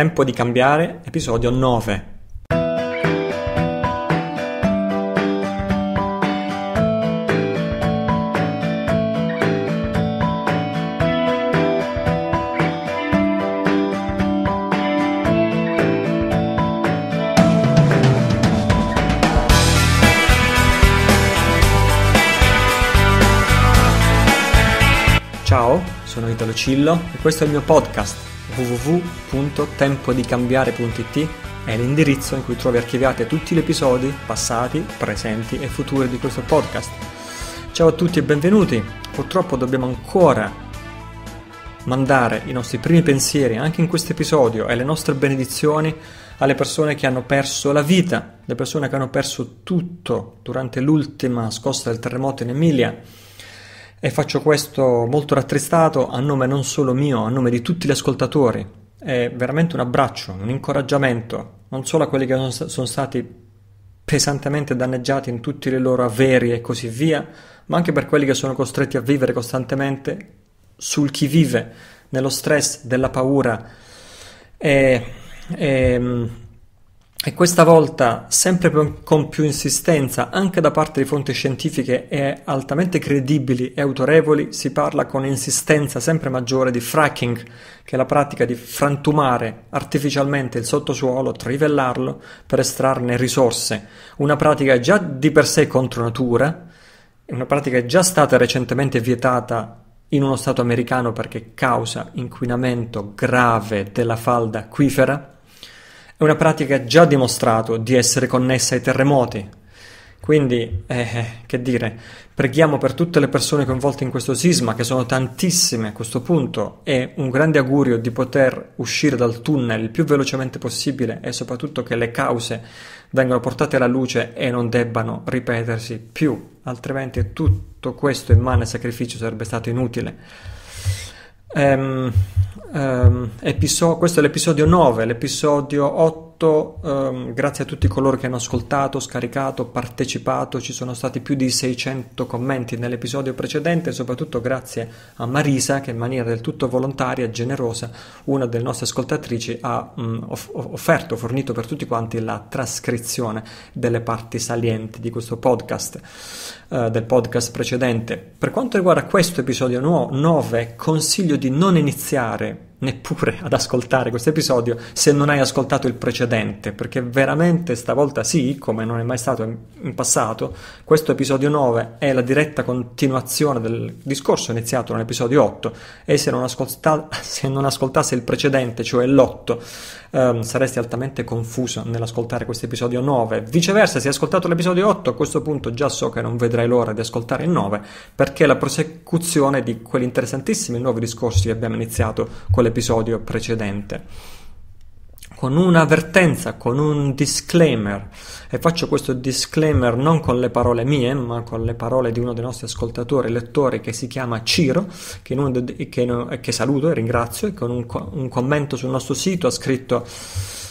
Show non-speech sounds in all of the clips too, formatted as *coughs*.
Tempo di cambiare, episodio 9. Ciao, sono Italo Cillo e questo è il mio podcast www.tempodicambiare.it è l'indirizzo in cui trovi archiviati tutti gli episodi passati, presenti e futuri di questo podcast. Ciao a tutti e benvenuti. Purtroppo dobbiamo ancora mandare i nostri primi pensieri anche in questo episodio e le nostre benedizioni alle persone che hanno perso la vita, le persone che hanno perso tutto durante l'ultima scossa del terremoto in Emilia e faccio questo molto rattristato a nome non solo mio, a nome di tutti gli ascoltatori. È veramente un abbraccio, un incoraggiamento, non solo a quelli che sono, sono stati pesantemente danneggiati in tutti i loro averi e così via, ma anche per quelli che sono costretti a vivere costantemente sul chi vive, nello stress, della paura. E, e, ehm, e questa volta sempre con più insistenza anche da parte di fonti scientifiche e altamente credibili e autorevoli si parla con insistenza sempre maggiore di fracking, che è la pratica di frantumare artificialmente il sottosuolo, trivellarlo per estrarne risorse, una pratica già di per sé contro natura, una pratica già stata recentemente vietata in uno Stato americano perché causa inquinamento grave della falda acquifera è una pratica già dimostrato di essere connessa ai terremoti. Quindi, eh, eh, che dire, preghiamo per tutte le persone coinvolte in questo sisma, che sono tantissime a questo punto, e un grande augurio di poter uscire dal tunnel il più velocemente possibile e soprattutto che le cause vengano portate alla luce e non debbano ripetersi più, altrimenti tutto questo immane sacrificio sarebbe stato inutile. Um, um, episo- questo è l'episodio 9, l'episodio 8, um, ehm, grazie a tutti coloro che hanno ascoltato, scaricato, partecipato, ci sono stati più di 600 commenti nell'episodio precedente, soprattutto grazie a Marisa che in maniera del tutto volontaria e generosa, una delle nostre ascoltatrici, ha mm, off- offerto, fornito per tutti quanti la trascrizione delle parti salienti di questo podcast. Eh, del podcast precedente. Per quanto riguarda questo episodio 9, consiglio di non iniziare neppure ad ascoltare questo episodio se non hai ascoltato il precedente, perché veramente stavolta sì, come non è mai stato in passato, questo episodio 9 è la diretta continuazione del discorso iniziato nell'episodio 8 e se non, ascolta- *laughs* se non ascoltasse il precedente, cioè l'8, ehm, saresti altamente confuso nell'ascoltare questo episodio 9. Viceversa, se hai ascoltato l'episodio 8, a questo punto già so che non vedrai l'ora di ascoltare il 9, perché è la prosecuzione di quegli interessantissimi nuovi discorsi che abbiamo iniziato con l'episodio precedente con un'avvertenza, con un disclaimer. E faccio questo disclaimer non con le parole mie, ma con le parole di uno dei nostri ascoltatori, lettori, che si chiama Ciro, che, de- che, che saluto e ringrazio, e con un, co- un commento sul nostro sito ha scritto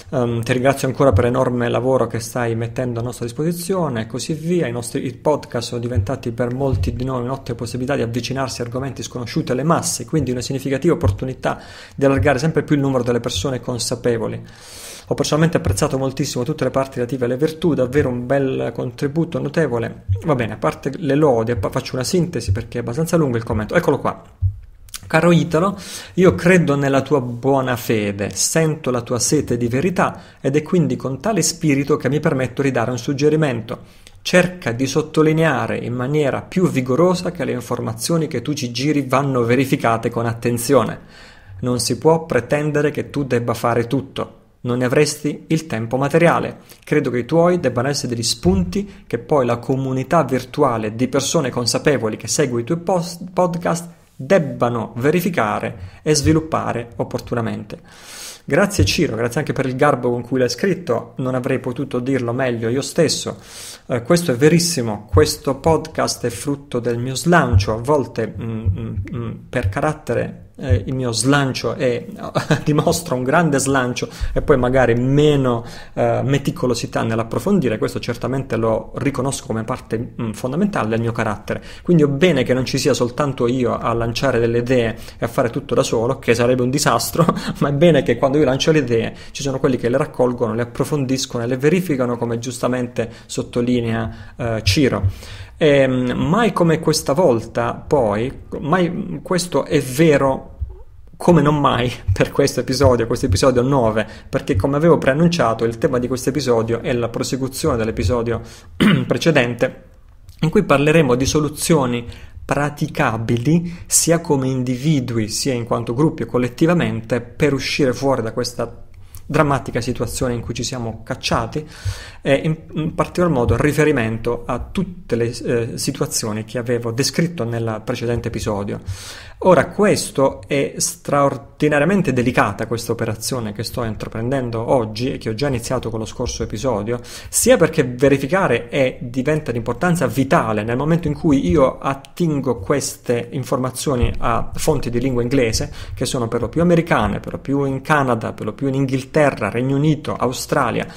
um, ti ringrazio ancora per l'enorme lavoro che stai mettendo a nostra disposizione e così via. I nostri podcast sono diventati per molti di noi un'ottima possibilità di avvicinarsi a argomenti sconosciuti alle masse, quindi una significativa opportunità di allargare sempre più il numero delle persone consapevoli. Ho personalmente apprezzato moltissimo tutte le parti relative alle virtù, davvero un bel contributo notevole. Va bene, a parte le lodi, faccio una sintesi perché è abbastanza lungo il commento. Eccolo qua. Caro Italo, io credo nella tua buona fede, sento la tua sete di verità ed è quindi con tale spirito che mi permetto di dare un suggerimento. Cerca di sottolineare in maniera più vigorosa che le informazioni che tu ci giri vanno verificate con attenzione. Non si può pretendere che tu debba fare tutto. Non ne avresti il tempo materiale. Credo che i tuoi debbano essere degli spunti che poi la comunità virtuale di persone consapevoli che segue i tuoi post- podcast debbano verificare e sviluppare opportunamente. Grazie Ciro, grazie anche per il garbo con cui l'hai scritto, non avrei potuto dirlo meglio io stesso. Eh, questo è verissimo, questo podcast è frutto del mio slancio, a volte mh, mm, mh, mm, mh, mm, per carattere eh, il mio slancio è, *laughs* dimostra un grande slancio e poi magari meno eh, meticolosità nell'approfondire, questo certamente lo riconosco come parte mh, mm, fondamentale del mio carattere. Quindi è bene che non ci sia soltanto io a lanciare delle idee e a fare tutto da solo, che sarebbe un disastro, *laughs* ma è bene che quando io lancio le idee ci sono quelli che le raccolgono, le approfondiscono e le verificano, come giustamente sottolinea eh, Ciro. E, ehm, mai come questa volta, poi, mai questo è vero come non mai *laughs* per questo episodio, questo episodio 9, perché come avevo preannunciato il tema di questo episodio è la prosecuzione dell'episodio *clears throat* precedente in cui parleremo di soluzioni praticabili sia come individui sia in quanto gruppi collettivamente per uscire fuori da questa drammatica situazione in cui ci siamo cacciati e in, in particolar modo riferimento a tutte le eh, situazioni che avevo descritto nel precedente episodio. Ora, questo è straordinariamente delicata questa operazione che sto intraprendendo oggi e che ho già iniziato con lo scorso episodio, sia perché verificare è, diventa di importanza vitale nel momento in cui io attingo queste informazioni a fonti di lingua inglese, che sono per lo più americane, per lo più in Canada, per lo più in Inghilterra, Regno Unito, Australia,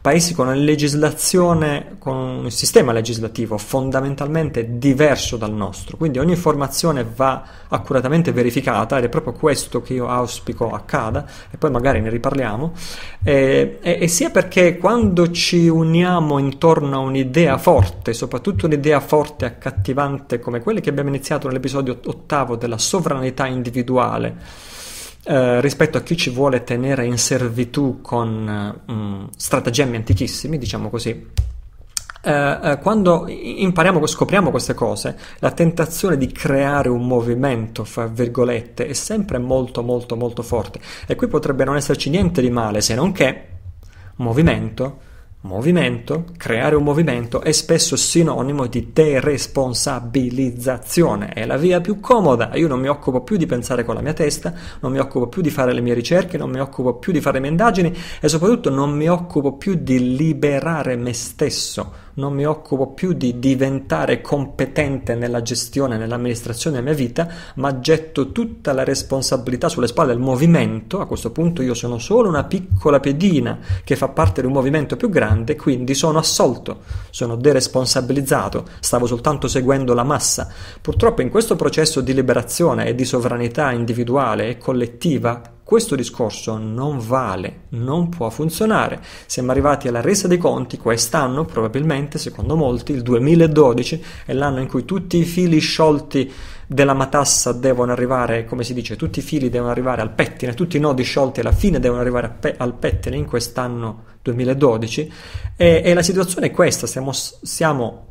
paesi con una legislazione, con un sistema legislativo fondamentalmente diverso dal nostro, quindi ogni informazione va accuratamente verificata ed è proprio questo che io auspico accada e poi magari ne riparliamo, e, e, e sia perché quando ci uniamo intorno a un'idea forte, soprattutto un'idea forte e accattivante come quelle che abbiamo iniziato nell'episodio ottavo della sovranità individuale, eh, rispetto a chi ci vuole tenere in servitù con eh, mh, mm, stratagemmi antichissimi, diciamo così, eh, eh, quando impariamo, scopriamo queste cose, la tentazione di creare un movimento, fra virgolette, è sempre molto molto molto forte. E qui potrebbe non esserci niente di male, se non che movimento Movimento, creare un movimento è spesso sinonimo di deresponsabilizzazione, è la via più comoda, io non mi occupo più di pensare con la mia testa, non mi occupo più di fare le mie ricerche, non mi occupo più di fare le mie indagini e soprattutto non mi occupo più di liberare me stesso non mi occupo più di diventare competente nella gestione, nell'amministrazione della mia vita, ma getto tutta la responsabilità sulle spalle del movimento, a questo punto io sono solo una piccola pedina che fa parte di un movimento più grande, quindi sono assolto, sono deresponsabilizzato, stavo soltanto seguendo la massa. Purtroppo in questo processo di liberazione e di sovranità individuale e collettiva questo discorso non vale, non può funzionare. Siamo arrivati alla resa dei conti quest'anno, probabilmente, secondo molti, il 2012 è l'anno in cui tutti i fili sciolti della matassa devono arrivare, come si dice, tutti i fili devono arrivare al pettine, tutti i nodi sciolti alla fine devono arrivare pe- al pettine in quest'anno 2012 e, e la situazione è questa, stiamo, stiamo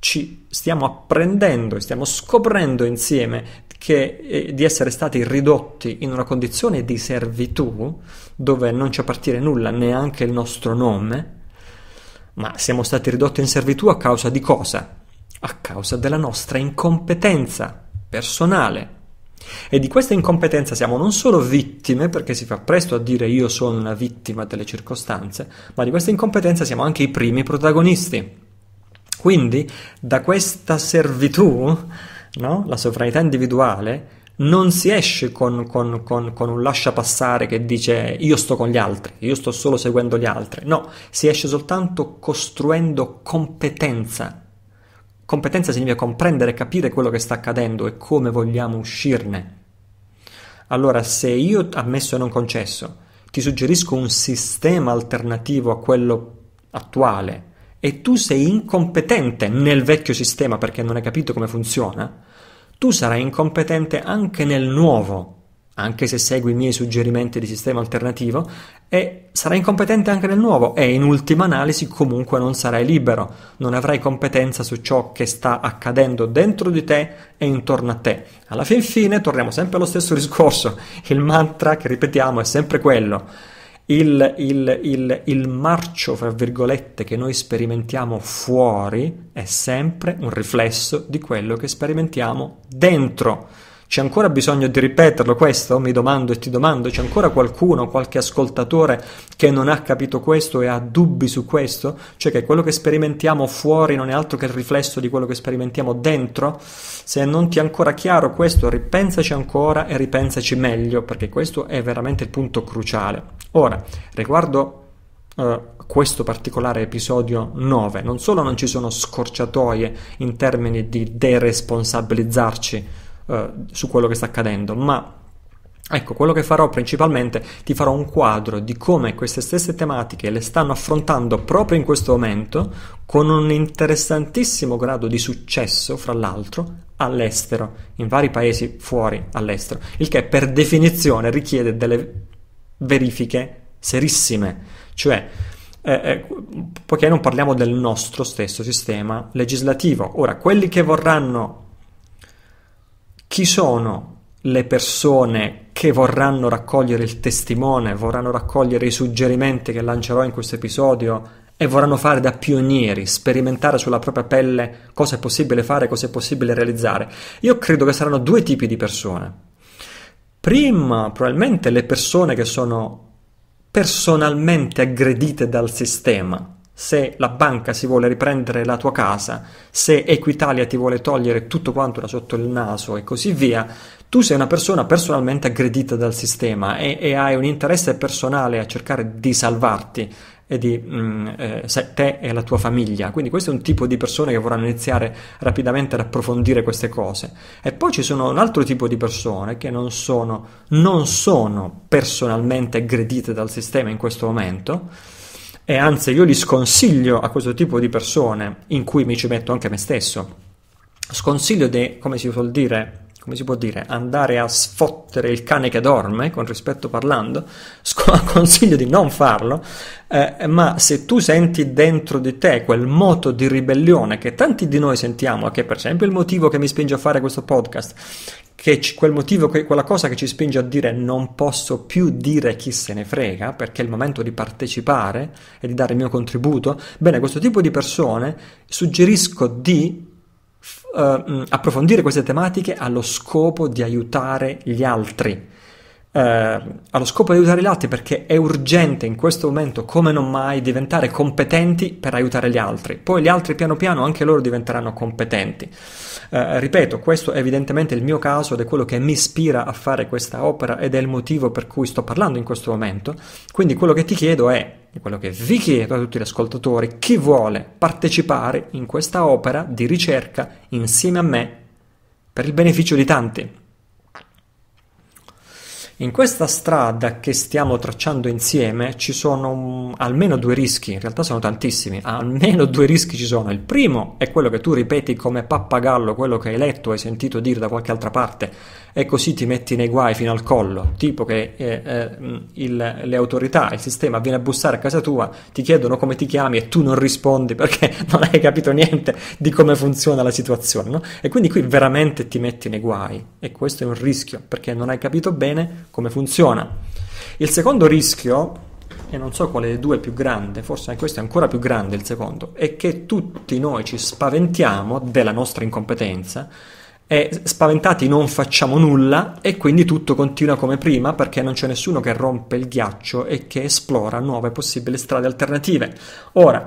ci stiamo apprendendo, stiamo scoprendo insieme che, eh, di essere stati ridotti in una condizione di servitù dove non ci appartiene nulla, neanche il nostro nome, ma siamo stati ridotti in servitù a causa di cosa? A causa della nostra incompetenza personale. E di questa incompetenza siamo non solo vittime, perché si fa presto a dire io sono una vittima delle circostanze, ma di questa incompetenza siamo anche i primi protagonisti. Quindi da questa servitù no? la sovranità individuale, non si esce con, con, con, con, un lascia passare che dice io sto con gli altri, io sto solo seguendo gli altri. No, si esce soltanto costruendo competenza. Competenza significa comprendere e capire quello che sta accadendo e come vogliamo uscirne. Allora, se io, ammesso e non concesso, ti suggerisco un sistema alternativo a quello attuale e tu sei incompetente nel vecchio sistema perché non hai capito come funziona, tu sarai incompetente anche nel nuovo, anche se segui i miei suggerimenti di sistema alternativo, e sarai incompetente anche nel nuovo e in ultima analisi comunque non sarai libero, non avrai competenza su ciò che sta accadendo dentro di te e intorno a te. Alla fin fine torniamo sempre allo stesso *laughs* discorso, il mantra che ripetiamo è sempre quello il, il, il, il marcio, fra virgolette, che noi sperimentiamo fuori è sempre un riflesso di quello che sperimentiamo dentro. C'è ancora bisogno di ripeterlo questo? Mi domando e ti domando, c'è ancora qualcuno, qualche ascoltatore che non ha capito questo e ha dubbi su questo? Cioè che quello che sperimentiamo fuori non è altro che il riflesso di quello che sperimentiamo dentro? Se non ti è ancora chiaro questo, ripensaci ancora e ripensaci meglio, perché questo è veramente il punto cruciale. Ora, riguardo Uh, questo particolare episodio 9. Non solo non ci sono scorciatoie in termini di deresponsabilizzarci eh, su quello che sta accadendo, ma Ecco, quello che farò principalmente ti farò un quadro di come queste stesse tematiche le stanno affrontando proprio in questo momento con un interessantissimo grado di successo, fra l'altro, all'estero, in vari paesi fuori all'estero, il che per definizione richiede delle verifiche serissime, cioè eh, eh, poiché non parliamo del nostro stesso sistema legislativo. Ora, quelli che vorranno chi sono le persone che vorranno raccogliere il testimone, vorranno raccogliere i suggerimenti che lancerò in questo episodio e vorranno fare da pionieri, sperimentare sulla propria pelle cosa è possibile fare, cosa è possibile realizzare. Io credo che saranno due tipi di persone. Prima, probabilmente le persone che sono personalmente aggredite dal sistema, se la banca si vuole riprendere la tua casa, se Equitalia ti vuole togliere tutto quanto da sotto il naso e così via, tu sei una persona personalmente aggredita dal sistema e, e hai un interesse personale a cercare di salvarti e di mh, mm, eh, te e la tua famiglia. Quindi questo è un tipo di persone che vorranno iniziare rapidamente ad approfondire queste cose. E poi ci sono un altro tipo di persone che non sono, non sono personalmente aggredite dal sistema in questo momento, e anzi io li sconsiglio a questo tipo di persone, in cui mi ci metto anche me stesso, sconsiglio di, come si suol dire, come si può dire, andare a sfottere il cane che dorme, con rispetto parlando, *laughs* sc- consiglio di non farlo, eh, ma se tu senti dentro di te quel moto di ribellione che tanti di noi sentiamo, che per esempio è il motivo che mi spinge a fare questo podcast, che quel motivo, che quella cosa che ci spinge a dire non posso più dire chi se ne frega, perché è il momento di partecipare e di dare il mio contributo, bene, questo tipo di persone suggerisco di uh, approfondire queste tematiche allo scopo di aiutare gli altri eh, allo scopo di aiutare gli altri perché è urgente in questo momento come non mai diventare competenti per aiutare gli altri. Poi gli altri piano piano anche loro diventeranno competenti. Eh, ripeto, questo è evidentemente il mio caso ed è quello che mi ispira a fare questa opera ed è il motivo per cui sto parlando in questo momento. Quindi quello che ti chiedo è, quello che vi chiedo a tutti gli ascoltatori, chi vuole partecipare in questa opera di ricerca insieme a me per il beneficio di tanti. In questa strada che stiamo tracciando insieme ci sono almeno due rischi, in realtà sono tantissimi, almeno due rischi ci sono. Il primo è quello che tu ripeti come pappagallo quello che hai letto, hai sentito dire da qualche altra parte e così ti metti nei guai fino al collo, tipo che eh, eh, il, le autorità, il sistema viene a bussare a casa tua, ti chiedono come ti chiami e tu non rispondi perché *laughs* non hai capito niente di come funziona la situazione, no? E quindi qui veramente ti metti nei guai e questo è un rischio perché non hai capito bene come funziona. Il secondo rischio, e non so quale dei due è più grande, forse questo è ancora più grande il secondo, è che tutti noi ci spaventiamo della nostra incompetenza e spaventati non facciamo nulla e quindi tutto continua come prima perché non c'è nessuno che rompe il ghiaccio e che esplora nuove possibili strade alternative. Ora,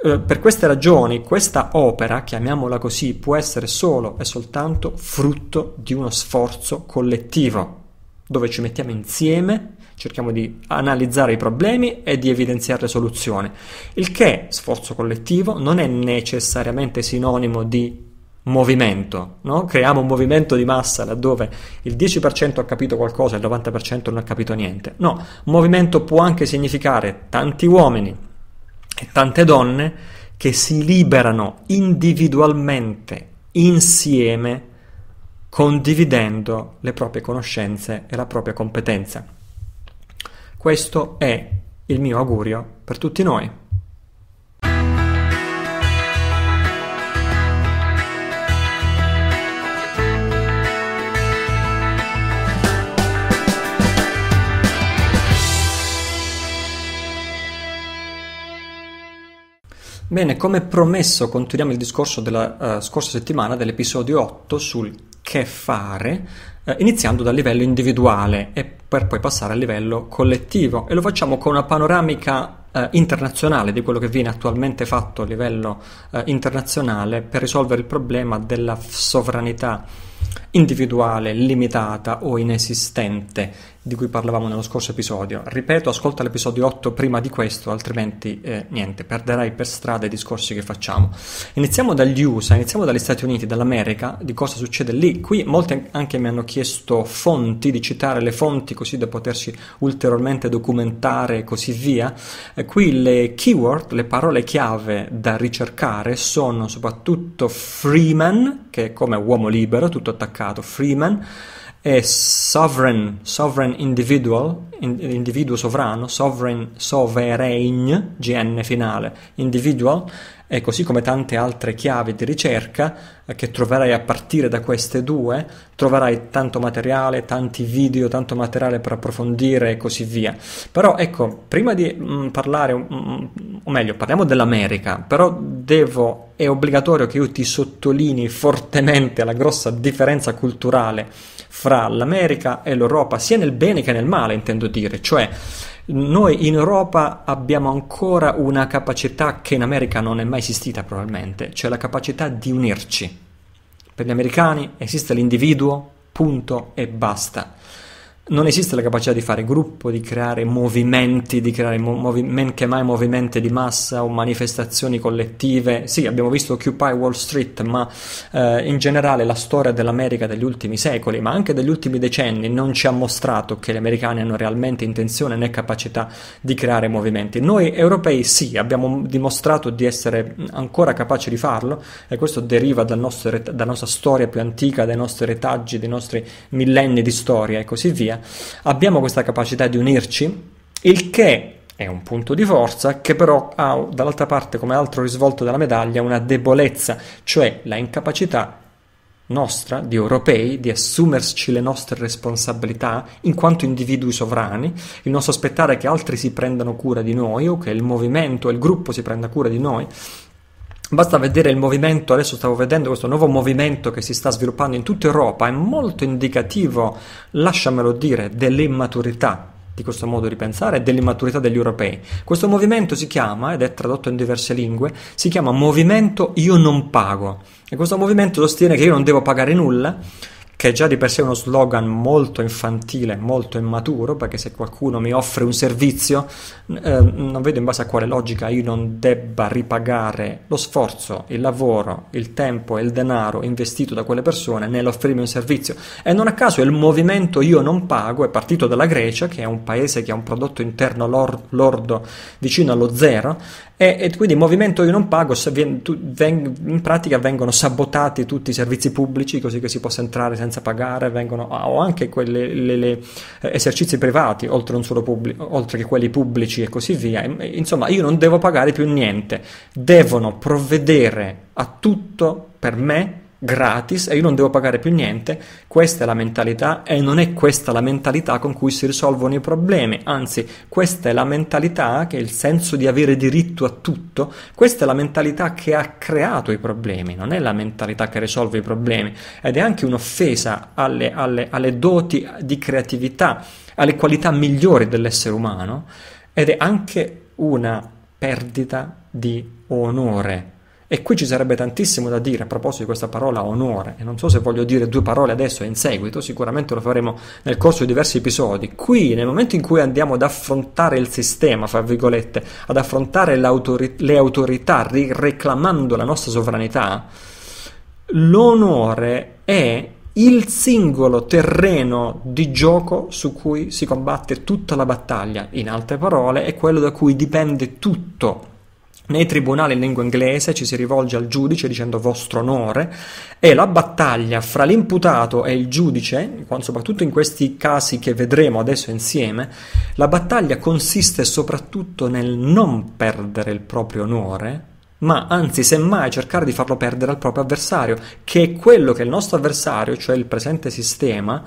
eh, per queste ragioni, questa opera, chiamiamola così, può essere solo e soltanto frutto di uno sforzo collettivo dove ci mettiamo insieme, cerchiamo di analizzare i problemi e di evidenziare le soluzioni, il che sforzo collettivo non è necessariamente sinonimo di movimento, no? creiamo un movimento di massa laddove il 10% ha capito qualcosa e il 90% non ha capito niente. No, movimento può anche significare tanti uomini e tante donne che si liberano individualmente, insieme, condividendo le proprie conoscenze e la propria competenza. Questo è il mio augurio per tutti noi. Bene, come promesso continuiamo il discorso della uh, scorsa settimana dell'episodio 8 sul che fare, eh, iniziando dal livello individuale e per poi passare al livello collettivo. E lo facciamo con una panoramica eh, internazionale di quello che viene attualmente fatto a livello eh, internazionale per risolvere il problema della sovranità individuale limitata o inesistente di cui parlavamo nello scorso episodio. Ripeto, ascolta l'episodio 8 prima di questo, altrimenti eh, niente, perderai per strada i discorsi che facciamo. Iniziamo dagli USA, iniziamo dagli Stati Uniti, dall'America, di cosa succede lì. Qui molti anche mi hanno chiesto fonti, di citare le fonti così da potersi ulteriormente documentare e così via. Eh, qui le keyword, le parole chiave da ricercare sono soprattutto Freeman, che è come uomo libero, tutto attaccato, Freeman è sovereign, sovereign individual, individuo sovrano, sovereign, sovereign, GN finale, individual, e così come tante altre chiavi di ricerca eh, che troverai a partire da queste due, troverai tanto materiale, tanti video, tanto materiale per approfondire e così via. Però ecco, prima di mh, mm, parlare, mh, mm, mm, o meglio, parliamo dell'America, però devo, è obbligatorio che io ti sottolinei fortemente la grossa differenza culturale fra l'America e l'Europa, sia nel bene che nel male, intendo dire, cioè noi in Europa abbiamo ancora una capacità che in America non è mai esistita probabilmente, cioè la capacità di unirci. Per gli americani esiste l'individuo, punto e basta non esiste la capacità di fare gruppo, di creare movimenti, di creare movi- men che mai movimenti di massa o manifestazioni collettive. Sì, abbiamo visto Occupy Wall Street, ma eh, in generale la storia dell'America degli ultimi secoli, ma anche degli ultimi decenni, non ci ha mostrato che gli americani hanno realmente intenzione né capacità di creare movimenti. Noi europei sì, abbiamo dimostrato di essere ancora capaci di farlo e questo deriva dal nostro, dalla nostra storia più antica, dai nostri retaggi, dai nostri millenni di storia e così via abbiamo questa capacità di unirci, il che è un punto di forza che però ha dall'altra parte come altro risvolto della medaglia una debolezza, cioè la incapacità nostra, di europei, di assumerci le nostre responsabilità in quanto individui sovrani, il non sospettare che altri si prendano cura di noi o che il movimento, il gruppo si prenda cura di noi, Basta vedere il movimento, adesso stavo vedendo questo nuovo movimento che si sta sviluppando in tutta Europa, è molto indicativo, lasciamelo dire, dell'immaturità di questo modo di pensare e dell'immaturità degli europei. Questo movimento si chiama, ed è tradotto in diverse lingue, si chiama Movimento Io non pago. E questo movimento sostiene che io non devo pagare nulla che è già di per sé uno slogan molto infantile, molto immaturo, perché se qualcuno mi offre un servizio, eh, non vedo in base a quale logica io non debba ripagare lo sforzo, il lavoro, il tempo e il denaro investito da quelle persone nell'offrirmi un servizio. E non a caso il movimento Io non pago è partito dalla Grecia, che è un paese che ha un prodotto interno lordo vicino allo zero, e, e quindi il movimento Io non pago, in pratica vengono sabotati tutti i servizi pubblici così che si possa entrare senza pagare, vengono, ah, o anche quegli eh, esercizi privati, oltre, pubblico, oltre che quelli pubblici e così via. Insomma, io non devo pagare più niente, devono provvedere a tutto per me gratis e io non devo pagare più niente, questa è la mentalità e non è questa la mentalità con cui si risolvono i problemi, anzi questa è la mentalità che è il senso di avere diritto a tutto, questa è la mentalità che ha creato i problemi, non è la mentalità che risolve i problemi ed è anche un'offesa alle, alle, alle doti di creatività, alle qualità migliori dell'essere umano ed è anche una perdita di onore e qui ci sarebbe tantissimo da dire a proposito di questa parola onore, e non so se voglio dire due parole adesso e in seguito, sicuramente lo faremo nel corso di diversi episodi. Qui, nel momento in cui andiamo ad affrontare il sistema, fra virgolette, ad affrontare le autorità reclamando la nostra sovranità, l'onore è il singolo terreno di gioco su cui si combatte tutta la battaglia, in altre parole, è quello da cui dipende tutto nei tribunali in lingua inglese ci si rivolge al giudice dicendo vostro onore e la battaglia fra l'imputato e il giudice, soprattutto in questi casi che vedremo adesso insieme, la battaglia consiste soprattutto nel non perdere il proprio onore, ma anzi semmai cercare di farlo perdere al proprio avversario, che è quello che il nostro avversario, cioè il presente sistema,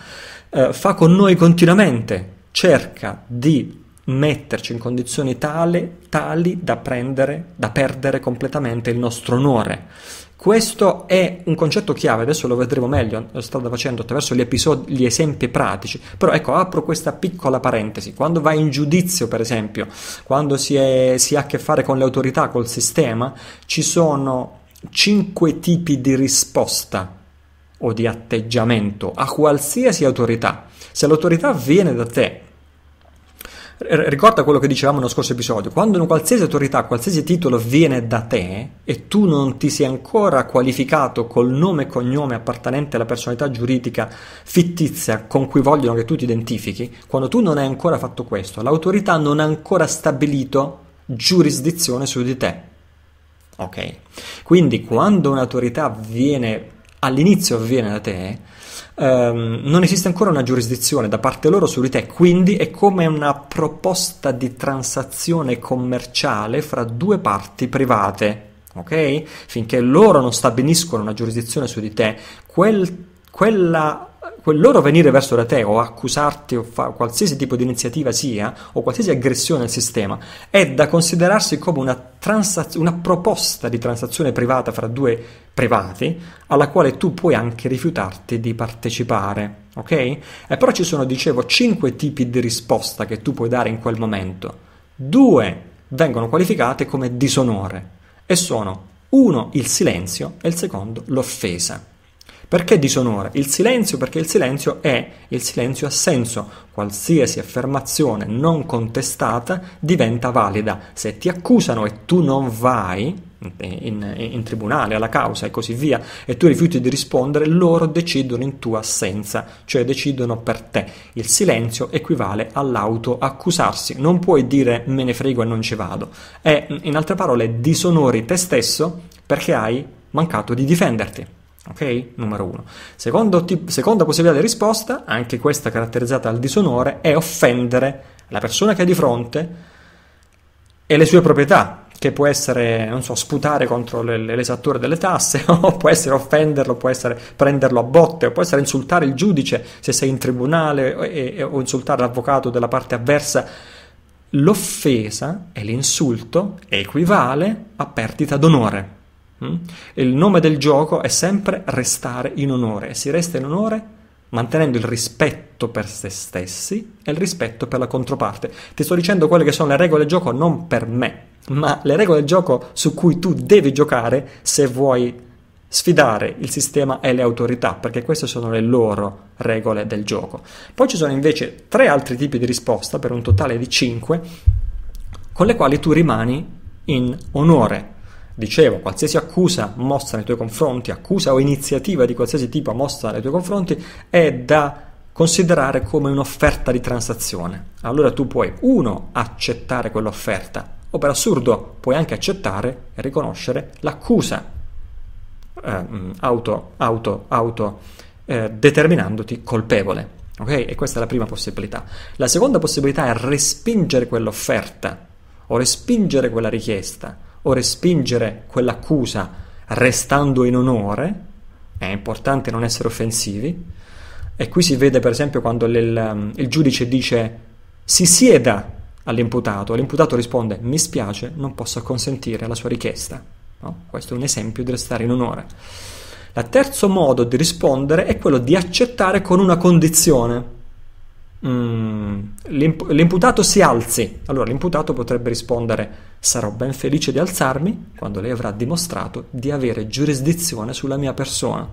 eh, fa con noi continuamente, cerca di metterci in condizioni tale, tali da, prendere, da perdere completamente il nostro onore. Questo è un concetto chiave, adesso lo vedremo meglio, lo sto facendo attraverso gli, episodi, gli esempi pratici, però ecco, apro questa piccola parentesi, quando vai in giudizio per esempio, quando si, è, si ha a che fare con le autorità, col sistema, ci sono cinque tipi di risposta o di atteggiamento a qualsiasi autorità. Se l'autorità viene da te ricorda quello che dicevamo nello scorso episodio, quando una qualsiasi autorità, qualsiasi titolo viene da te e tu non ti sei ancora qualificato col nome e cognome appartenente alla personalità giuridica fittizia con cui vogliono che tu ti identifichi, quando tu non hai ancora fatto questo, l'autorità non ha ancora stabilito giurisdizione su di te. Ok? Quindi quando un'autorità viene all'inizio viene da te, ehm, non esiste ancora una giurisdizione da parte loro su di te, quindi è come una proposta di transazione commerciale fra due parti private. Ok? Finché loro non stabiliscono una giurisdizione su di te, quel, quella quel loro venire verso da te o accusarti o fa qualsiasi tipo di iniziativa sia o qualsiasi aggressione al sistema è da considerarsi come una, transaz- una proposta di transazione privata fra due privati alla quale tu puoi anche rifiutarti di partecipare, ok? E però ci sono, dicevo, cinque tipi di risposta che tu puoi dare in quel momento. Due vengono qualificate come disonore e sono uno il silenzio e il secondo l'offesa. Perché disonore? Il silenzio perché il silenzio è, il silenzio ha senso, qualsiasi affermazione non contestata diventa valida. Se ti accusano e tu non vai, in, in, tribunale, alla causa e così via, e tu rifiuti di rispondere, loro decidono in tua assenza, cioè decidono per te. Il silenzio equivale all'autoaccusarsi, non puoi dire me ne frego e non ci vado. E in altre parole, disonori te stesso perché hai mancato di difenderti. Ok? Numero uno. Secondo tip- seconda possibilità di risposta, anche questa caratterizzata dal disonore, è offendere la persona che hai di fronte e le sue proprietà, che può essere, non so, sputare contro le, le, l'esattore delle tasse, *laughs* o può essere offenderlo, può essere prenderlo a botte, o può essere insultare il giudice se sei in tribunale, e, e, o insultare l'avvocato della parte avversa. L'offesa e l'insulto equivale a perdita d'onore. Mm? Il nome del gioco è sempre restare in onore e si resta in onore mantenendo il rispetto per se stessi e il rispetto per la controparte. Ti sto dicendo quelle che sono le regole del gioco non per me, ma le regole del gioco su cui tu devi giocare se vuoi sfidare il sistema e le autorità, perché queste sono le loro regole del gioco. Poi ci sono invece tre altri tipi di risposta, per un totale di cinque, con le quali tu rimani in onore. Dicevo, qualsiasi accusa mossa nei tuoi confronti, accusa o iniziativa di qualsiasi tipo mossa nei tuoi confronti, è da considerare come un'offerta di transazione. Allora tu puoi, uno, accettare quell'offerta o oh, per assurdo puoi anche accettare e riconoscere l'accusa eh, mm, auto, auto, auto eh, determinandoti colpevole. ok E questa è la prima possibilità. La seconda possibilità è respingere quell'offerta o respingere quella richiesta o respingere quell'accusa restando in onore. È importante non essere offensivi. E qui si vede per esempio quando il, il giudice dice si sieda all'imputato. L'imputato risponde mi spiace, non posso acconsentire alla sua richiesta. No? Questo è un esempio di restare in onore. Il terzo modo di rispondere è quello di accettare con una condizione. Mm, l'imputato si alzi. Allora l'imputato potrebbe rispondere sarò ben felice di alzarmi quando lei avrà dimostrato di avere giurisdizione sulla mia persona.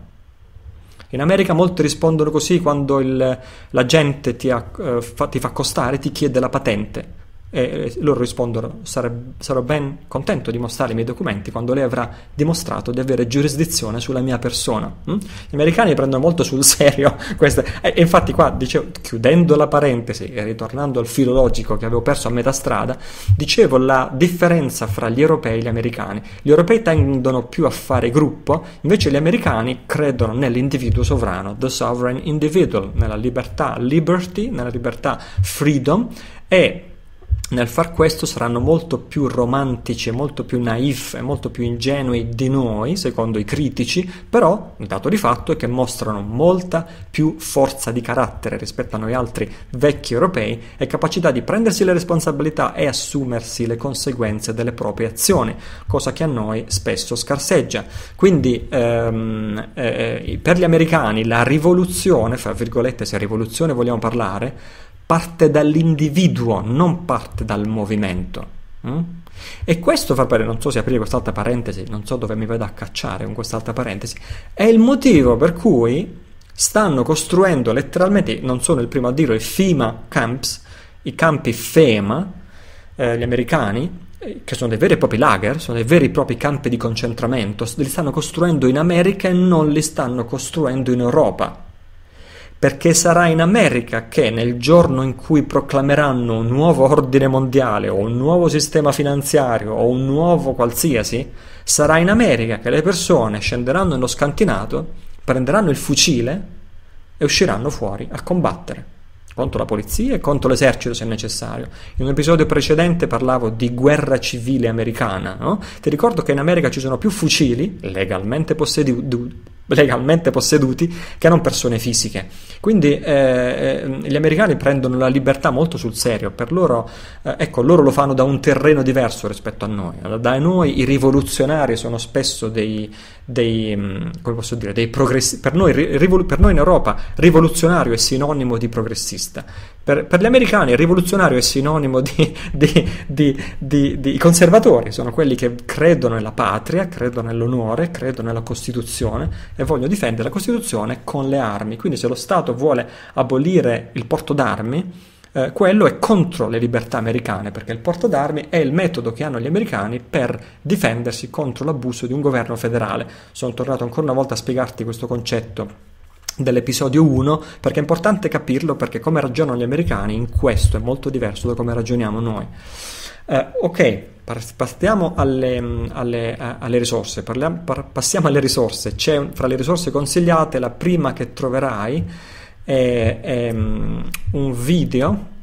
In America molti rispondono così quando il, la gente ti, ha, eh, fa, ti fa costare, ti chiede la patente e loro rispondono: Sarò ben contento di mostrare i miei documenti quando lei avrà dimostrato di avere giurisdizione sulla mia persona. Mm? Gli americani prendono molto sul serio *laughs* questa. E, e infatti, qua dicevo, chiudendo la parentesi e ritornando al filologico che avevo perso a metà strada, dicevo la differenza fra gli europei e gli americani. Gli europei tendono più a fare gruppo, invece gli americani credono nell'individuo sovrano, the sovereign individual, nella libertà, liberty, nella libertà, freedom e nel far questo saranno molto più romantici, molto più naif e molto più ingenui di noi, secondo i critici, però il dato di fatto è che mostrano molta più forza di carattere rispetto a noi altri vecchi europei e capacità di prendersi le responsabilità e assumersi le conseguenze delle proprie azioni, cosa che a noi spesso scarseggia. Quindi ehm, eh, eh per gli americani la rivoluzione, fra virgolette se rivoluzione vogliamo parlare, parte dall'individuo, non parte dal movimento. Mm? E questo fa per, non so se aprire quest'altra parentesi, non so dove mi vado a cacciare con quest'altra parentesi, è il motivo per cui stanno costruendo letteralmente, non sono il primo a dirlo, i FEMA camps, i campi FEMA, eh, gli americani, che sono dei veri e propri lager, sono dei veri e propri campi di concentramento, li stanno costruendo in America e non li stanno costruendo in Europa perché sarà in America che nel giorno in cui proclameranno un nuovo ordine mondiale o un nuovo sistema finanziario o un nuovo qualsiasi, sarà in America che le persone scenderanno nello scantinato, prenderanno il fucile e usciranno fuori a combattere contro la polizia e contro l'esercito se necessario. In un episodio precedente parlavo di guerra civile americana, no? Ti ricordo che in America ci sono più fucili legalmente posseduti legalmente posseduti che non persone fisiche. Quindi eh, eh, gli americani prendono la libertà molto sul serio, per loro, eh, ecco, loro lo fanno da un terreno diverso rispetto a noi. Da noi i rivoluzionari sono spesso dei, dei mm, come posso dire, dei progressisti, per, per noi, in Europa rivoluzionario è sinonimo di progressista. Per, per gli americani rivoluzionario è sinonimo di, *laughs* di, di, di, di conservatori, sono quelli che credono nella patria, credono nell'onore, credono nella Costituzione e voglio difendere la Costituzione con le armi. Quindi se lo Stato vuole abolire il porto d'armi, eh, quello è contro le libertà americane, perché il porto d'armi è il metodo che hanno gli americani per difendersi contro l'abuso di un governo federale. Sono tornato ancora una volta a spiegarti questo concetto dell'episodio 1 perché è importante capirlo perché come ragionano gli americani in questo è molto diverso da come ragioniamo noi. Eh, ok, passiamo alle, alle, eh, alle risorse. Parliamo, par, passiamo alle risorse. C'è fra le risorse consigliate la prima che troverai è, è mm, un video.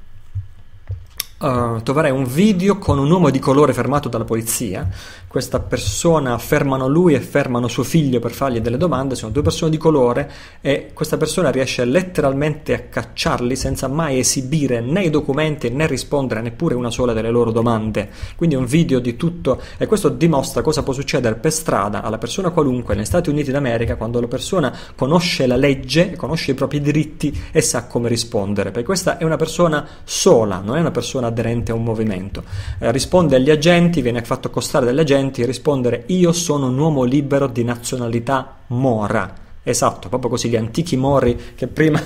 Uh, troverai un video con un uomo di colore fermato dalla polizia questa persona fermano lui e fermano suo figlio per fargli delle domande, sono due persone di colore e questa persona riesce letteralmente a cacciarli senza mai esibire né i documenti né rispondere neppure una sola delle loro domande. Quindi è un video di tutto e questo dimostra cosa può succedere per strada alla persona qualunque negli Stati Uniti d'America quando la persona conosce la legge, conosce i propri diritti e sa come rispondere, perché questa è una persona sola, non è una persona aderente a un movimento. Eh, risponde agli agenti, viene fatto accostare dagli agenti senti rispondere io sono un uomo libero di nazionalità mora. Esatto, proprio così gli antichi mori che prima *laughs*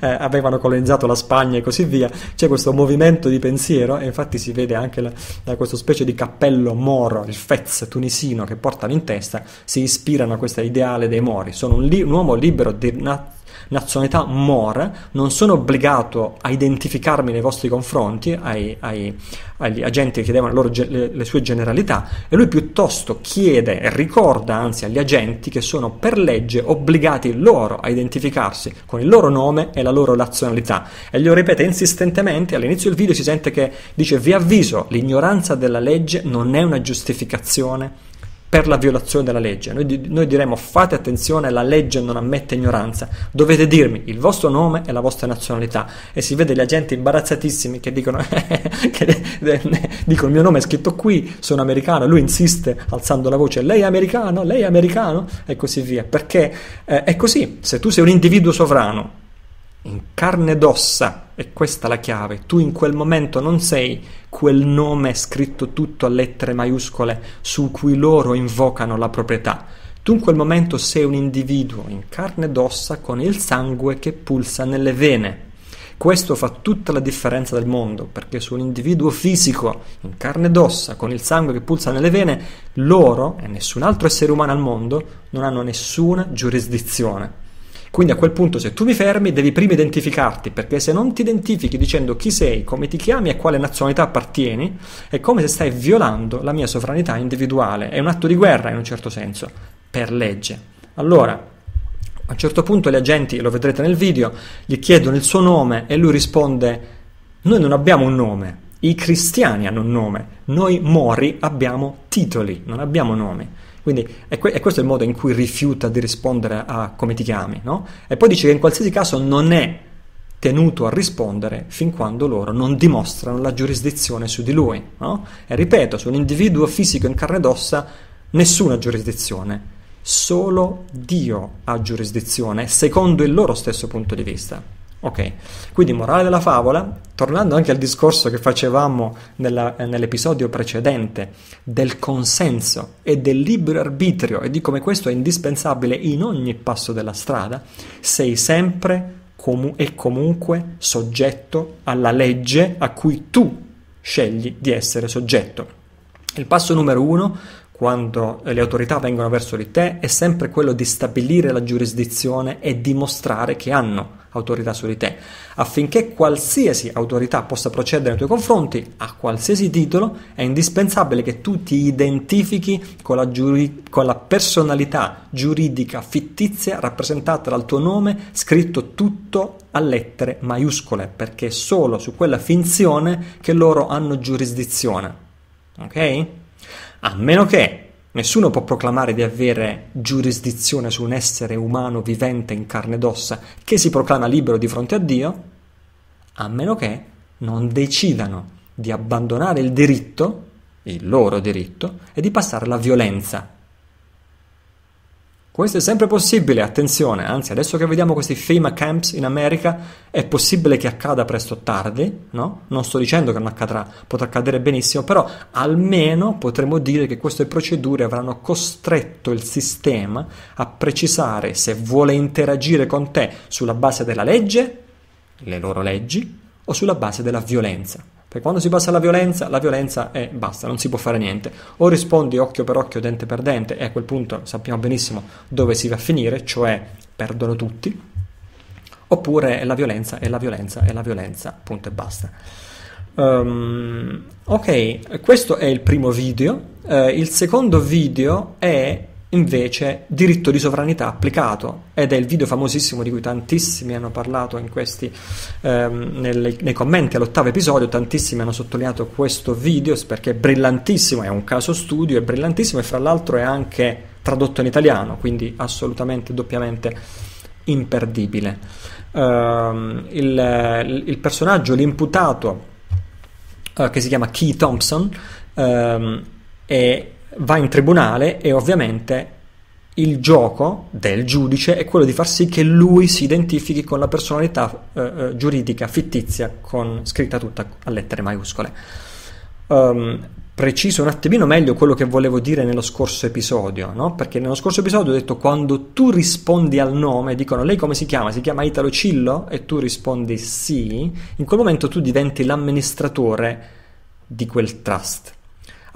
eh, avevano colonizzato la Spagna e così via, c'è questo movimento di pensiero e infatti si vede anche la, la eh, questa specie di cappello moro, il fez tunisino che portano in testa, si ispirano a questo ideale dei mori, sono un, li- un uomo libero di, nazionalità nazionalità more, non sono obbligato a identificarmi nei vostri confronti, ai, ai, agli agenti che chiedevano loro ge- le, le sue generalità, e lui piuttosto chiede e ricorda anzi agli agenti che sono per legge obbligati loro a identificarsi con il loro nome e la loro nazionalità. E glielo ripete insistentemente, all'inizio del video si sente che dice vi avviso, l'ignoranza della legge non è una giustificazione per la violazione della legge. Noi, noi, diremo fate attenzione, la legge non ammette ignoranza, dovete dirmi il vostro nome e la vostra nazionalità. E si vede gli agenti imbarazzatissimi che dicono, *laughs* che, dico il mio nome è scritto qui, sono americano, lui insiste alzando la voce, lei è americano, lei è americano e così via. Perché eh, è così, se tu sei un individuo sovrano, in carne ed ossa, e questa è la chiave, tu in quel momento non sei quel nome scritto tutto a lettere maiuscole su cui loro invocano la proprietà. Tu in quel momento sei un individuo in carne ed ossa con il sangue che pulsa nelle vene. Questo fa tutta la differenza del mondo, perché su un individuo fisico, in carne ed ossa, con il sangue che pulsa nelle vene, loro e nessun altro essere umano al mondo non hanno nessuna giurisdizione. Quindi a quel punto se tu mi fermi devi prima identificarti, perché se non ti identifichi dicendo chi sei, come ti chiami e a quale nazionalità appartieni, è come se stai violando la mia sovranità individuale. È un atto di guerra in un certo senso, per legge. Allora, a un certo punto gli agenti, lo vedrete nel video, gli chiedono il suo nome e lui risponde noi non abbiamo un nome, i cristiani hanno un nome, noi mori abbiamo titoli, non abbiamo nomi. Quindi è, que- è questo il modo in cui rifiuta di rispondere a come ti chiami, no? E poi dice che in qualsiasi caso non è tenuto a rispondere fin quando loro non dimostrano la giurisdizione su di lui. No? E ripeto, su un individuo fisico in carne ed ossa nessuna giurisdizione, solo Dio ha giurisdizione secondo il loro stesso punto di vista. Ok, quindi morale della favola, tornando anche al discorso che facevamo nella, nell'episodio precedente del consenso e del libero arbitrio e di come questo è indispensabile in ogni passo della strada, sei sempre comu- e comunque soggetto alla legge a cui tu scegli di essere soggetto. Il passo numero uno quando le autorità vengono verso di te è sempre quello di stabilire la giurisdizione e dimostrare che hanno autorità su di te, affinché qualsiasi autorità possa procedere nei tuoi confronti a qualsiasi titolo, è indispensabile che tu ti identifichi con la, giuri- con la personalità giuridica fittizia rappresentata dal tuo nome, scritto tutto a lettere maiuscole, perché è solo su quella finzione che loro hanno giurisdizione. Ok? a meno che nessuno può proclamare di avere giurisdizione su un essere umano vivente in carne ed ossa che si proclama libero di fronte a Dio, a meno che non decidano di abbandonare il diritto, il loro diritto, e di passare alla violenza questo è sempre possibile, attenzione, anzi adesso che vediamo questi FEMA camps in America è possibile che accada presto o tardi, no? Non sto dicendo che non accadrà, potrà accadere benissimo, però almeno potremmo dire che queste procedure avranno costretto il sistema a precisare se vuole interagire con te sulla base della legge, le loro leggi, o sulla base della violenza. Perché quando si passa alla violenza, la violenza è basta, non si può fare niente. O rispondi occhio per occhio, dente per dente, e a quel punto sappiamo benissimo dove si va a finire, cioè perdono tutti. Oppure la violenza è la violenza è la violenza, punto e basta. Um, ok, questo è il primo video. Uh, il secondo video è invece diritto di sovranità applicato ed è il video famosissimo di cui tantissimi hanno parlato in questi, ehm, nelle, nei commenti all'ottavo episodio, tantissimi hanno sottolineato questo video perché è brillantissimo, è un caso studio, è brillantissimo e fra l'altro è anche tradotto in italiano, quindi assolutamente doppiamente imperdibile. Ehm, il, il, personaggio, l'imputato eh, che si chiama Key Thompson, ehm, è va in tribunale e ovviamente il gioco del giudice è quello di far sì che lui si identifichi con la personalità eh, eh giuridica fittizia con, scritta tutta a lettere maiuscole. Um, preciso un attimino meglio quello che volevo dire nello scorso episodio, no? perché nello scorso episodio ho detto quando tu rispondi al nome, dicono lei come si chiama? Si chiama Italo Cillo? E tu rispondi sì, in quel momento tu diventi l'amministratore di quel trust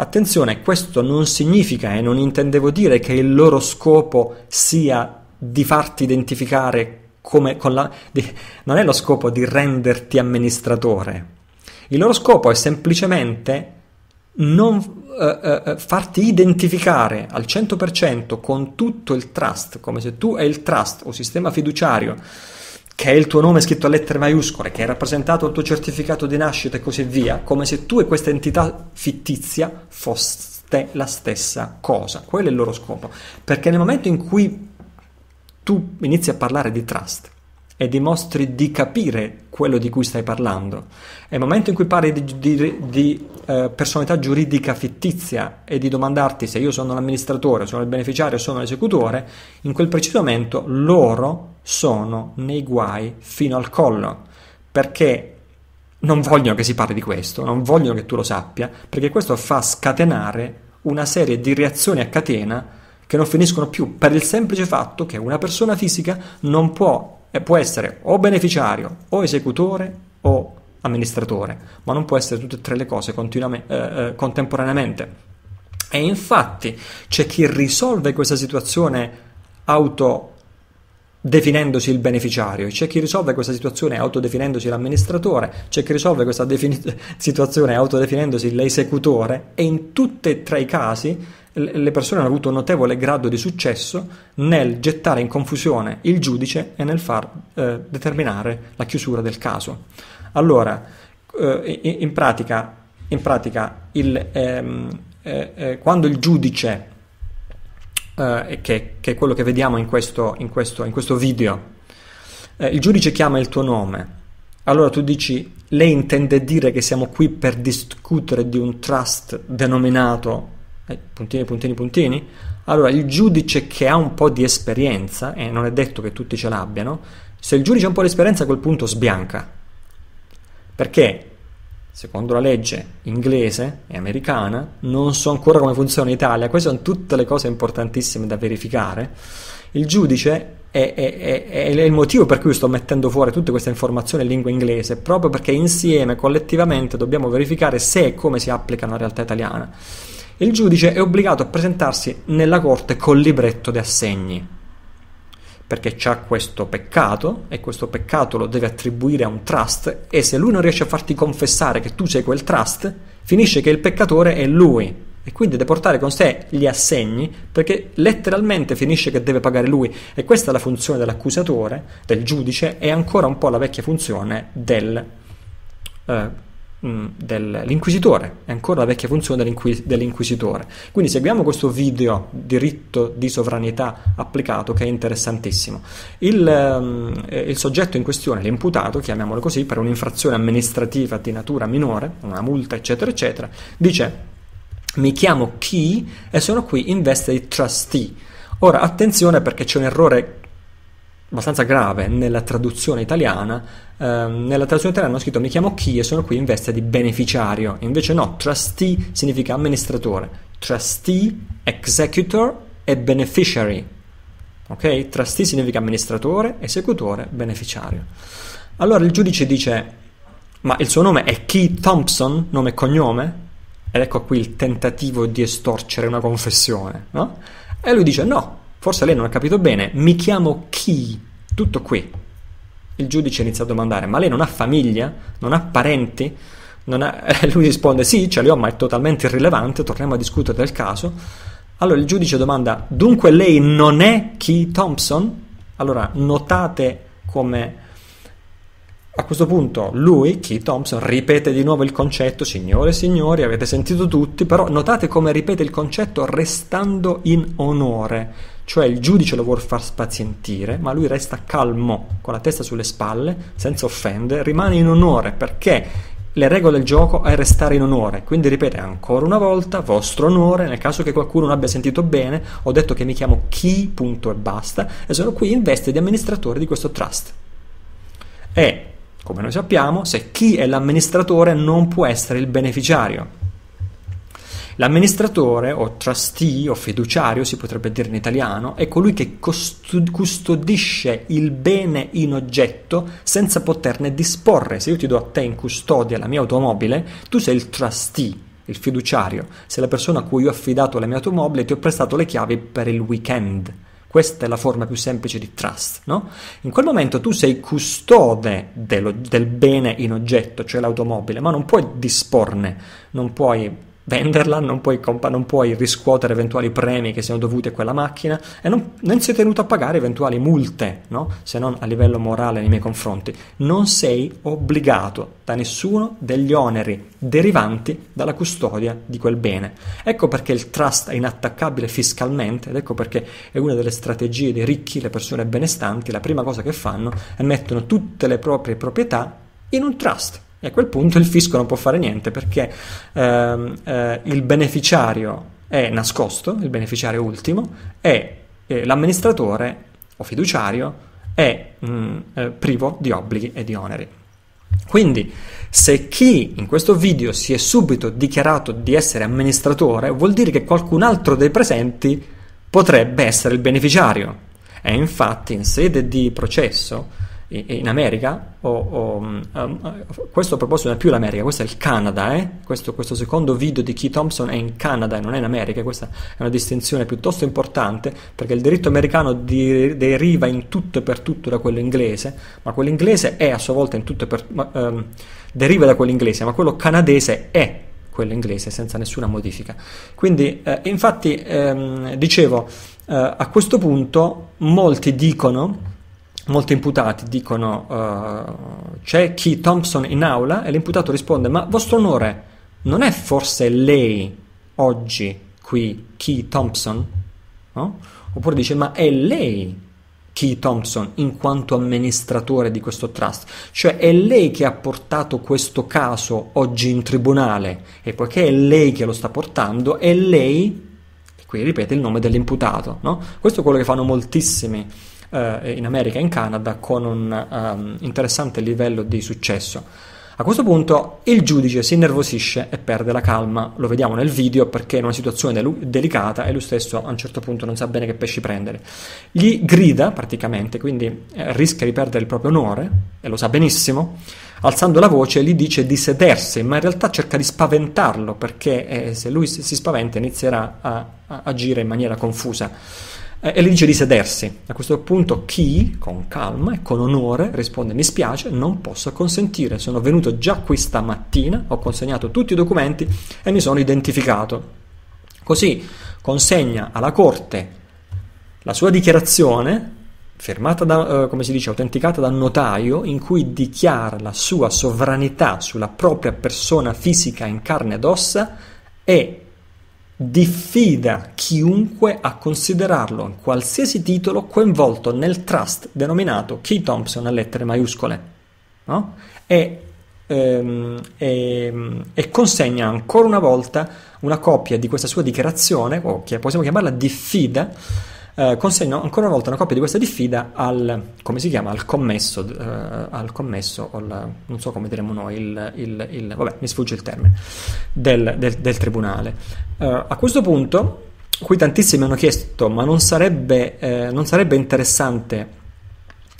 Attenzione, questo non significa e non intendevo dire che il loro scopo sia di farti identificare come con la... Di, non è lo scopo di renderti amministratore. Il loro scopo è semplicemente non eh, eh, farti identificare al 100% con tutto il trust, come se tu e il trust o sistema fiduciario che è il tuo nome scritto a lettere maiuscole, che è rappresentato il tuo certificato di nascita e così via, come se tu e questa entità fittizia foste la stessa cosa. Quello è il loro scopo. Perché nel momento in cui tu inizi a parlare di trust, e dimostri di capire quello di cui stai parlando. È il momento in cui parli di, di, di eh, personalità giuridica fittizia e di domandarti se io sono l'amministratore, sono il beneficiario, sono l'esecutore, in quel preciso momento loro sono nei guai fino al collo, perché non vogliono che si parli di questo, non vogliono che tu lo sappia, perché questo fa scatenare una serie di reazioni a catena che non finiscono più per il semplice fatto che una persona fisica non può eh, può essere o beneficiario o esecutore o amministratore, ma non può essere tutte e tre le cose eh, eh, contemporaneamente. E infatti c'è chi risolve questa situazione auto definendosi il beneficiario, c'è chi risolve questa situazione autodefinendosi l'amministratore, c'è chi risolve questa defini- *laughs* situazione autodefinendosi l'esecutore e in tutti e tre i casi le persone hanno avuto un notevole grado di successo nel gettare in confusione il giudice e nel far eh, determinare la chiusura del caso. Allora, eh, in pratica, in pratica il, ehm, eh, eh quando il giudice, eh, che, che, è quello che vediamo in questo, in questo, in questo video, eh, il giudice chiama il tuo nome, allora tu dici, lei intende dire che siamo qui per discutere di un trust denominato eh, puntini, puntini, puntini. Allora, il giudice che ha un po' di esperienza, e non è detto che tutti ce l'abbiano, se il giudice ha un po' di esperienza a quel punto sbianca. Perché, secondo la legge inglese e americana, non so ancora come funziona in Italia, queste sono tutte le cose importantissime da verificare, il giudice è, è, è, è, il motivo per cui sto mettendo fuori tutte queste informazioni in lingua inglese, proprio perché insieme, collettivamente, dobbiamo verificare se e come si applica nella realtà italiana il giudice è obbligato a presentarsi nella corte col libretto di assegni, perché ha questo peccato e questo peccato lo deve attribuire a un trust e se lui non riesce a farti confessare che tu sei quel trust, finisce che il peccatore è lui e quindi deve portare con sé gli assegni perché letteralmente finisce che deve pagare lui e questa è la funzione dell'accusatore, del giudice e ancora un po' la vecchia funzione del... Eh, Mm, dell'inquisitore, è ancora la vecchia funzione dell'inquis- dell'inquisitore. Quindi seguiamo questo video diritto di sovranità applicato che è interessantissimo. Il, eh, il soggetto in questione, l'imputato, chiamiamolo così, per un'infrazione amministrativa di natura minore, una multa eccetera eccetera, dice mi chiamo Key e sono qui in veste di trustee. Ora attenzione perché c'è un errore abbastanza grave nella traduzione italiana. Eh, nella traduzione italiana hanno scritto mi chiamo Chi e sono qui in veste di beneficiario. Invece no, trustee significa amministratore. Trustee, executor e beneficiary. Ok? Trustee significa amministratore, esecutore, beneficiario. Allora il giudice dice ma il suo nome è Key Thompson, nome e cognome? Ed ecco qui il tentativo di estorcere una confessione, no? E lui dice no, Forse lei non ha capito bene, mi chiamo chi? Tutto qui. Il giudice inizia a domandare, ma lei non ha famiglia? Non ha parenti? Non ha... *laughs* Lui risponde, sì, ce li ho, ma è totalmente irrilevante, torniamo a discutere del caso. Allora il giudice domanda, dunque lei non è chi Thompson? Allora notate come a questo punto lui, Keith Thompson, ripete di nuovo il concetto, signore e signori, avete sentito tutti, però notate come ripete il concetto restando in onore cioè il giudice lo vuol far spazientire, ma lui resta calmo, con la testa sulle spalle, senza offendere, rimane in onore perché le regole del gioco è restare in onore, quindi ripete ancora una volta vostro onore, nel caso che qualcuno non abbia sentito bene, ho detto che mi chiamo chi, punto e basta, e sono qui in veste di amministratore di questo trust. E, come noi sappiamo, se chi è l'amministratore non può essere il beneficiario, L'amministratore o trustee o fiduciario, si potrebbe dire in italiano, è colui che custodisce il bene in oggetto senza poterne disporre. Se io ti do a te in custodia la mia automobile, tu sei il trustee il fiduciario, se la persona a cui ho affidato la mia automobile ti ho prestato le chiavi per il weekend. Questa è la forma più semplice di trust, no? In quel momento tu sei custode del, del bene in oggetto, cioè l'automobile, ma non puoi disporne, non puoi venderla, non puoi, compa- non puoi, riscuotere eventuali premi che siano dovuti a quella macchina e non, non sei tenuto a pagare eventuali multe, no? se non a livello morale nei miei confronti. Non sei obbligato da nessuno degli oneri derivanti dalla custodia di quel bene. Ecco perché il trust è inattaccabile fiscalmente ed ecco perché è una delle strategie dei ricchi, le persone benestanti, la prima cosa che fanno è mettere tutte le proprie proprietà in un trust e a quel punto il fisco non può fare niente perché ehm, eh, il beneficiario è nascosto, il beneficiario ultimo, e eh, l'amministratore o fiduciario è mh, mm, eh, privo di obblighi e di oneri. Quindi, se chi in questo video si è subito dichiarato di essere amministratore, vuol dire che qualcun altro dei presenti potrebbe essere il beneficiario. E infatti, in sede di processo, in America, o, o, um, questo a proposito non è più l'America, questo è il Canada, eh? questo, questo, secondo video di Key Thompson è in Canada e non è in America, questa è una distinzione piuttosto importante perché il diritto americano di, deriva in tutto e per tutto da quello inglese, ma quello inglese è a sua volta in tutto e per ma, um, deriva da quello inglese, ma quello canadese è quello inglese senza nessuna modifica. Quindi, eh, infatti, ehm, dicevo, eh, a questo punto molti dicono molti imputati dicono uh, c'è chi Thompson in aula e l'imputato risponde ma vostro onore non è forse lei oggi qui Key Thompson? No? Oppure dice ma è lei Key Thompson in quanto amministratore di questo trust, cioè è lei che ha portato questo caso oggi in tribunale e poiché è lei che lo sta portando, è lei, e qui ripete il nome dell'imputato, no? Questo è quello che fanno moltissimi eh, in America e in Canada con un um, interessante livello di successo. A questo punto il giudice si innervosisce e perde la calma, lo vediamo nel video perché è in una situazione del- delicata e lui stesso a un certo punto non sa bene che pesci prendere. Gli grida praticamente, quindi eh, rischia di perdere il proprio onore e lo sa benissimo, alzando la voce gli dice di sedersi, ma in realtà cerca di spaventarlo perché eh, se lui si spaventa inizierà a, a agire in maniera confusa eh, e le dice di sedersi. A questo punto Chi, con calma e con onore, risponde mi spiace, non posso consentire, sono venuto già questa mattina, ho consegnato tutti i documenti e mi sono identificato. Così consegna alla Corte la sua dichiarazione firmata da, eh, come si dice, autenticata dal notaio, in cui dichiara la sua sovranità sulla propria persona fisica in carne ed ossa e diffida chiunque a considerarlo in qualsiasi titolo coinvolto nel trust denominato Key Thompson a lettere maiuscole no? e, ehm, e, e, consegna ancora una volta una copia di questa sua dichiarazione, o che possiamo chiamarla diffida, eh, consegno ancora una volta una copia di questa diffida al, chiama, al commesso, eh, al commesso al, non so come diremo noi, il, il, il, vabbè, mi sfugge il termine, del, del, del tribunale. Eh, a questo punto, qui tantissimi hanno chiesto, ma non sarebbe, eh, non sarebbe interessante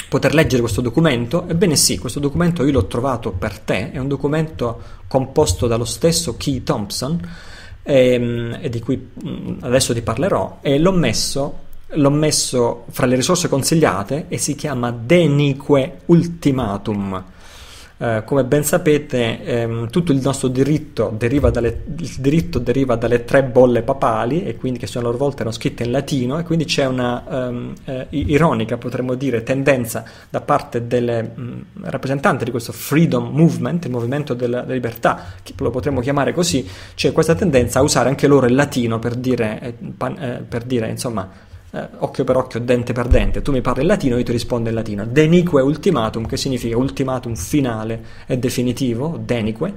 poter leggere questo documento? Ebbene sì, questo documento io l'ho trovato per te, è un documento composto dallo stesso Key Thompson, ehm, e, di cui mm, adesso ti parlerò, e l'ho messo l'ho messo fra le risorse consigliate e si chiama Denique Ultimatum. Eh, come ben sapete, ehm, tutto il nostro diritto deriva, dalle, il diritto deriva dalle tre bolle papali, e quindi che sono a loro volta erano scritte in latino, e quindi c'è una ehm, eh, ironica, potremmo dire, tendenza da parte del mm, rappresentante di questo freedom movement, il movimento della, della libertà, che lo potremmo chiamare così, c'è questa tendenza a usare anche loro il latino per dire, eh, pan, eh, per dire insomma, eh, occhio per occhio, dente per dente. Tu mi parli in latino, io ti rispondo in latino. Denique ultimatum, che significa ultimatum finale e definitivo, denique.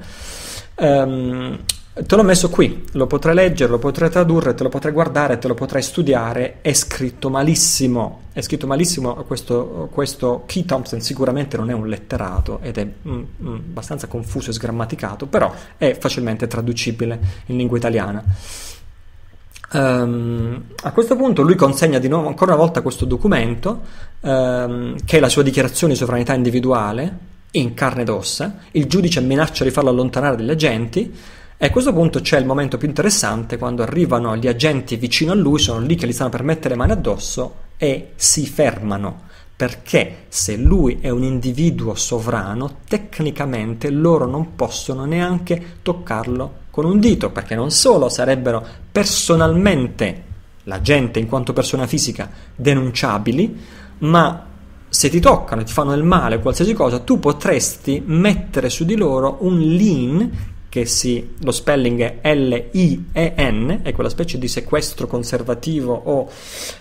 Um, te l'ho messo qui, lo potrai leggere, lo potrai tradurre, te lo potrai guardare, te lo potrai studiare. È scritto malissimo. È scritto malissimo. Questo, questo Key Thompson sicuramente non è un letterato ed è mm, mm, abbastanza confuso e sgrammaticato, però è facilmente traducibile in lingua italiana. Um, a questo punto lui consegna di nuovo ancora una volta questo documento um, che è la sua dichiarazione di sovranità individuale in carne ed ossa, il giudice minaccia di farlo allontanare dagli agenti e a questo punto c'è il momento più interessante quando arrivano gli agenti vicino a lui, sono lì che gli stanno per mettere le mani addosso e si fermano perché se lui è un individuo sovrano tecnicamente loro non possono neanche toccarlo con un dito, perché non solo sarebbero personalmente la gente in quanto persona fisica denunciabili, ma se ti toccano e ti fanno del male o qualsiasi cosa, tu potresti mettere su di loro un lien che si, lo spelling è L-I-E-N, è quella specie di sequestro conservativo o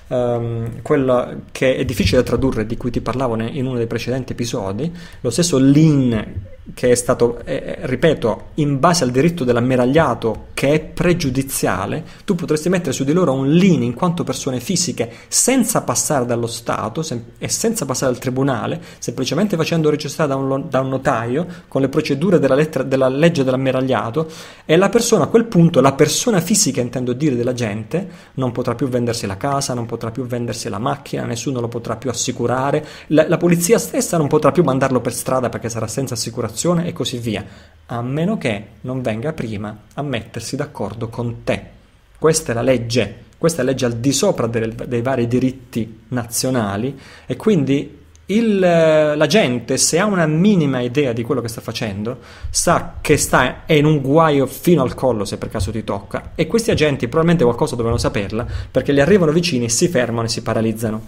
um, quella che è difficile da tradurre, di cui ti parlavo in uno dei precedenti episodi, lo stesso lean che è stato, eh, ripeto, in base al diritto dell'ammiragliato che è pregiudiziale, tu potresti mettere su di loro un lean in quanto persone fisiche senza passare dallo Stato sem- e senza passare al Tribunale, semplicemente facendo registrare da un, lo- da un notaio con le procedure della, lettera- della legge dell'ammiragliato e la persona a quel punto, la persona fisica intendo dire della gente, non potrà più vendersi la casa, non potrà potrà più vendersi la macchina, nessuno lo potrà più assicurare, la, la polizia stessa non potrà più mandarlo per strada perché sarà senza assicurazione e così via, a meno che non venga prima a mettersi d'accordo con te. Questa è la legge, questa è la legge al di sopra del, dei vari diritti nazionali e quindi il, eh, la gente, se ha una minima idea di quello che sta facendo, sa che sta, è in un guaio fino al collo se per caso ti tocca. E questi agenti probabilmente qualcosa dovranno saperla perché li arrivano vicini, si fermano e si paralizzano.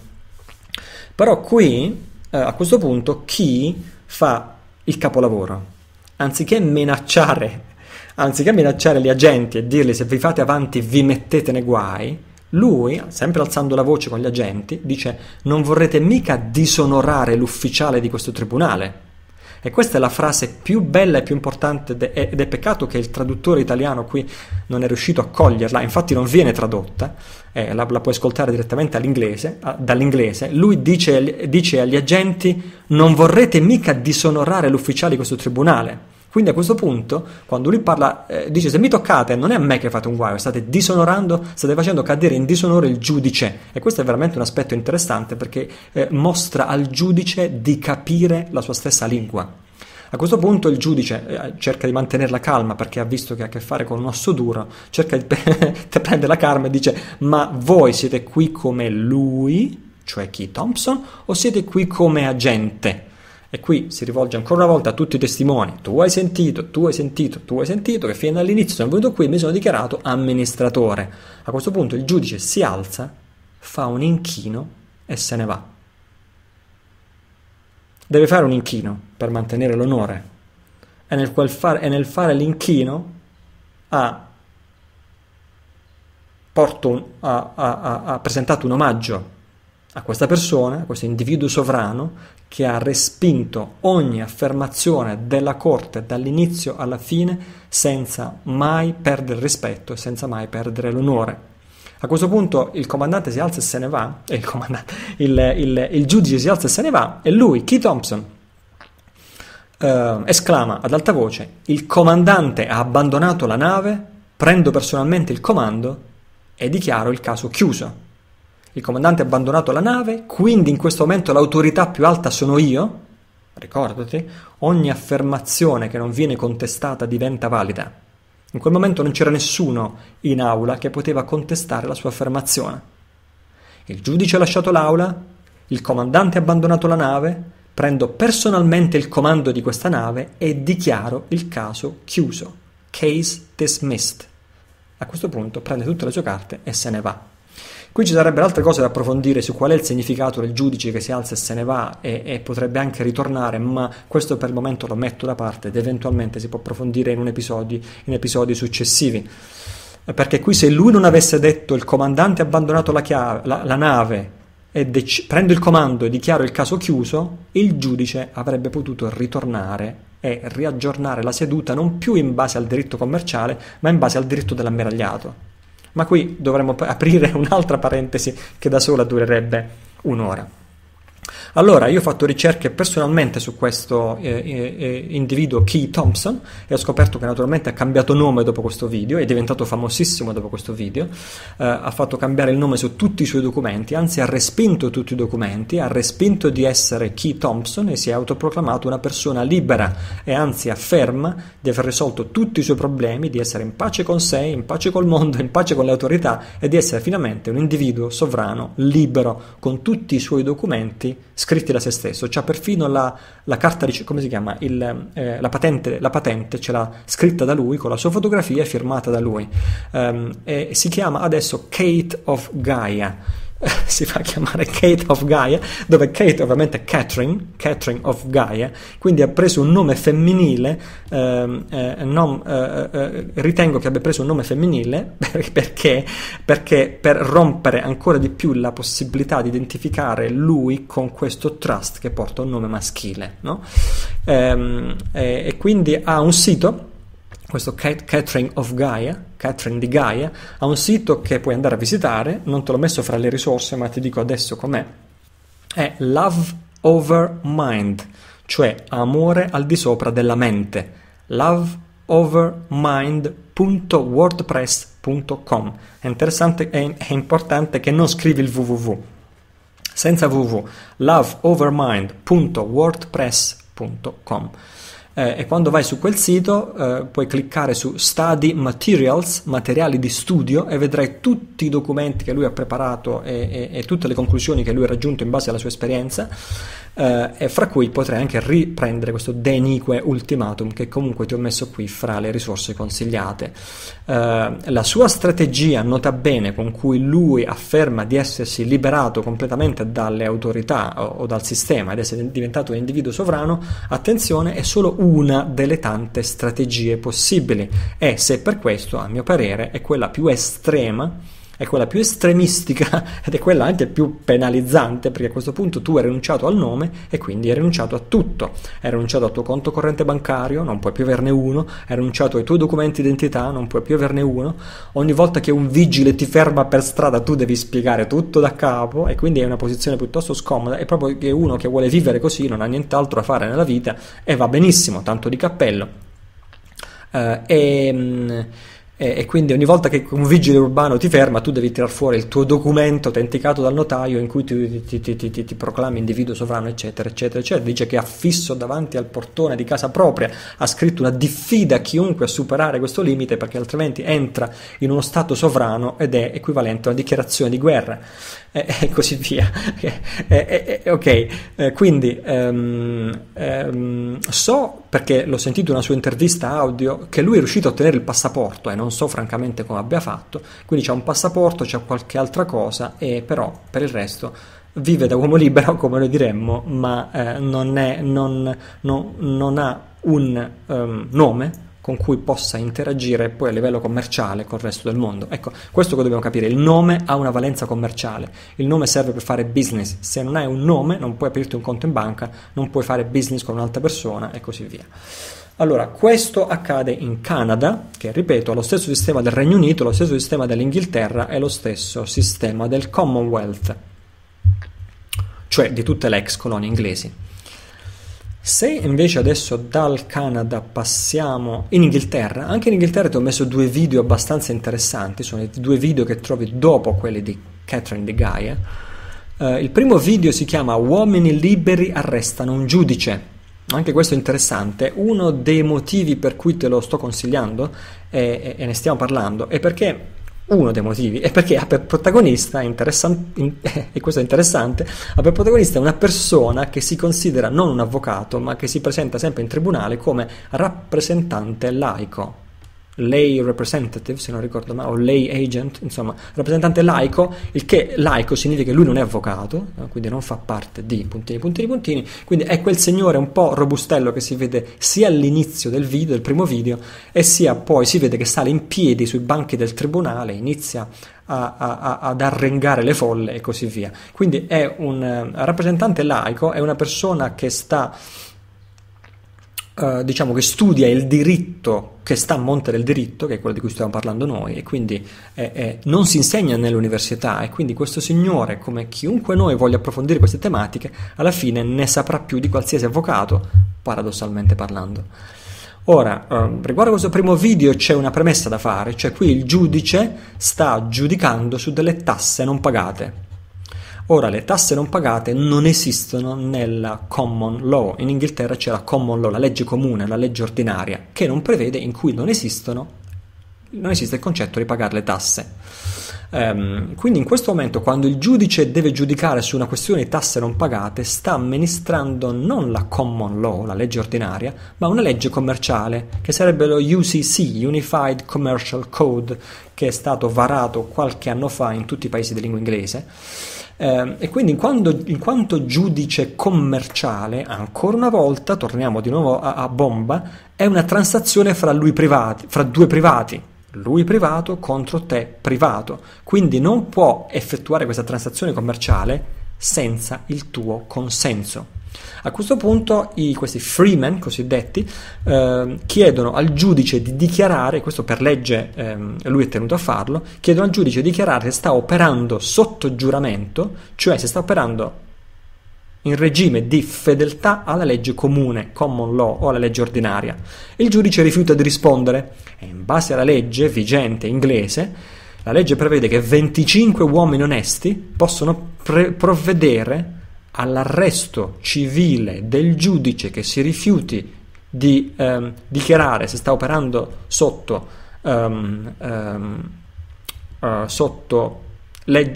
Però qui, eh, a questo punto, chi fa il capolavoro? Anziché minacciare, *laughs* anziché minacciare gli agenti e dirgli se vi fate avanti vi mettete nei guai, lui, sempre alzando la voce con gli agenti, dice non vorrete mica disonorare l'ufficiale di questo tribunale. E questa è la frase più bella e più importante de- ed è peccato che il traduttore italiano qui non è riuscito a coglierla, infatti non viene tradotta, eh, la, la, puoi ascoltare direttamente all'inglese, a, dall'inglese. Lui dice, dice agli agenti non vorrete mica disonorare l'ufficiale di questo tribunale. Quindi a questo punto, quando lui parla, eh, dice se mi toccate non è a me che fate un guaio, state disonorando, state facendo cadere in disonore il giudice. E questo è veramente un aspetto interessante perché eh, mostra al giudice di capire la sua stessa lingua. A questo punto il giudice eh, cerca di mantenere la calma perché ha visto che ha a che fare con un osso duro, cerca di *laughs* prendere la calma e dice ma voi siete qui come lui, cioè chi Thompson, o siete qui come agente? E qui si rivolge ancora una volta a tutti i testimoni. Tu hai sentito, tu hai sentito, tu hai sentito che fino all'inizio sono venuto qui e mi sono dichiarato amministratore. A questo punto il giudice si alza, fa un inchino e se ne va. Deve fare un inchino per mantenere l'onore. E nel, far, e nel fare l'inchino ha, porto, ha, ha, ha presentato un omaggio a questa persona, a questo individuo sovrano che ha respinto ogni affermazione della Corte dall'inizio alla fine senza mai perdere il rispetto e senza mai perdere l'onore. A questo punto il comandante si alza e se ne va, il, il, il, il giudice si alza e se ne va e lui, Key Thompson, eh, esclama ad alta voce, il comandante ha abbandonato la nave, prendo personalmente il comando e dichiaro il caso chiuso il comandante ha abbandonato la nave, quindi in questo momento l'autorità più alta sono io, ricordati, ogni affermazione che non viene contestata diventa valida. In quel momento non c'era nessuno in aula che poteva contestare la sua affermazione. Il giudice ha lasciato l'aula, il comandante ha abbandonato la nave, prendo personalmente il comando di questa nave e dichiaro il caso chiuso. Case dismissed. A questo punto prende tutte le sue carte e se ne va. Qui ci sarebbero altre cose da approfondire su qual è il significato del giudice che si alza e se ne va e, e potrebbe anche ritornare, ma questo per il momento lo metto da parte ed eventualmente si può approfondire in, episodio, in episodi successivi. Perché qui se lui non avesse detto il comandante ha abbandonato la, chiave, la, la nave e dec- prendo il comando e dichiaro il caso chiuso, il giudice avrebbe potuto ritornare e riaggiornare la seduta non più in base al diritto commerciale, ma in base al diritto dell'ammiragliato ma qui dovremmo aprire *laughs* un'altra parentesi che da sola durerebbe un'ora. Allora io ho fatto ricerche personalmente su questo eh, eh, eh, individuo Key Thompson e ho scoperto che naturalmente ha cambiato nome dopo questo video, è diventato famosissimo dopo questo video, eh, ha fatto cambiare il nome su tutti i suoi documenti, anzi ha respinto tutti i documenti, ha respinto di essere Key Thompson e si è autoproclamato una persona libera e anzi afferma di aver risolto tutti i suoi problemi, di essere in pace con sé, in pace col mondo, in pace con le autorità e di essere finalmente un individuo sovrano, libero, con tutti i suoi documenti scritti scritti da se stesso, c'ha perfino la, la carta, come si chiama, Il, eh, la, patente, la patente ce l'ha scritta da lui con la sua fotografia e firmata da lui. Um, si chiama adesso Kate of Gaia *laughs* si fa chiamare Kate of Gaia, dove Kate ovviamente è Catherine, Catherine of Gaia, quindi ha preso un nome femminile, ehm, eh, eh, eh, non, eh, ritengo che abbia preso un nome femminile *laughs* perché, perché, per rompere ancora di più la possibilità di identificare lui con questo trust che porta un nome maschile. No? Ehm, e quindi ha un sito, questo Kate, Catherine of Gaia, Catherine di Gaia, ha un sito che puoi andare a visitare, non te l'ho messo fra le risorse ma ti dico adesso com'è, è Love Over Mind, cioè amore al di sopra della mente, loveovermind.wordpress.com. È interessante e importante che non scrivi il www, senza www, loveovermind.wordpress.com eh, e quando vai su quel sito eh, puoi cliccare su Study Materials, materiali di studio e vedrai tutti i documenti che lui ha preparato e, e, e tutte le conclusioni che lui ha raggiunto in base alla sua esperienza eh, e fra cui potrei anche riprendere questo Denique Ultimatum che comunque ti ho messo qui fra le risorse consigliate. Eh, la sua strategia, nota bene, con cui lui afferma di essersi liberato completamente dalle autorità o, o dal sistema ed essere diventato un individuo sovrano, attenzione, è solo una delle tante strategie possibili e se per questo, a mio parere, è quella più estrema è quella più estremistica *laughs* ed è quella anche più penalizzante perché a questo punto tu hai rinunciato al nome e quindi hai rinunciato a tutto, hai rinunciato al tuo conto corrente bancario, non puoi più averne uno, hai rinunciato ai tuoi documenti d'identità, non puoi più averne uno, ogni volta che un vigile ti ferma per strada tu devi spiegare tutto da capo e quindi è una posizione piuttosto scomoda e proprio che uno che vuole vivere così non ha nient'altro da fare nella vita e va benissimo, tanto di cappello. Uh, eh, e, ehm, mh, e, e, quindi ogni volta che un vigile urbano ti ferma, tu devi tirar fuori il tuo documento autenticato dal notaio in cui ti, ti, ti, ti, proclami individuo sovrano, eccetera, eccetera, eccetera. Dice che affisso davanti al portone di casa propria ha scritto una diffida a chiunque a superare questo limite perché altrimenti entra in uno stato sovrano ed è equivalente a una dichiarazione di guerra e, e così via. *laughs* E, ok, eh, quindi um, um, so perché l'ho sentito in una sua intervista audio che lui è riuscito a ottenere il passaporto e non so francamente come abbia fatto, quindi c'è un passaporto, c'è qualche altra cosa e però per il resto vive da uomo *laughs* libero come noi diremmo, ma eh, non, è, non, no, non ha un um, nome con cui possa interagire poi a livello commerciale col resto del mondo. Ecco, questo che dobbiamo capire, il nome ha una valenza commerciale, il nome serve per fare business, se non hai un nome non puoi aprirti un conto in banca, non puoi fare business con un'altra persona e così via. Allora, questo accade in Canada, che ripeto ha lo stesso sistema del Regno Unito, lo stesso sistema dell'Inghilterra e lo stesso sistema del Commonwealth, cioè di tutte le ex colonie inglesi. Se invece adesso dal Canada passiamo in Inghilterra, anche in Inghilterra ti ho messo due video abbastanza interessanti, sono i due video che trovi dopo quelli di Catherine De Gaia. Uh, il primo video si chiama Uomini liberi arrestano un giudice. Anche questo è interessante. Uno dei motivi per cui te lo sto consigliando e, e, e ne stiamo parlando è perché uno dei motivi è perché ha per protagonista, *laughs* e questo è interessante, ha per protagonista una persona che si considera non un avvocato, ma che si presenta sempre in tribunale come rappresentante laico lei representative, se non ricordo male, o lei agent, insomma, rappresentante laico, il che laico significa che lui non è avvocato, no? quindi non fa parte di puntini, puntini, puntini, quindi è quel signore un po' robustello che si vede sia all'inizio del video, del primo video, e sia poi si vede che sale in piedi sui banchi del tribunale, inizia a, a, ad arrengare le folle e così via. Quindi è un eh, rappresentante laico, è una persona che sta eh, diciamo che studia il diritto che sta a monte del diritto, che è quello di cui stiamo parlando noi, e quindi è, è, non si insegna nell'università, e quindi questo signore, come chiunque noi voglia approfondire queste tematiche, alla fine ne saprà più di qualsiasi avvocato, paradossalmente parlando. Ora, ehm, riguardo a questo primo video c'è una premessa da fare, cioè qui il giudice sta giudicando su delle tasse non pagate. Ora, le tasse non pagate non esistono nella common law. In Inghilterra c'è la common law, la legge comune, la legge ordinaria, che non prevede in cui non esistono non esiste il concetto di pagare le tasse. Um, quindi in questo momento quando il giudice deve giudicare su una questione di tasse non pagate sta amministrando non la common law, la legge ordinaria, ma una legge commerciale che sarebbe lo UCC, Unified Commercial Code, che è stato varato qualche anno fa in tutti i paesi di lingua inglese eh, e quindi in quanto, in quanto, giudice commerciale, ancora una volta, torniamo di nuovo a, a bomba, è una transazione fra, privati, fra due privati, lui privato contro te privato. Quindi non può effettuare questa transazione commerciale senza il tuo consenso. A questo punto i, questi freemen cosiddetti eh, chiedono al giudice di dichiarare, questo per legge eh, lui è tenuto a farlo, chiedono al giudice di dichiarare se sta operando sotto giuramento, cioè se sta operando in regime di fedeltà alla legge comune, common law o alla legge ordinaria. Il giudice rifiuta di rispondere e in base alla legge vigente inglese la legge prevede che 25 uomini onesti possono pre- provvedere all'arresto civile del giudice che si rifiuti di ehm, dichiarare se sta operando sotto, um, um, uh, sotto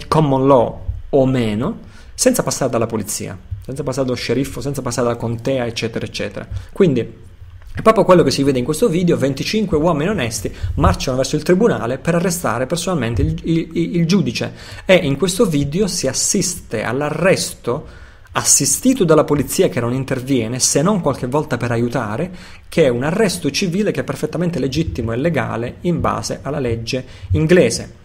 common law o meno, senza passare dalla polizia, senza passare dallo sceriffo, senza passare dalla contea, eccetera, eccetera. Quindi è proprio quello che si vede in questo video, 25 uomini onesti marciano verso il tribunale per arrestare personalmente il, il, il giudice e in questo video si assiste all'arresto assistito dalla polizia che non interviene, se non qualche volta per aiutare, che è un arresto civile che è perfettamente legittimo e legale in base alla legge inglese.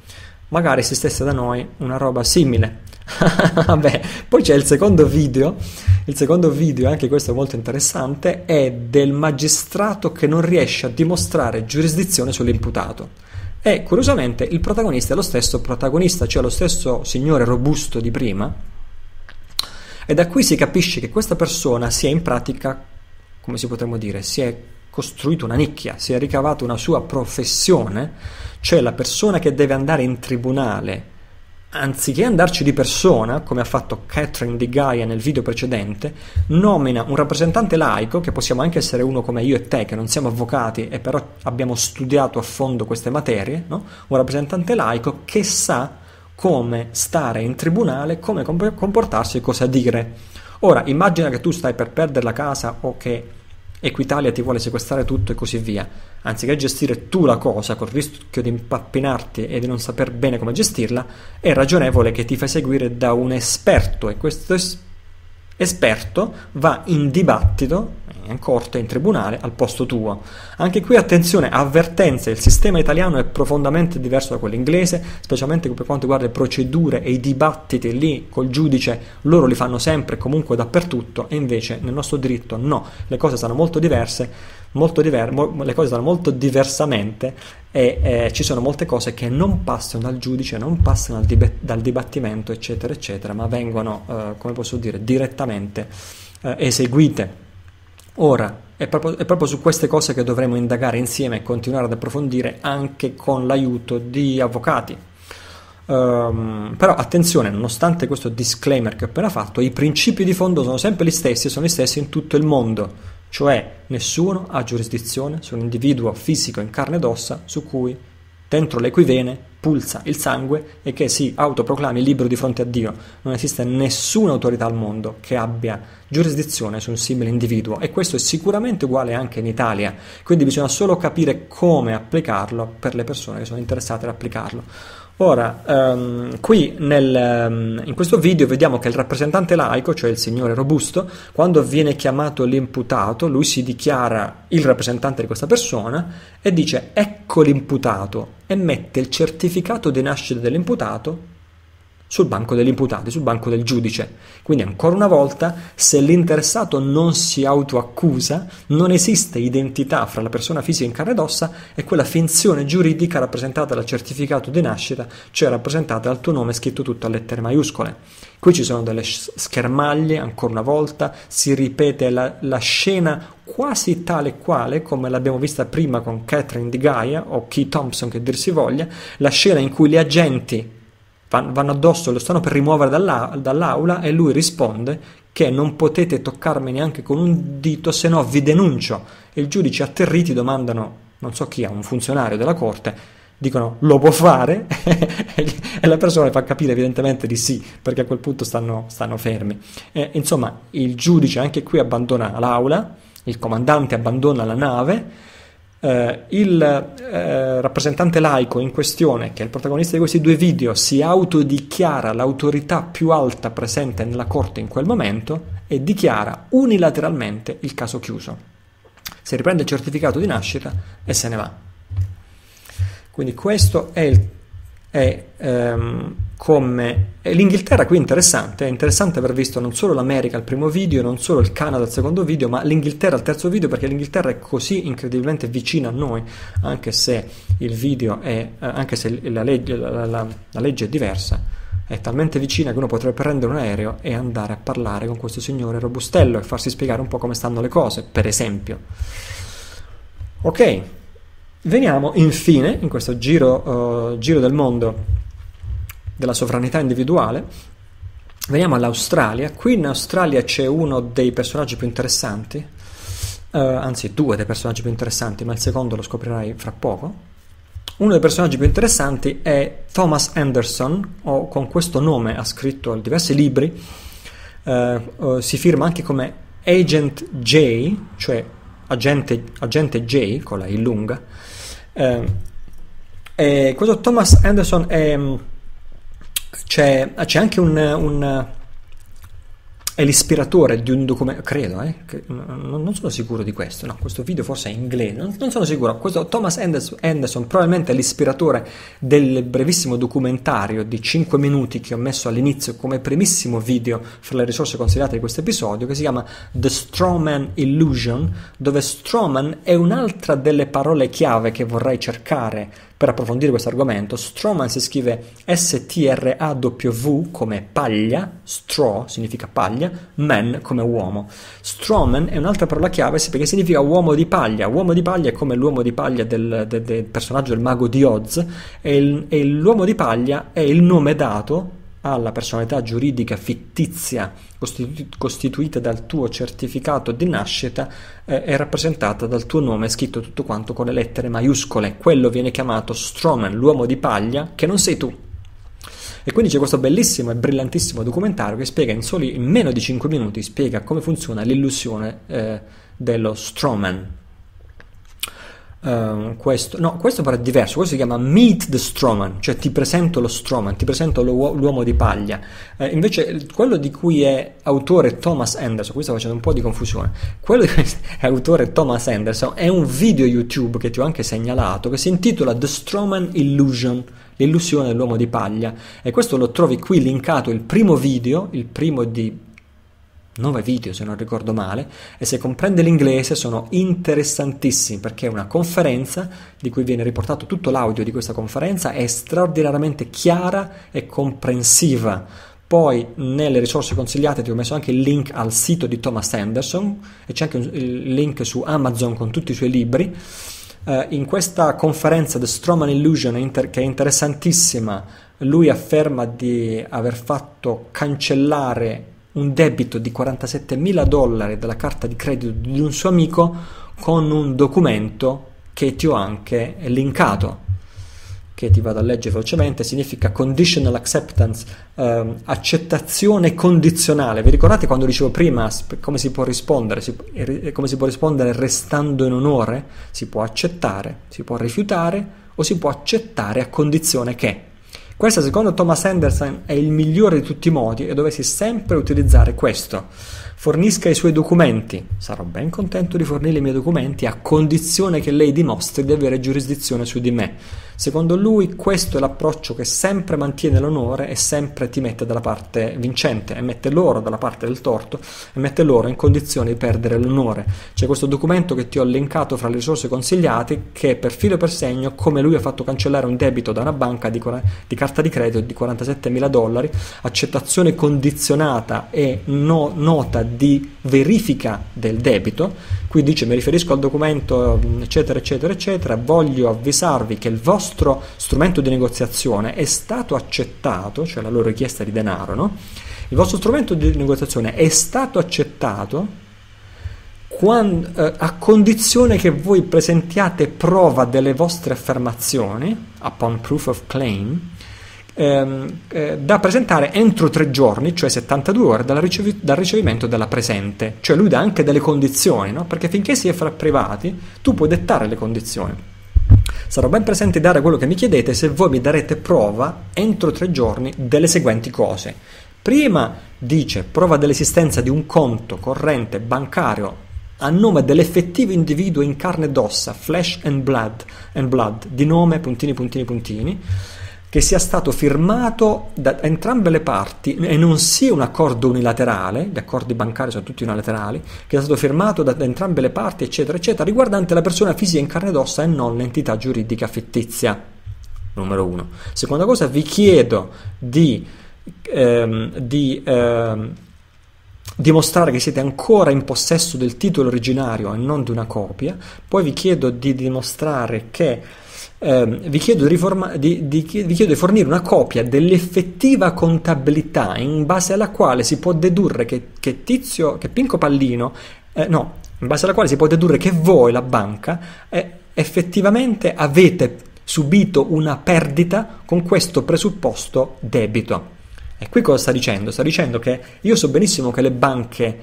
Magari esistesse da noi una roba simile. *laughs* Vabbè, poi c'è il secondo video, il secondo video, anche questo è molto interessante, è del magistrato che non riesce a dimostrare giurisdizione sull'imputato. E curiosamente il protagonista è lo stesso protagonista, cioè lo stesso signore robusto di prima, e da qui si capisce che questa persona si è in pratica, come si potremmo dire, si è costruito una nicchia, si è ricavato una sua professione, cioè la persona che deve andare in tribunale, anziché andarci di persona, come ha fatto Catherine di Gaia nel video precedente, nomina un rappresentante laico, che possiamo anche essere uno come io e te, che non siamo avvocati e però abbiamo studiato a fondo queste materie, no? un rappresentante laico che sa come stare in tribunale, come comportarsi e cosa dire. Ora, immagina che tu stai per perdere la casa o che Equitalia ti vuole sequestrare tutto e così via. Anziché gestire tu la cosa col rischio di impappinarti e di non saper bene come gestirla, è ragionevole che ti fai seguire da un esperto e questo esperto va in dibattito in corte, in tribunale, al posto tuo. Anche qui attenzione, avvertenze, il sistema italiano è profondamente diverso da quello inglese, specialmente per quanto riguarda le procedure e i dibattiti lì col giudice, loro li fanno sempre, e comunque dappertutto, e invece nel nostro diritto no, le cose sono molto diverse, molto diver- le cose sono molto diversamente e eh, ci sono molte cose che non passano dal giudice, non passano dal, dib- dal dibattimento, eccetera, eccetera, ma vengono, eh, come posso dire, direttamente eh, eseguite. Ora, è proprio, è proprio, su queste cose che dovremo indagare insieme e continuare ad approfondire anche con l'aiuto di avvocati. Um, però attenzione, nonostante questo disclaimer che ho appena fatto, i principi di fondo sono sempre gli stessi e sono gli stessi in tutto il mondo, cioè nessuno ha giurisdizione su un individuo fisico in carne ed ossa su cui dentro le cui vene pulsa il sangue e che si autoproclami libero di fronte a Dio. Non esiste nessuna autorità al mondo che abbia giurisdizione su un simile individuo e questo è sicuramente uguale anche in Italia, quindi bisogna solo capire come applicarlo per le persone che sono interessate ad applicarlo. Ora, um, qui nel, um, in questo video vediamo che il rappresentante laico, cioè il signore robusto, quando viene chiamato l'imputato, lui si dichiara il rappresentante di questa persona e dice ecco l'imputato e mette il certificato di nascita dell'imputato sul banco degli imputati, sul banco del giudice. Quindi ancora una volta, se l'interessato non si autoaccusa, non esiste identità fra la persona fisica in carne ed ossa e quella finzione giuridica rappresentata dal certificato di nascita, cioè rappresentata dal tuo nome scritto tutto a lettere maiuscole. Qui ci sono delle schermaglie, ancora una volta, si ripete la, la scena quasi tale quale come l'abbiamo vista prima con Catherine di Gaia o Key Thompson che dir si voglia, la scena in cui gli agenti vanno addosso, lo stanno per rimuovere dall'a- dall'aula e lui risponde che non potete toccarmi neanche con un dito, se no vi denuncio. E il giudice atterriti domandano, non so chi, a un funzionario della corte, dicono lo può fare *laughs* e la persona fa capire evidentemente di sì, perché a quel punto stanno, stanno fermi. Eh, insomma, il giudice anche qui abbandona l'aula, il comandante abbandona la nave eh, il eh, rappresentante laico in questione, che è il protagonista di questi due video, si autodichiara l'autorità più alta presente nella corte in quel momento e dichiara unilateralmente il caso chiuso. Si riprende il certificato di nascita e se ne va. Quindi questo è il è ehm, come l'Inghilterra qui è interessante, è interessante aver visto non solo l'America al primo video, non solo il Canada al secondo video, ma l'Inghilterra al terzo video perché l'Inghilterra è così incredibilmente vicina a noi, anche se il video è, eh, anche se la legge, la, la, la legge è diversa è talmente vicina che uno potrebbe prendere un aereo e andare a parlare con questo signore robustello e farsi spiegare un po' come stanno le cose, per esempio. Ok, Veniamo infine, in questo giro, uh, giro del mondo della sovranità individuale, Veniamo all'Australia. Qui in Australia c'è uno dei personaggi più interessanti, eh, anzi due dei personaggi più interessanti, ma il secondo lo scoprirai fra poco. Uno dei personaggi più interessanti è Thomas Anderson, o con questo nome ha scritto diversi libri, eh, eh, si firma anche come Agent J, cioè agente, agente J con la I lunga, Ehm, eh, questo Thomas Anderson è, mm, c'è, c'è anche un, un è l'ispiratore di un documento, credo, eh, che, non, non, sono sicuro di questo, no, questo video forse è in inglese, non, non, sono sicuro, questo Thomas Anderson, Anderson probabilmente è l'ispiratore del brevissimo documentario di 5 minuti che ho messo all'inizio come primissimo video fra le risorse considerate di questo episodio, che si chiama The Strawman Illusion, dove Strawman è un'altra delle parole chiave che vorrei cercare per approfondire questo argomento, Stroman si scrive S-T-R-A-W come paglia, straw significa paglia, man come uomo. Stroman è un'altra parola chiave perché significa uomo di paglia. Uomo di paglia è come l'uomo di paglia del, del, del personaggio del mago di Oz e, il, e l'uomo di paglia è il nome dato alla personalità giuridica fittizia costitu- costituita dal tuo certificato di nascita eh, è rappresentata dal tuo nome scritto tutto quanto con le lettere maiuscole. Quello viene chiamato Stroman, l'uomo di paglia, che non sei tu. E quindi c'è questo bellissimo e brillantissimo documentario che spiega in, soli, in meno di 5 minuti come funziona l'illusione eh, dello Stroman um, questo, no, questo però è diverso, questo si chiama Meet the Strawman, cioè ti presento lo Strawman, ti presento l'uo- l'uomo di paglia. Eh, invece quello di cui è autore Thomas Anderson, qui sto facendo un po' di confusione, quello di cui *laughs* è autore Thomas Anderson è un video YouTube che ti ho anche segnalato che si intitola The Strawman Illusion l'illusione dell'uomo di paglia e questo lo trovi qui linkato il primo video, il primo di 9 video se non ricordo male e se comprende l'inglese sono interessantissimi perché è una conferenza di cui viene riportato tutto l'audio di questa conferenza è straordinariamente chiara e comprensiva poi nelle risorse consigliate ti ho messo anche il link al sito di Thomas Anderson e c'è anche il link su Amazon con tutti i suoi libri eh, in questa conferenza The Stroman Illusion, che è interessantissima, lui afferma di aver fatto cancellare un debito di 47 mila dollari dalla carta di credito di un suo amico con un documento che ti ho anche linkato che ti vado a leggere velocemente significa conditional acceptance ehm, accettazione condizionale vi ricordate quando dicevo prima come si può rispondere si, eh, come si può rispondere restando in onore si può accettare si può rifiutare o si può accettare a condizione che questo secondo Thomas Anderson è il migliore di tutti i modi e dovessi sempre utilizzare questo fornisca i suoi documenti. Sarò ben contento di fornire i miei documenti a condizione che lei dimostri di avere giurisdizione su di me. Secondo lui questo è l'approccio che sempre mantiene l'onore e sempre ti mette dalla parte vincente e mette loro dalla parte del torto e mette loro in condizione di perdere l'onore. C'è questo documento che ti ho elencato fra le risorse consigliate che per filo e per segno come lui ha fatto cancellare un debito da una banca di, di carta di credito di 47 mila dollari, accettazione condizionata e no, nota di verifica del debito, qui dice mi riferisco al documento mm, eccetera eccetera eccetera, voglio avvisarvi che il vostro strumento di negoziazione è stato accettato, cioè la loro richiesta di denaro, no? il vostro strumento di negoziazione è stato accettato quando, eh, a condizione che voi presentiate prova delle vostre affermazioni, upon proof of claim, ehm, eh, da presentare entro tre giorni, cioè 72 ore, ricevi- dal ricevimento della presente. Cioè lui dà anche delle condizioni, no? perché finché si è fra privati tu puoi dettare le condizioni. Sarò ben presente dare quello che mi chiedete se voi mi darete prova entro tre giorni delle seguenti cose. Prima dice prova dell'esistenza di un conto corrente bancario a nome dell'effettivo individuo in carne ed ossa, flesh and blood, and blood di nome puntini puntini puntini che sia stato firmato da entrambe le parti e non sia un accordo unilaterale, gli accordi bancari sono tutti unilaterali, che sia stato firmato da entrambe le parti, eccetera, eccetera, riguardante la persona fisica in carne ed ossa e non l'entità giuridica fittizia. Numero uno. Seconda cosa, vi chiedo di, ehm, di ehm, dimostrare che siete ancora in possesso del titolo originario e non di una copia, poi vi chiedo di dimostrare che eh, vi, chiedo di, di, di, vi chiedo di fornire una copia dell'effettiva contabilità in base alla quale si può dedurre che, che tizio, che Pinco Pallino, eh, no, in base alla quale si può dedurre che voi, la banca, eh, effettivamente avete subito una perdita con questo presupposto debito. E qui cosa sta dicendo? Sta dicendo che io so benissimo che le banche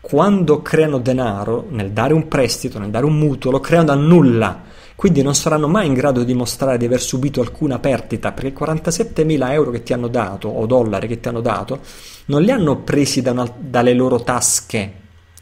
quando creano denaro, nel dare un prestito, nel dare un mutuo, lo creano da nulla quindi non saranno mai in grado di dimostrare di aver subito alcuna perdita perché 47.000 euro che ti hanno dato o dollari che ti hanno dato non li hanno presi da una, dalle loro tasche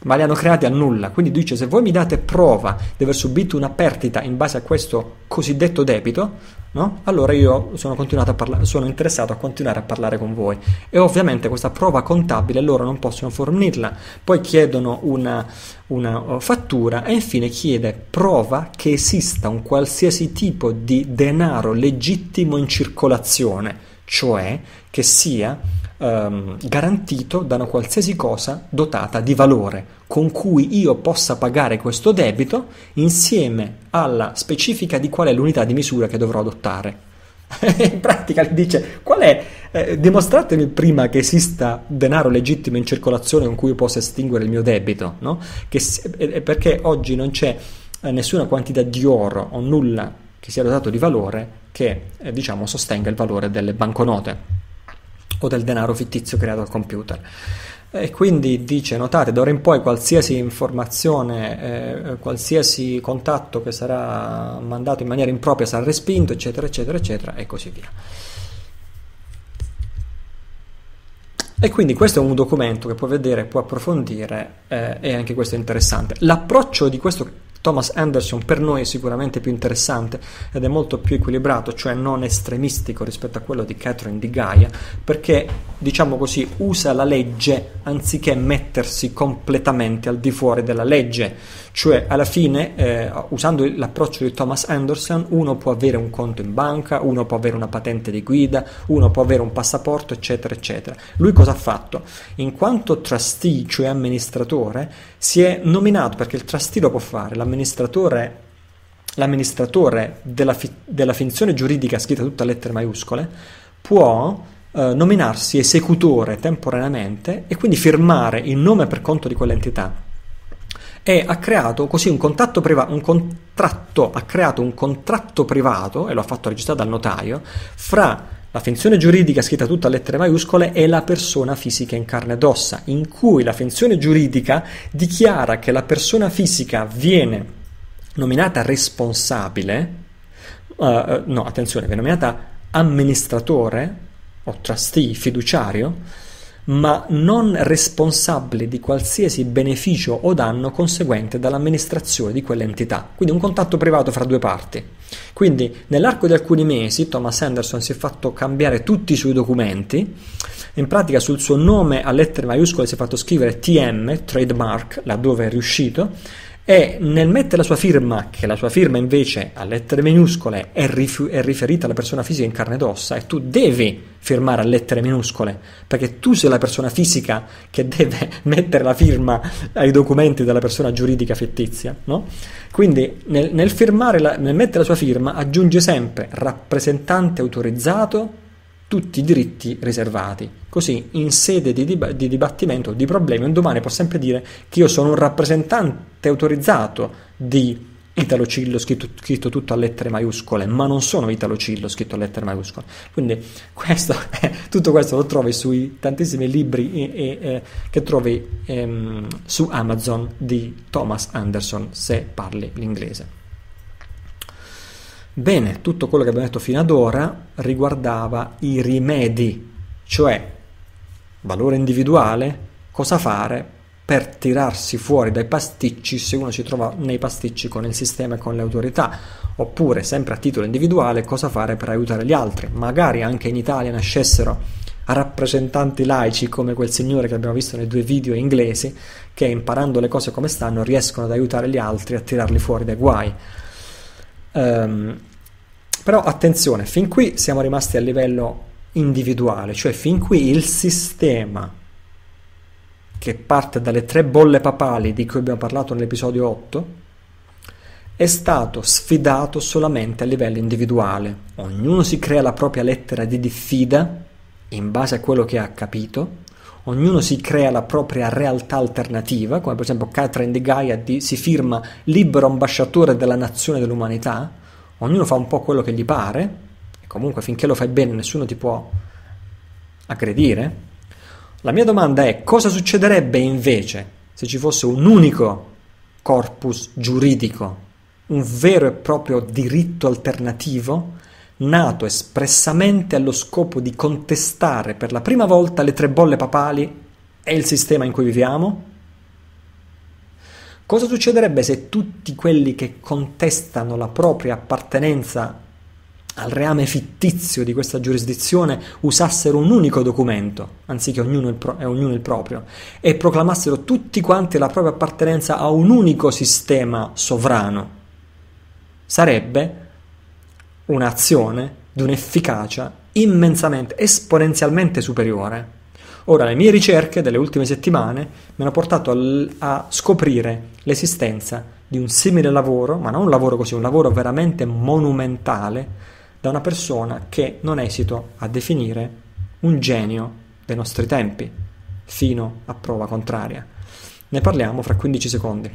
ma li hanno creati a nulla quindi dice se voi mi date prova di aver subito una perdita in base a questo cosiddetto debito No? Allora io sono, parla- sono, interessato a continuare a parlare con voi e ovviamente questa prova contabile loro non possono fornirla, poi chiedono una, una oh, fattura e infine chiede prova che esista un qualsiasi tipo di denaro legittimo in circolazione, cioè che sia ehm, garantito da una qualsiasi cosa dotata di valore, con cui io possa pagare questo debito insieme alla specifica di qual è l'unità di misura che dovrò adottare. *laughs* in pratica dice qual è, eh, dimostratemi prima che esista denaro legittimo in circolazione con cui io possa estinguere il mio debito, no? se, eh, perché oggi non c'è eh, nessuna quantità di oro o nulla che sia dotato di valore che eh, diciamo sostenga il valore delle banconote o del denaro fittizio creato al computer. E quindi dice, notate, d'ora in poi qualsiasi informazione, eh, qualsiasi contatto che sarà mandato in maniera impropria sarà respinto, eccetera, eccetera, eccetera, e così via. E quindi questo è un documento che può vedere, può approfondire eh, e anche questo è interessante. L'approccio di questo Thomas Anderson per noi è sicuramente più interessante ed è molto più equilibrato, cioè non estremistico rispetto a quello di Catherine di Gaia, perché diciamo così usa la legge anziché mettersi completamente al di fuori della legge, cioè alla fine eh, usando l'approccio di Thomas Anderson uno può avere un conto in banca, uno può avere una patente di guida, uno può avere un passaporto, eccetera, eccetera. Lui cosa ha fatto? In quanto trustee, cioè amministratore, si è nominato perché il trustee lo può fare, la l'amministratore, l'amministratore della, fi, della, finzione giuridica scritta tutta a lettere maiuscole può eh, nominarsi esecutore temporaneamente e quindi firmare il nome per conto di quell'entità e ha creato così un, priva- un contratto, ha creato un contratto privato e lo ha fatto registrare dal notaio fra la finzione giuridica scritta tutta a lettere maiuscole è la persona fisica in carne ed ossa, in cui la finzione giuridica dichiara che la persona fisica viene nominata responsabile, uh, no attenzione, viene nominata amministratore o trustee fiduciario, ma non responsabile di qualsiasi beneficio o danno conseguente dall'amministrazione di quell'entità. Quindi un contatto privato fra due parti. Quindi nell'arco di alcuni mesi Thomas Anderson si è fatto cambiare tutti i suoi documenti, in pratica sul suo nome a lettere maiuscole si è fatto scrivere TM, trademark, laddove è riuscito, e nel mettere la sua firma, che la sua firma invece a lettere minuscole è, rifu- è riferita alla persona fisica in carne ed ossa e tu devi firmare a lettere minuscole perché tu sei la persona fisica che deve *laughs* mettere la firma ai documenti della persona giuridica fittizia, no? Quindi nel, nel, la, nel mettere la sua firma aggiunge sempre rappresentante autorizzato tutti i diritti riservati. Così in sede di, dib- di dibattimento, di problemi, un domani può sempre dire che io sono un rappresentante autorizzato di Italo Cillo scritto, scritto, tutto a lettere maiuscole, ma non sono Italo Cillo scritto a lettere maiuscole. Quindi *laughs* questo, tutto questo lo trovi sui tantissimi libri e, e, eh, che trovi ehm, su Amazon di Thomas Anderson se parli l'inglese. Bene, tutto quello che abbiamo detto fino ad ora riguardava i rimedi, cioè valore individuale, cosa fare per tirarsi fuori dai pasticci se uno si trova nei pasticci con il sistema e con le autorità, oppure sempre a titolo individuale cosa fare per aiutare gli altri. Magari anche in Italia nascessero rappresentanti laici come quel signore che abbiamo visto nei due video inglesi che imparando le cose come stanno riescono ad aiutare gli altri a tirarli fuori dai guai. Um, però attenzione, fin qui siamo rimasti a livello individuale, cioè fin qui il sistema che parte dalle tre bolle papali di cui abbiamo parlato nell'episodio 8 è stato sfidato solamente a livello individuale. Ognuno si crea la propria lettera di diffida in base a quello che ha capito, ognuno si crea la propria realtà alternativa, come per esempio Catherine de Gaia di, si firma libero ambasciatore della nazione dell'umanità, ognuno fa un po' quello che gli pare, e comunque finché lo fai bene nessuno ti può aggredire, la mia domanda è cosa succederebbe invece se ci fosse un unico corpus giuridico, un vero e proprio diritto alternativo nato espressamente allo scopo di contestare per la prima volta le tre bolle papali e il sistema in cui viviamo? Cosa succederebbe se tutti quelli che contestano la propria appartenenza al reame fittizio di questa giurisdizione usassero un unico documento, anziché ognuno il, pro- ognuno il, proprio, e proclamassero tutti quanti la propria appartenenza a un unico sistema sovrano, sarebbe un'azione di un'efficacia immensamente, esponenzialmente superiore Ora, le mie ricerche delle ultime settimane mi hanno portato al, a scoprire l'esistenza di un simile lavoro, ma non un lavoro così, un lavoro veramente monumentale, da una persona che non esito a definire un genio dei nostri tempi, fino a prova contraria. Ne parliamo fra 15 secondi.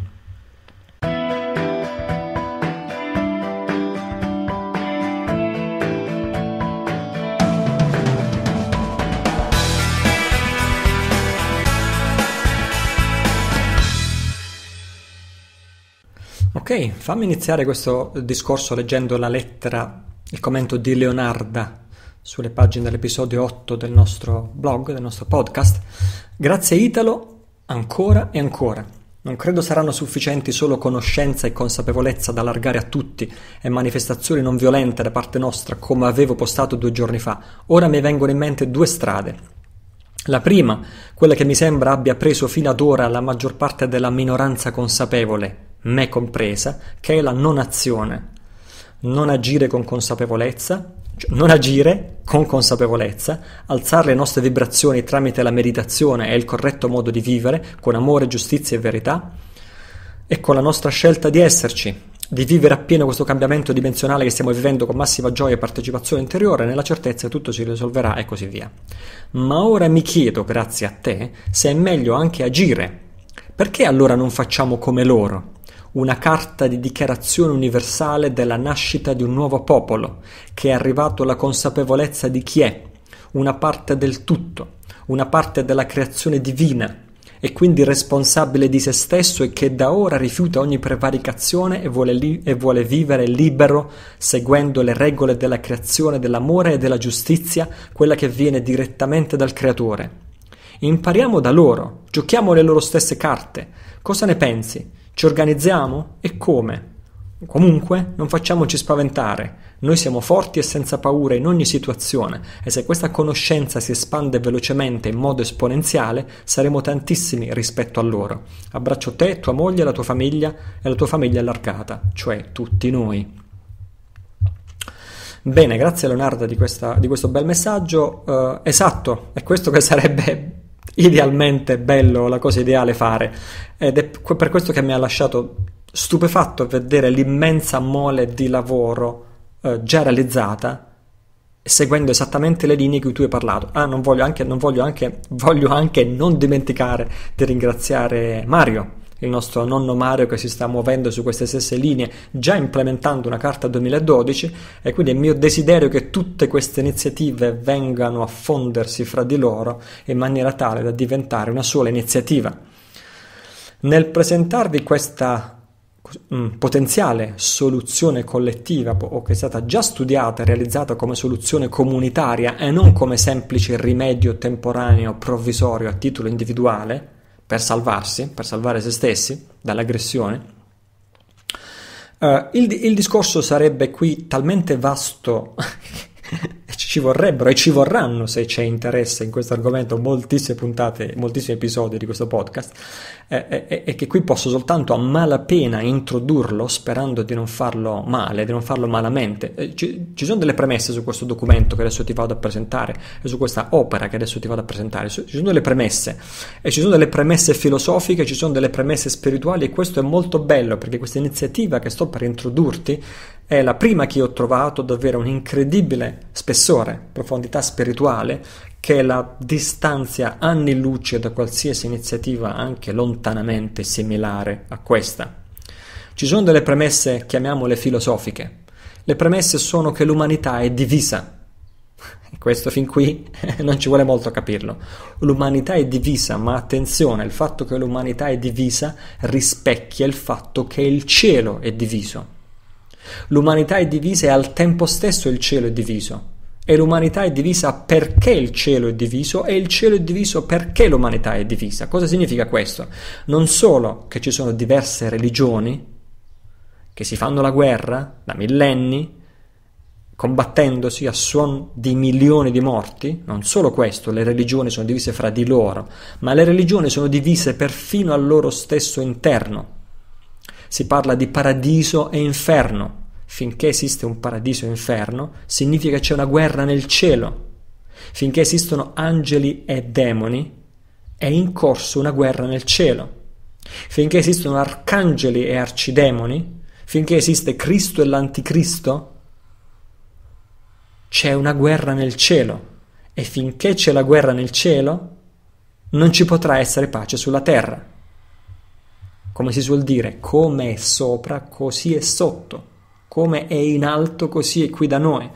Ok, fammi iniziare questo discorso leggendo la lettera, il commento di Leonarda sulle pagine dell'episodio 8 del nostro blog, del nostro podcast. Grazie Italo, ancora e ancora. Non credo saranno sufficienti solo conoscenza e consapevolezza da allargare a tutti e manifestazioni non violente da parte nostra, come avevo postato due giorni fa. Ora mi vengono in mente due strade. La prima, quella che mi sembra abbia preso fino ad ora la maggior parte della minoranza consapevole, me compresa, che è la non azione. Non agire con consapevolezza, cioè non agire con consapevolezza, alzare le nostre vibrazioni tramite la meditazione è il corretto modo di vivere, con amore, giustizia e verità, e con la nostra scelta di esserci, di vivere appieno questo cambiamento dimensionale che stiamo vivendo con massima gioia e partecipazione interiore, nella certezza che tutto si risolverà e così via. Ma ora mi chiedo, grazie a te, se è meglio anche agire. Perché allora non facciamo come loro? una carta di dichiarazione universale della nascita di un nuovo popolo, che è arrivato alla consapevolezza di chi è, una parte del tutto, una parte della creazione divina, e quindi responsabile di se stesso e che da ora rifiuta ogni prevaricazione e vuole, li- e vuole, vivere libero seguendo le regole della creazione, dell'amore e della giustizia, quella che viene direttamente dal creatore. Impariamo da loro, giochiamo le loro stesse carte. Cosa ne pensi? Ci organizziamo? E come? Comunque, non facciamoci spaventare. Noi siamo forti e senza paura in ogni situazione e se questa conoscenza si espande velocemente in modo esponenziale, saremo tantissimi rispetto a loro. Abbraccio te, tua moglie, la tua famiglia e la tua famiglia allargata, cioè tutti noi. Bene, grazie Leonardo di, questa, di questo bel messaggio. Eh, esatto, è questo che sarebbe idealmente bello, la cosa ideale fare. Ed è per questo che mi ha lasciato stupefatto vedere l'immensa mole di lavoro eh, già realizzata seguendo esattamente le linee di cui tu hai parlato. Ah, non voglio anche, non voglio anche, voglio anche non dimenticare di ringraziare Mario il nostro nonno Mario che si sta muovendo su queste stesse linee, già implementando una carta 2012 e quindi è mio desiderio che tutte queste iniziative vengano a fondersi fra di loro in maniera tale da diventare una sola iniziativa. Nel presentarvi questa mm, potenziale soluzione collettiva o che è stata già studiata e realizzata come soluzione comunitaria e non come semplice rimedio temporaneo provvisorio a titolo individuale, per salvarsi, per salvare se stessi dall'aggressione. Uh, il, il discorso sarebbe qui talmente vasto *laughs* ci vorrebbero e ci vorranno, se c'è interesse in questo argomento, moltissime puntate, moltissimi episodi di questo podcast, eh, eh, eh, e che qui posso soltanto a malapena introdurlo sperando di non farlo male, di non farlo malamente. Ci, ci, sono delle premesse su questo documento che adesso ti vado a presentare e su questa opera che adesso ti vado a presentare. Ci sono delle premesse e ci sono delle premesse filosofiche, ci sono delle premesse spirituali e questo è molto bello perché questa iniziativa che sto per introdurti è la prima che ho trovato davvero un incredibile spessore, profondità spirituale che la distanzia anni luce da qualsiasi iniziativa anche lontanamente similare a questa. Ci sono delle premesse, chiamiamole filosofiche. Le premesse sono che l'umanità è divisa. *laughs* Questo fin qui *laughs* non ci vuole molto capirlo. L'umanità è divisa, ma attenzione, il fatto che l'umanità è divisa rispecchia il fatto che il cielo è diviso. L'umanità è divisa e al tempo stesso il cielo è diviso e l'umanità è divisa perché il cielo è diviso e il cielo è diviso perché l'umanità è divisa. Cosa significa questo? Non solo che ci sono diverse religioni che si fanno la guerra da millenni, combattendosi a suon di milioni di morti, non solo questo, le religioni sono divise fra di loro, ma le religioni sono divise perfino al loro stesso interno. Si parla di paradiso e inferno finché esiste un paradiso e inferno, significa che c'è una guerra nel cielo. Finché esistono angeli e demoni, è in corso una guerra nel cielo. Finché esistono arcangeli e arcidemoni, finché esiste Cristo e l'anticristo, c'è una guerra nel cielo. E finché c'è la guerra nel cielo, non ci potrà essere pace sulla terra. Come si suol dire, come è sopra, così è sotto come è in alto così è qui da noi.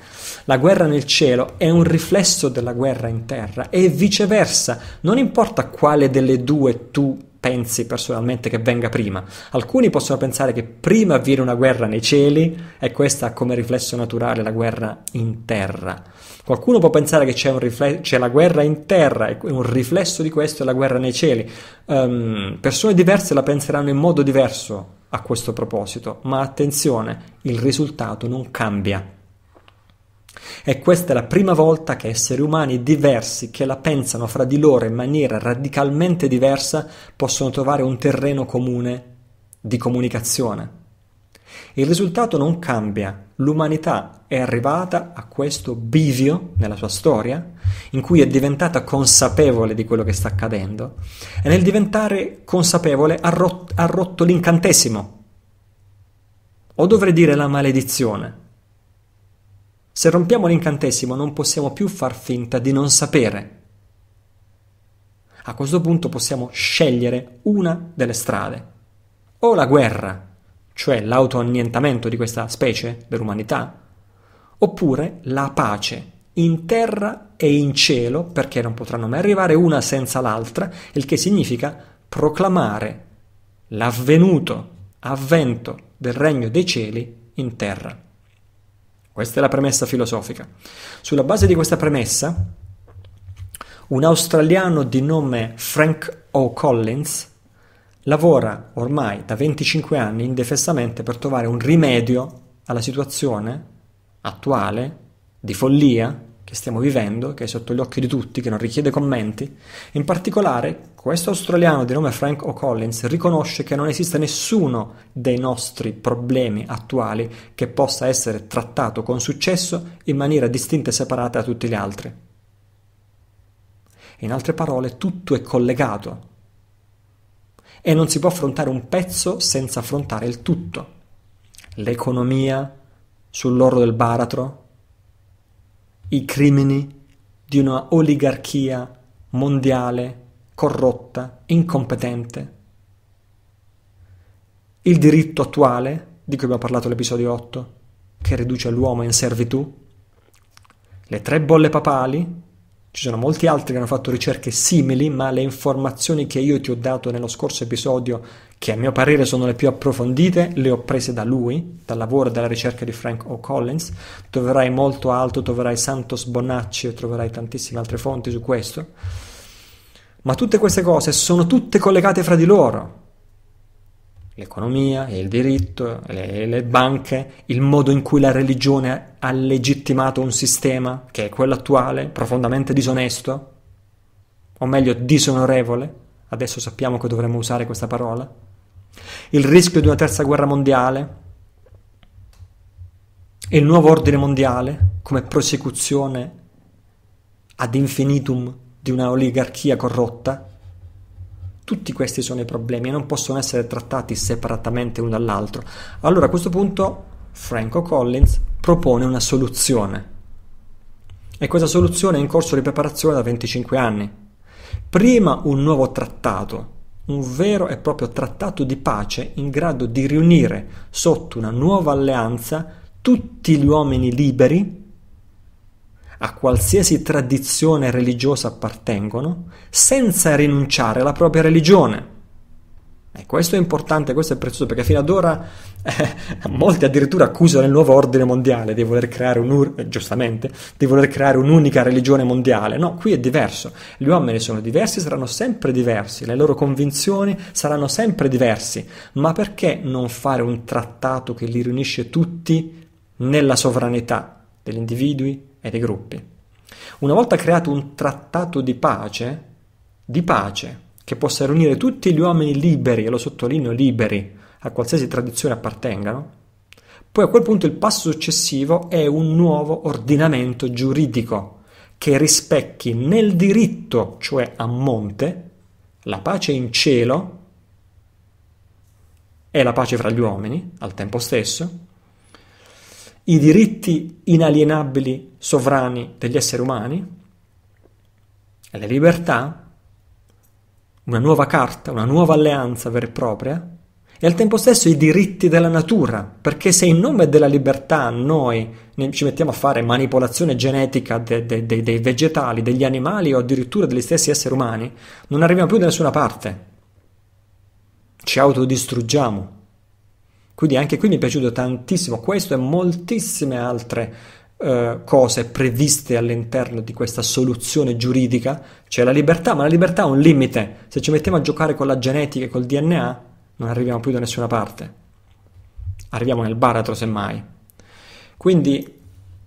La guerra nel cielo è un riflesso della guerra in terra e viceversa, non importa quale delle due tu pensi personalmente che venga prima. Alcuni possono pensare che prima avviene una guerra nei cieli e questa ha come riflesso naturale la guerra in terra. Qualcuno può pensare che c'è, rifle- c'è la guerra in terra e un riflesso di questo è la guerra nei cieli. Um, persone diverse la penseranno in modo diverso, a questo proposito, ma attenzione, il risultato non cambia. E questa è la prima volta che esseri umani diversi che la pensano fra di loro in maniera radicalmente diversa possono trovare un terreno comune di comunicazione. Il risultato non cambia. L'umanità è arrivata a questo bivio nella sua storia, in cui è diventata consapevole di quello che sta accadendo, e nel diventare consapevole ha, rot- ha rotto l'incantesimo, o dovrei dire la maledizione. Se rompiamo l'incantesimo non possiamo più far finta di non sapere. A questo punto possiamo scegliere una delle strade. O la guerra cioè l'autoannientamento di questa specie, dell'umanità, oppure la pace in terra e in cielo, perché non potranno mai arrivare una senza l'altra, il che significa proclamare l'avvenuto, avvento del regno dei cieli in terra. Questa è la premessa filosofica. Sulla base di questa premessa, un australiano di nome Frank O. Collins lavora ormai da 25 anni indefessamente per trovare un rimedio alla situazione attuale di follia che stiamo vivendo, che è sotto gli occhi di tutti, che non richiede commenti. In particolare, questo australiano di nome Frank O'Collins riconosce che non esiste nessuno dei nostri problemi attuali che possa essere trattato con successo in maniera distinta e separata da tutti gli altri. In altre parole, tutto è collegato e non si può affrontare un pezzo senza affrontare il tutto. L'economia sull'oro del baratro, i crimini di una oligarchia mondiale corrotta, incompetente, il diritto attuale, di cui abbiamo parlato nell'episodio 8, che riduce l'uomo in servitù, le tre bolle papali, ci sono molti altri che hanno fatto ricerche simili, ma le informazioni che io ti ho dato nello scorso episodio, che a mio parere sono le più approfondite, le ho prese da lui, dal lavoro e dalla ricerca di Frank O. Collins. Troverai molto altro, troverai Santos Bonacci e troverai tantissime altre fonti su questo. Ma tutte queste cose sono tutte collegate fra di loro l'economia e il diritto, le, le banche, il modo in cui la religione ha legittimato un sistema che è quello attuale, profondamente disonesto, o meglio disonorevole, adesso sappiamo che dovremmo usare questa parola, il rischio di una terza guerra mondiale, il nuovo ordine mondiale come prosecuzione ad infinitum di una oligarchia corrotta tutti questi sono i problemi e non possono essere trattati separatamente l'uno dall'altro. Allora a questo punto Franco Collins propone una soluzione. E questa soluzione è in corso di preparazione da 25 anni. Prima un nuovo trattato, un vero e proprio trattato di pace in grado di riunire sotto una nuova alleanza tutti gli uomini liberi a qualsiasi tradizione religiosa appartengono, senza rinunciare alla propria religione. E questo è importante, questo è prezioso, perché fino ad ora eh, molti addirittura accusano il nuovo ordine mondiale di voler creare un, eh, giustamente, di voler creare un'unica religione mondiale. No, qui è diverso. Gli uomini sono diversi, saranno sempre diversi, le loro convinzioni saranno sempre diverse. Ma perché non fare un trattato che li riunisce tutti nella sovranità degli individui, e dei gruppi. Una volta creato un trattato di pace, di pace, che possa riunire tutti gli uomini liberi, e lo sottolineo liberi, a qualsiasi tradizione appartengano, poi a quel punto il passo successivo è un nuovo ordinamento giuridico che rispecchi nel diritto, cioè a monte, la pace in cielo e la pace fra gli uomini al tempo stesso, i diritti inalienabili sovrani degli esseri umani, le libertà, una nuova carta, una nuova alleanza vera e propria, e al tempo stesso i diritti della natura, perché se in nome della libertà noi ci mettiamo a fare manipolazione genetica de, de, de, dei vegetali, degli animali o addirittura degli stessi esseri umani, non arriviamo più da nessuna parte. Ci autodistruggiamo. Quindi anche qui mi è piaciuto tantissimo questo e moltissime altre eh, cose previste all'interno di questa soluzione giuridica. Cioè la libertà, ma la libertà ha un limite. Se ci mettiamo a giocare con la genetica e col DNA, non arriviamo più da nessuna parte. Arriviamo nel baratro, semmai. Quindi,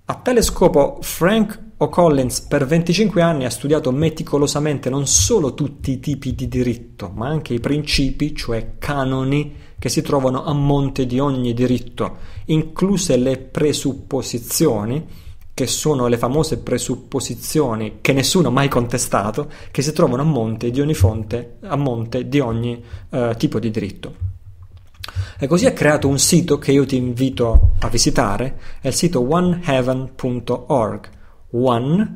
a tale scopo, Frank O'Collins per 25 anni ha studiato meticolosamente non solo tutti i tipi di diritto, ma anche i principi, cioè canoni che si trovano a monte di ogni diritto, incluse le presupposizioni, che sono le famose presupposizioni che nessuno ha mai contestato, che si trovano a monte di ogni fonte, a monte di ogni eh, tipo di diritto. E così ha creato un sito che io ti invito a visitare, è il sito oneheaven.org. One,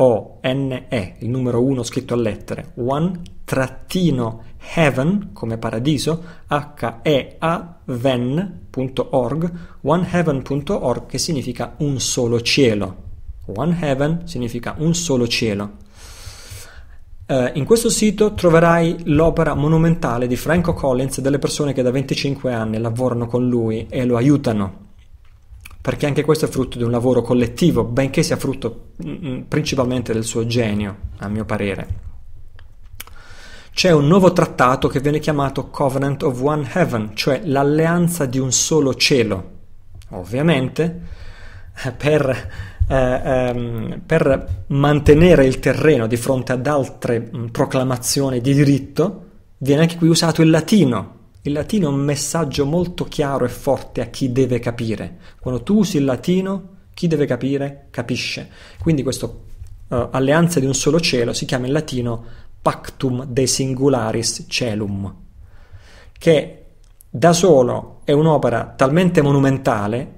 O-N-E, il numero 1 scritto a lettere, one-heaven.org heaven come paradiso, h-e-a-ven.org, oneheaven.org che significa un solo cielo. One heaven significa un solo cielo. Eh, in questo sito troverai l'opera monumentale di Franco Collins e delle persone che da 25 anni lavorano con lui e lo aiutano perché anche questo è frutto di un lavoro collettivo, benché sia frutto mm, mm, principalmente del suo genio, a mio parere c'è un nuovo trattato che viene chiamato Covenant of One Heaven, cioè l'alleanza di un solo cielo. Ovviamente, eh, per, eh, ehm, per mantenere il terreno di fronte ad altre mh, mm, proclamazioni di diritto, viene anche qui usato il latino. Il latino è un messaggio molto chiaro e forte a chi deve capire. Quando tu usi il latino, chi deve capire, capisce. Quindi questa uh, eh, alleanza di un solo cielo si chiama in latino Pactum de Singularis Celum, che da solo è un'opera talmente monumentale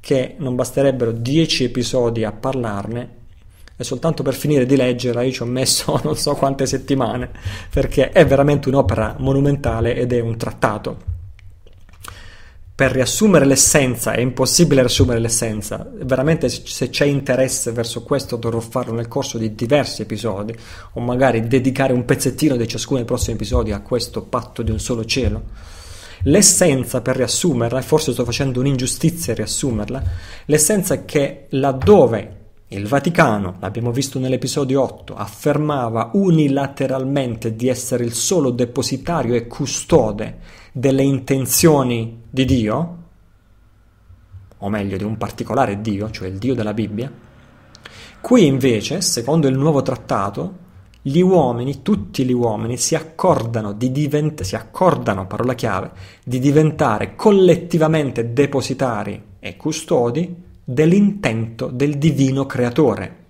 che non basterebbero dieci episodi a parlarne e soltanto per finire di leggerla io ci ho messo *laughs* non so quante settimane perché è veramente un'opera monumentale ed è un trattato per riassumere l'essenza, è impossibile riassumere l'essenza, veramente se c'è interesse verso questo dovrò farlo nel corso di diversi episodi o magari dedicare un pezzettino di ciascuno dei prossimi episodi a questo patto di un solo cielo. L'essenza per riassumerla, forse sto facendo un'ingiustizia a riassumerla, l'essenza è che laddove il Vaticano, l'abbiamo visto nell'episodio 8, affermava unilateralmente di essere il solo depositario e custode delle intenzioni di Dio, o meglio di un particolare Dio, cioè il Dio della Bibbia, qui invece, secondo il nuovo trattato, gli uomini, tutti gli uomini, si accordano, di divent- si accordano, parola chiave, di diventare collettivamente depositari e custodi dell'intento del divino creatore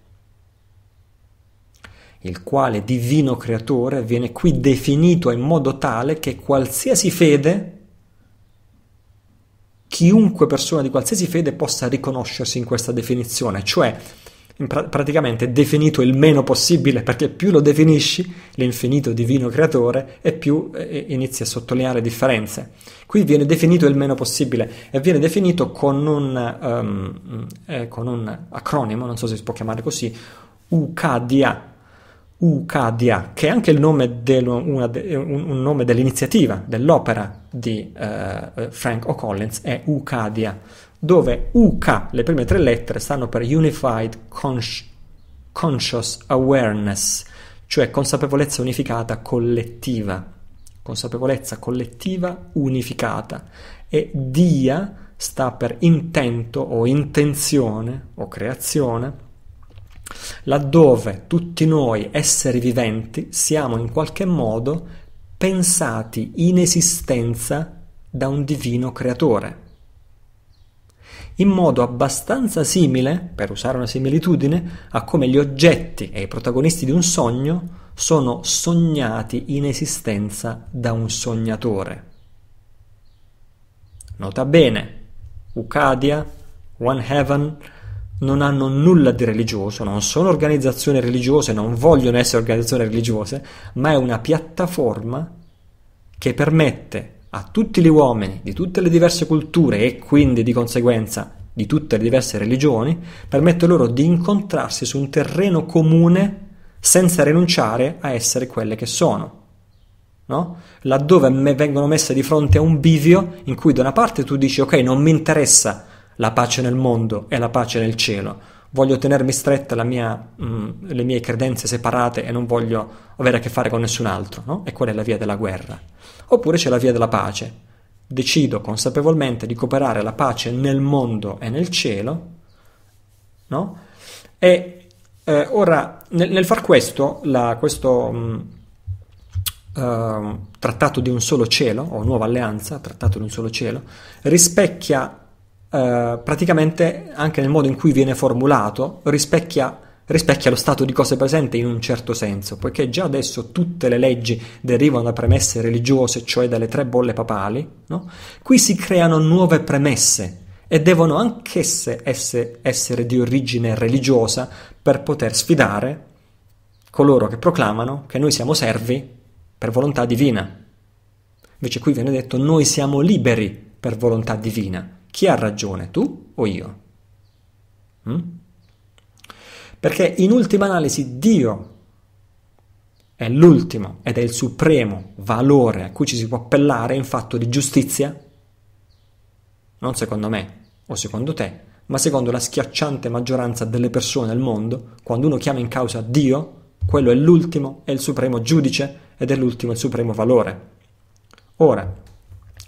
il quale divino creatore viene qui definito in modo tale che qualsiasi fede, chiunque persona di qualsiasi fede possa riconoscersi in questa definizione, cioè pra- praticamente definito il meno possibile perché più lo definisci, l'infinito divino creatore, e più eh, eh inizi a sottolineare differenze. Qui viene definito il meno possibile e viene definito con un, um, eh, con un acronimo, non so se si può chiamare così, UKDA, Ucadia, che è anche il nome del, de, un, un, nome dell'iniziativa, dell'opera di eh, Frank O'Collins, è Ucadia, dove UK, le prime tre lettere, stanno per Unified Consci- Conscious Awareness, cioè consapevolezza unificata collettiva, consapevolezza collettiva unificata, e Dia sta per intento o intenzione o creazione, laddove tutti noi esseri viventi siamo in qualche modo pensati in esistenza da un divino creatore. In modo abbastanza simile, per usare una similitudine, a come gli oggetti e i protagonisti di un sogno sono sognati in esistenza da un sognatore. Nota bene, Ucadia, One Heaven, non hanno nulla di religioso, non sono organizzazioni religiose, non vogliono essere organizzazioni religiose, ma è una piattaforma che permette a tutti gli uomini di tutte le diverse culture e quindi di conseguenza di tutte le diverse religioni, permette loro di incontrarsi su un terreno comune senza rinunciare a essere quelle che sono. No? Laddove vengono messe di fronte a un bivio in cui da una parte tu dici ok non mi interessa la pace nel mondo e la pace nel cielo. Voglio tenermi stretta mia, mh, mm, le mie credenze separate e non voglio avere a che fare con nessun altro, no? E quella è la via della guerra. Oppure c'è la via della pace. Decido consapevolmente di cooperare la pace nel mondo e nel cielo, no? E eh, ora, nel, nel, far questo, la, questo mh, mm, ehm, uh, trattato di un solo cielo, o nuova alleanza, trattato di un solo cielo, rispecchia eh, praticamente anche nel modo in cui viene formulato rispecchia, rispecchia lo stato di cose presente in un certo senso, poiché già adesso tutte le leggi derivano da premesse religiose, cioè dalle tre bolle papali, no? qui si creano nuove premesse e devono anch'esse essere, essere di origine religiosa per poter sfidare coloro che proclamano che noi siamo servi per volontà divina. Invece qui viene detto noi siamo liberi per volontà divina. Chi ha ragione, tu o io? Mm? Perché in ultima analisi Dio è l'ultimo ed è il supremo valore a cui ci si può appellare in fatto di giustizia? Non secondo me o secondo te, ma secondo la schiacciante maggioranza delle persone al mondo, quando uno chiama in causa Dio, quello è l'ultimo, è il supremo giudice ed è l'ultimo, il supremo valore. Ora,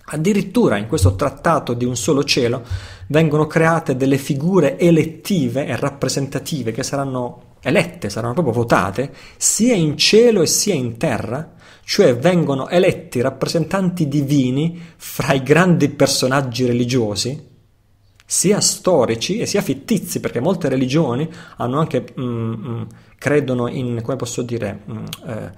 Addirittura in questo trattato di un solo cielo vengono create delle figure elettive e rappresentative che saranno elette, saranno proprio votate, sia in cielo e sia in terra, cioè vengono eletti rappresentanti divini fra i grandi personaggi religiosi, sia storici e sia fittizi, perché molte religioni hanno anche, mm, mm, credono in, come posso dire, mm, eh,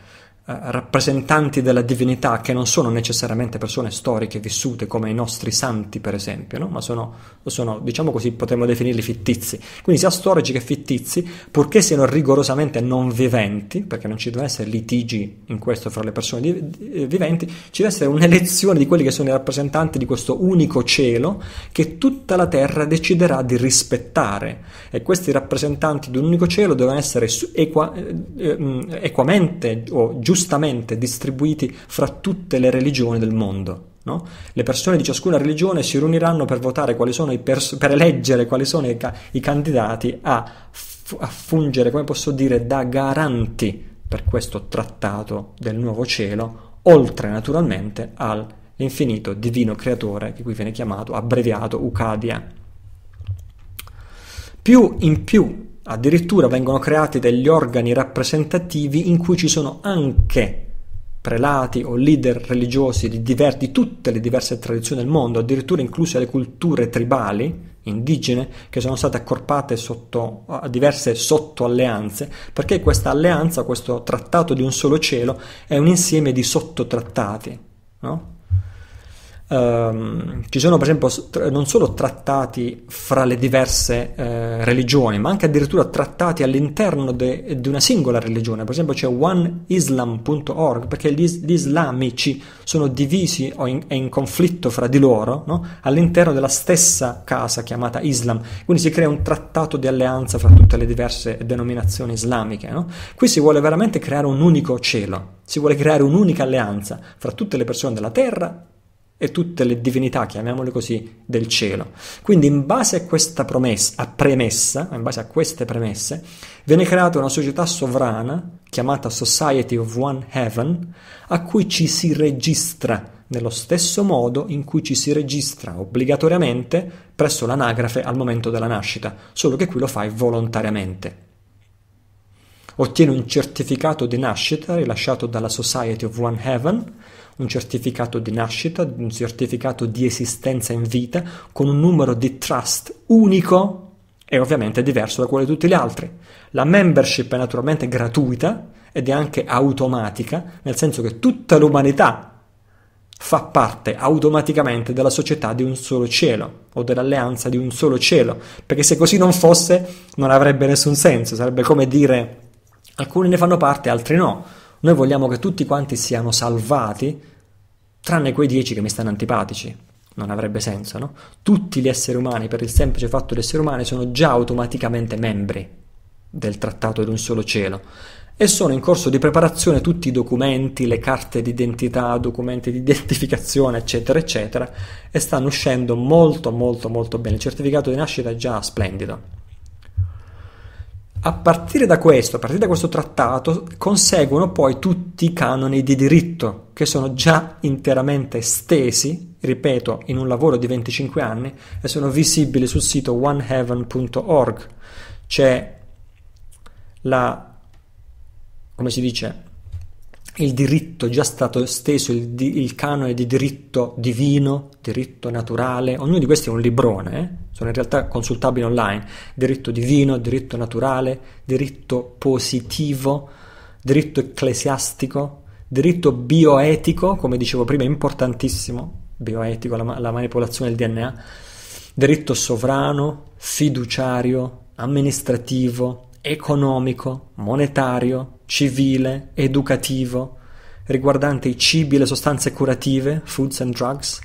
eh, rappresentanti della divinità che non sono necessariamente persone storiche vissute come i nostri santi, per esempio, no? ma sono, sono, diciamo così, potremmo definirli fittizi. Quindi sia storici che fittizi, purché siano rigorosamente non viventi, perché non ci devono essere litigi in questo fra le persone di, di, eh, viventi, ci deve essere un'elezione di quelli che sono i rappresentanti di questo unico cielo che tutta la terra deciderà di rispettare. E questi rappresentanti di un unico cielo devono essere equa, eh, equamente o giustamente giustamente distribuiti fra tutte le religioni del mondo. No? Le persone di ciascuna religione si riuniranno per votare quali sono i pers- per eleggere quali sono i, ca- i candidati a, f- a fungere, come posso dire, da garanti per questo trattato del nuovo cielo, oltre naturalmente all'infinito divino creatore che qui viene chiamato abbreviato Ucadia. Più in più Addirittura vengono creati degli organi rappresentativi in cui ci sono anche prelati o leader religiosi di, diver- di, tutte le diverse tradizioni del mondo, addirittura incluse le culture tribali indigene che sono state accorpate sotto a diverse sottoalleanze, perché questa alleanza, questo trattato di un solo cielo, è un insieme di sottotrattati. No? Um, ci sono per esempio non solo trattati fra le diverse eh, religioni, ma anche addirittura trattati all'interno di una singola religione. Per esempio c'è oneislam.org perché gli, gli, islamici sono divisi o in, in conflitto fra di loro no? all'interno della stessa casa chiamata Islam. Quindi si crea un trattato di alleanza fra tutte le diverse denominazioni islamiche. No? Qui si vuole veramente creare un unico cielo, si vuole creare un'unica alleanza fra tutte le persone della terra e tutte le divinità, chiamiamole così, del cielo. Quindi in base a questa promessa, a premessa, in base a queste premesse, viene creata una società sovrana chiamata Society of One Heaven, a cui ci si registra nello stesso modo in cui ci si registra obbligatoriamente presso l'anagrafe al momento della nascita, solo che qui lo fai volontariamente. Ottieni un certificato di nascita rilasciato dalla Society of One Heaven un certificato di nascita, un certificato di esistenza in vita con un numero di trust unico e ovviamente diverso da quello di tutti gli altri. La membership è naturalmente gratuita ed è anche automatica, nel senso che tutta l'umanità fa parte automaticamente della società di un solo cielo o dell'alleanza di un solo cielo, perché se così non fosse non avrebbe nessun senso, sarebbe come dire alcuni ne fanno parte, altri no. Noi vogliamo che tutti quanti siano salvati, tranne quei dieci che mi stanno antipatici. Non avrebbe senso, no? Tutti gli esseri umani, per il semplice fatto di essere umani, sono già automaticamente membri del trattato di un solo cielo e sono in corso di preparazione tutti i documenti, le carte d'identità, documenti di *laughs* identificazione, eccetera, eccetera, e stanno uscendo molto, molto, molto bene. Il certificato di nascita è già splendido a partire da questo, a partire da questo trattato, conseguono poi tutti i canoni di diritto che sono già interamente stesi, ripeto, in un lavoro di 25 anni e sono visibili sul sito oneheaven.org. C'è la, come si dice, il diritto è già stato esteso, il, di, il, canone di diritto divino, diritto naturale, ognuno di questi è un librone, eh? sono in realtà consultabili online, diritto divino, diritto naturale, diritto positivo, diritto ecclesiastico, diritto bioetico, come dicevo prima, importantissimo, bioetico, la, la manipolazione del DNA, diritto sovrano, fiduciario, amministrativo, economico, monetario, civile, educativo, riguardante i cibi e le sostanze curative, foods and drugs,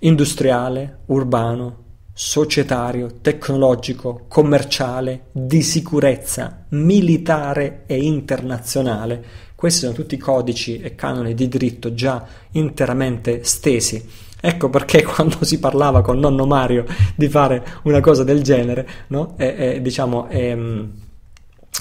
industriale, urbano, societario, tecnologico, commerciale, di sicurezza, militare e internazionale. Questi sono tutti codici e canoni di diritto già interamente stesi. Ecco perché *laughs* quando si parlava con nonno Mario di fare una cosa del genere, no? E, e, diciamo... E, ehm,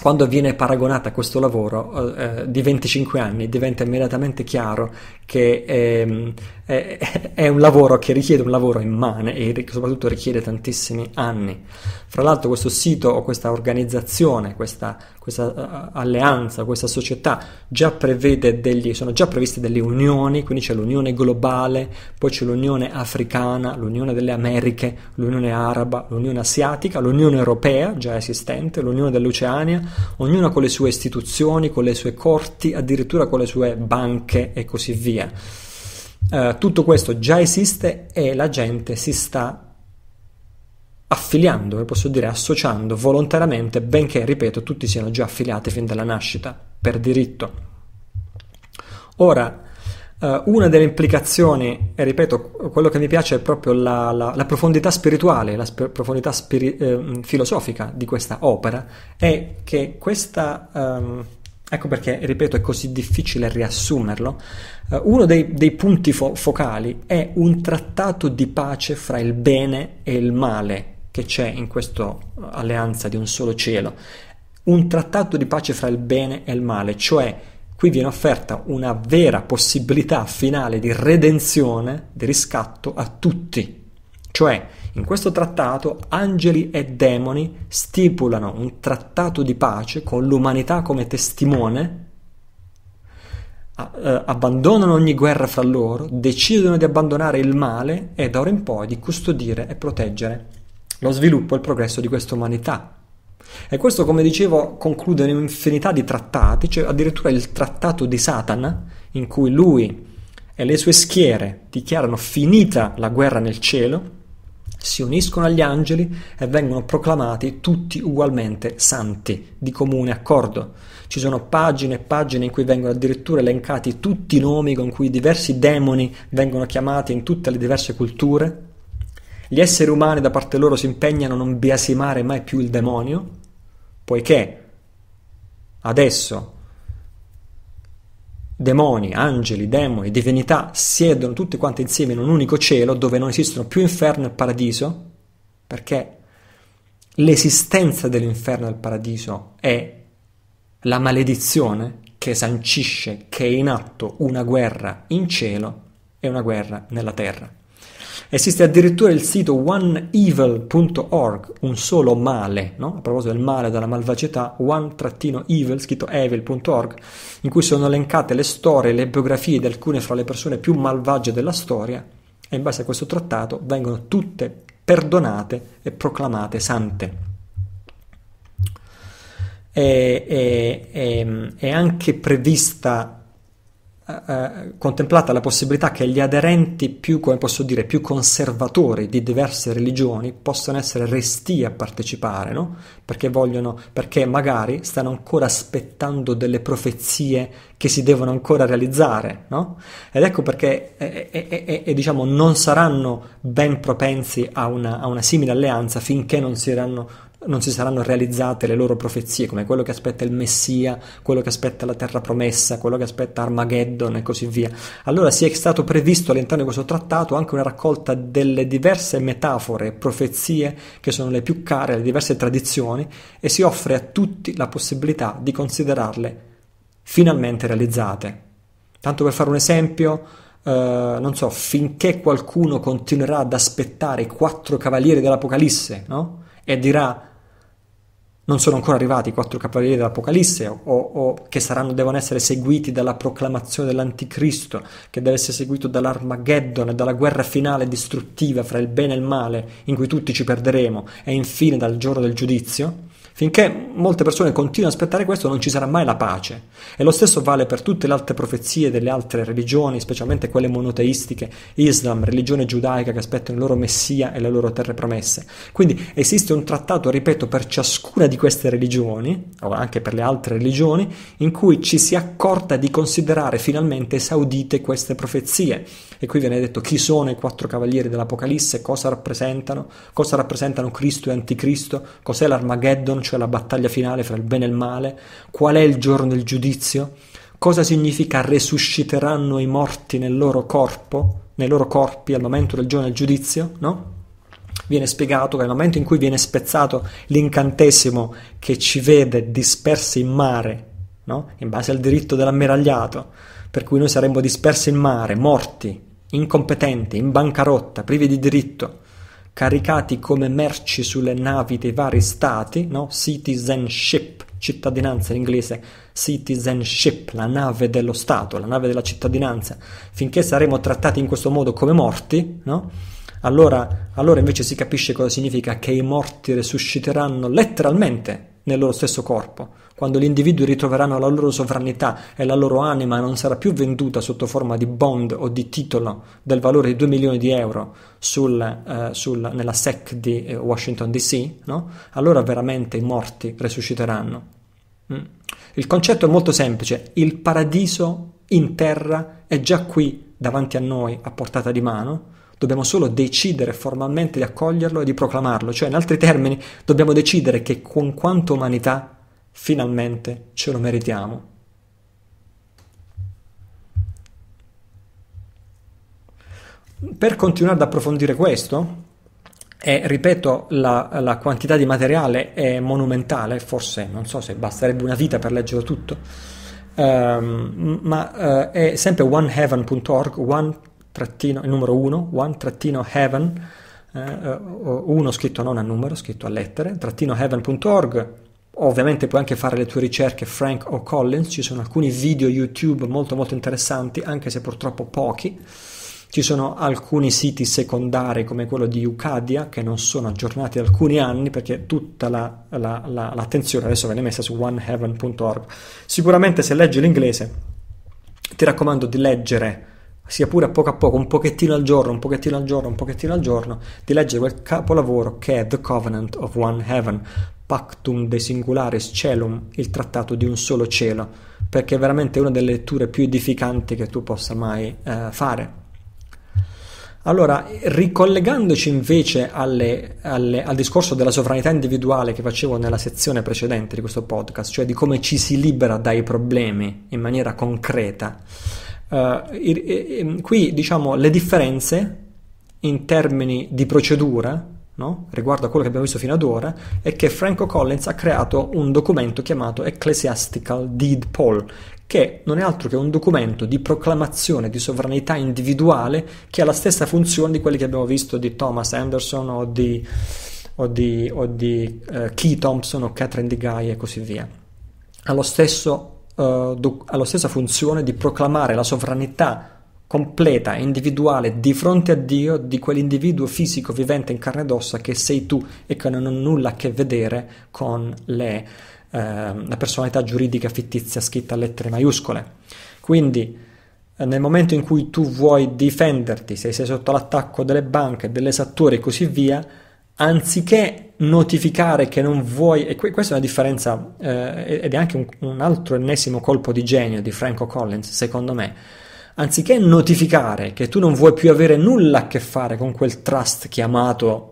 quando viene paragonata a questo lavoro eh, eh di 25 anni diventa immediatamente chiaro che ehm, è, un lavoro che richiede un lavoro immane e soprattutto richiede tantissimi anni. Fra l'altro questo sito o questa organizzazione, questa, questa eh, alleanza, questa società già prevede degli, sono già previste delle unioni, quindi c'è l'unione globale, poi c'è l'unione africana, l'unione delle Americhe, l'unione araba, l'unione asiatica, l'unione europea già esistente, l'unione dell'Oceania, ognuna con le sue istituzioni, con le sue corti, addirittura con le sue banche e così via. Eh, tutto questo già esiste e la gente si sta affiliando, eh, posso dire associando volontariamente, benché, ripeto, tutti siano già affiliati fin dalla nascita, per diritto. Ora, eh, una delle implicazioni, e ripeto, quello che mi piace è proprio la, la, la profondità spirituale, la sp- profondità spiri- eh, filosofica di questa opera, è che questa... Ehm, Ecco perché, ripeto, è così difficile riassumerlo. Uh, uno dei, dei punti fo- focali è un trattato di pace fra il bene e il male che c'è in questa eh, alleanza di un solo cielo. Un trattato di pace fra il bene e il male, cioè qui viene offerta una vera possibilità finale di redenzione, di riscatto a tutti. Cioè, in questo trattato angeli e demoni stipulano un trattato di pace con l'umanità come testimone, eh, abbandonano ogni guerra fra loro, decidono di abbandonare il male e da ora in poi di custodire e proteggere lo sviluppo e il progresso di questa umanità. E questo, come dicevo, conclude un'infinità di trattati, cioè addirittura il trattato di Satana, in cui lui e le sue schiere dichiarano finita la guerra nel cielo si uniscono agli angeli e vengono proclamati tutti ugualmente santi, di comune accordo. Ci sono pagine e pagine in cui vengono addirittura elencati tutti i nomi con cui diversi demoni vengono chiamati in tutte le diverse culture. Gli esseri umani da parte loro si impegnano a non biasimare mai più il demonio, poiché adesso demoni, angeli, demoni, divinità siedono tutti quanti insieme in un unico cielo dove non esistono più inferno e paradiso, perché l'esistenza dell'inferno e del paradiso è la maledizione che sancisce che è in atto una guerra in cielo e una guerra nella terra. Esiste addirittura il sito oneevil.org, un solo male, no? a proposito del male, della malvagità, one-evil, scritto evil.org, in cui sono elencate le storie, le biografie di alcune fra le persone più malvagie della storia e in base a questo trattato vengono tutte perdonate e proclamate sante. E, è, è, è anche prevista eh, eh, contemplata la possibilità che gli aderenti più, come posso dire, più conservatori di diverse religioni possano essere resti a partecipare, no? perché, vogliono, perché magari stanno ancora aspettando delle profezie che si devono ancora realizzare, no? ed ecco perché e, eh, eh, diciamo, non saranno ben propensi a una, a una simile alleanza finché non si erano non si saranno realizzate le loro profezie, come quello che aspetta il Messia, quello che aspetta la terra promessa, quello che aspetta Armageddon e così via. Allora si è stato previsto all'interno di questo trattato anche una raccolta delle diverse metafore e profezie che sono le più care alle diverse tradizioni e si offre a tutti la possibilità di considerarle finalmente realizzate. Tanto per fare un esempio, Uh, non so, finché qualcuno continuerà ad aspettare i quattro cavalieri dell'Apocalisse, no? E dirà non sono ancora arrivati i quattro cavalieri dell'Apocalisse o, o, che saranno, devono essere seguiti dalla proclamazione dell'anticristo, che deve essere seguito dall'Armageddon e dalla guerra finale distruttiva fra il bene e il male in cui tutti ci perderemo e infine dal giorno del giudizio, Finché molte persone continuano ad aspettare questo non ci sarà mai la pace. E lo stesso vale per tutte le altre profezie delle altre religioni, specialmente quelle monoteistiche, Islam, religione giudaica che aspettano il loro Messia e le loro terre promesse. Quindi esiste un trattato, ripeto, per ciascuna di queste religioni, o anche per le altre religioni, in cui ci si accorta di considerare finalmente esaudite queste profezie. E qui viene detto chi sono i quattro cavalieri dell'Apocalisse, cosa rappresentano, cosa rappresentano Cristo e Anticristo, cos'è l'Armageddon, cioè la battaglia finale fra il bene e il male, qual è il giorno del giudizio, cosa significa resusciteranno i morti nel loro corpo, nei loro corpi al momento del giorno del giudizio, no? Viene spiegato che nel momento in cui viene spezzato l'incantesimo che ci vede dispersi in mare, no? In base al diritto dell'ammiragliato, per cui noi saremmo dispersi in mare, morti, incompetenti, in bancarotta, privi di diritto, caricati come merci sulle navi dei vari stati, no? citizenship, cittadinanza in inglese, citizenship, la nave dello Stato, la nave della cittadinanza, finché saremo trattati in questo modo come morti, no? allora, allora invece si capisce cosa significa che i morti resusciteranno letteralmente nel loro stesso corpo. Quando gli individui ritroveranno la loro sovranità e la loro anima non sarà più venduta sotto forma di bond o di titolo del valore di 2 milioni di euro sul, eh, sul, nella SEC di eh, Washington DC, no? allora veramente i morti risusciteranno. Mm. Il concetto è molto semplice, il paradiso in terra è già qui davanti a noi a portata di mano dobbiamo solo decidere formalmente di accoglierlo e di proclamarlo, cioè in altri termini dobbiamo decidere che con quanto umanità finalmente ce lo meritiamo. Per continuare ad approfondire questo, e ripeto, la, la, quantità di materiale è monumentale, forse non so se basterebbe una vita per leggerlo tutto, um, ma uh, è sempre oneheaven.org, one trattino, il numero 1, one trattino heaven, eh, eh uno scritto non a numero, scritto a lettere, trattino heaven.org. Ovviamente puoi anche fare le tue ricerche Frank o Collins, ci sono alcuni video YouTube molto molto interessanti, anche se purtroppo pochi. Ci sono alcuni siti secondari come quello di Ucadia che non sono aggiornati da alcuni anni perché tutta la, la, la, l'attenzione adesso viene messa su oneheaven.org. Sicuramente se leggi l'inglese ti raccomando di leggere sia pure a poco a poco, un pochettino al giorno, un pochettino al giorno, un pochettino al giorno, di leggere quel capolavoro che è The Covenant of One Heaven, Pactum de Singularis Celum, il trattato di un solo cielo, perché è veramente una delle letture più edificanti che tu possa mai eh, fare. Allora, ricollegandoci invece alle, alle, al discorso della sovranità individuale che facevo nella sezione precedente di questo podcast, cioè di come ci si libera dai problemi in maniera concreta, Uh, qui diciamo le differenze in termini di procedura no? riguardo a quello che abbiamo visto fino ad ora è che Franco Collins ha creato un documento chiamato Ecclesiastical Deed Poll che non è altro che un documento di proclamazione di sovranità individuale che ha la stessa funzione di quelli che abbiamo visto di Thomas Anderson o di, o di, o di uh, Key Thompson o Catherine DeGuy e così via. Ha lo stesso eh, ha la stessa funzione di proclamare la sovranità completa e individuale di fronte a Dio di quell'individuo fisico vivente in carne ed ossa che sei tu e che non ha nulla a che vedere con le, eh, la personalità giuridica fittizia scritta a lettere maiuscole. Quindi eh, nel momento in cui tu vuoi difenderti, se sei sotto l'attacco delle banche, delle satture e così via, anziché notificare che non vuoi, e questa è una differenza eh, ed è anche un, un, altro ennesimo colpo di genio di Franco Collins, secondo me, anziché notificare che tu non vuoi più avere nulla a che fare con quel trust chiamato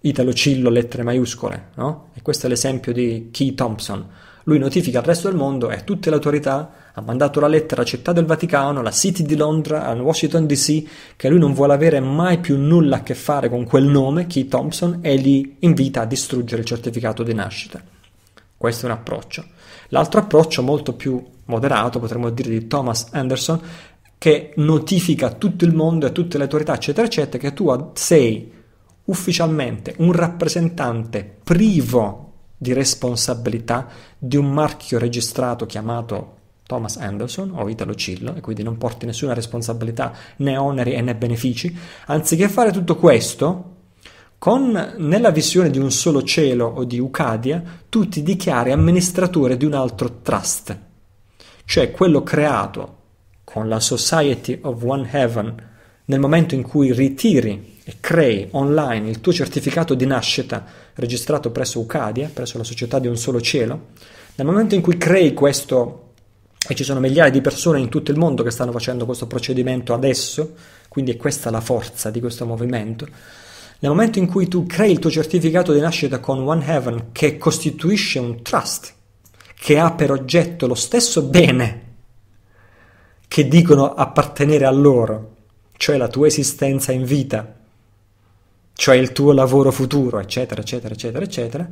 Italo Cillo lettere maiuscole, no? E questo è l'esempio di Key Thompson. Lui notifica al resto del mondo e a tutte le autorità ha mandato la lettera a Città del Vaticano, alla City di Londra, a Washington DC, che lui non vuole avere mai più nulla a che fare con quel nome, Key Thompson, e li invita a distruggere il certificato di nascita. Questo è un approccio. L'altro approccio, molto più moderato, potremmo dire di Thomas Anderson, che notifica a tutto il mondo e a tutte le autorità, eccetera, eccetera, che tu sei ufficialmente un rappresentante privo di responsabilità di un marchio registrato chiamato Thomas Anderson o Italo Cillo e quindi non porti nessuna responsabilità né oneri né benefici, anziché fare tutto questo, con nella visione di un solo cielo o di Ucadia, tu ti dichiari amministratore di un altro trust, cioè quello creato con la Society of One Heaven nel momento in cui ritiri e crei online il tuo certificato di nascita registrato presso Ucadia, presso la società di un solo cielo, nel momento in cui crei questo e ci sono migliaia di persone in tutto il mondo che stanno facendo questo procedimento adesso, quindi è questa la forza di questo movimento. Nel momento in cui tu crei il tuo certificato di nascita con One Heaven, che costituisce un trust, che ha per oggetto lo stesso bene che dicono appartenere a loro, cioè la tua esistenza in vita, cioè il tuo lavoro futuro, eccetera, eccetera, eccetera, eccetera,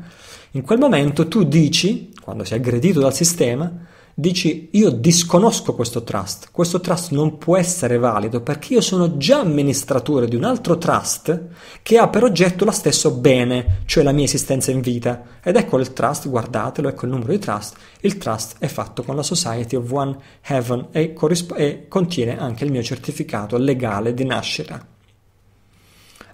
in quel momento tu dici, quando sei aggredito dal sistema, dici io disconosco questo trust, questo trust non può essere valido perché io sono già amministratore di un altro trust che ha per oggetto lo stesso bene, cioè la mia esistenza in vita. Ed ecco il trust, guardatelo, ecco il numero di trust, il trust è fatto con la Society of One Heaven e, corrisp- e contiene anche il mio certificato legale di nascita.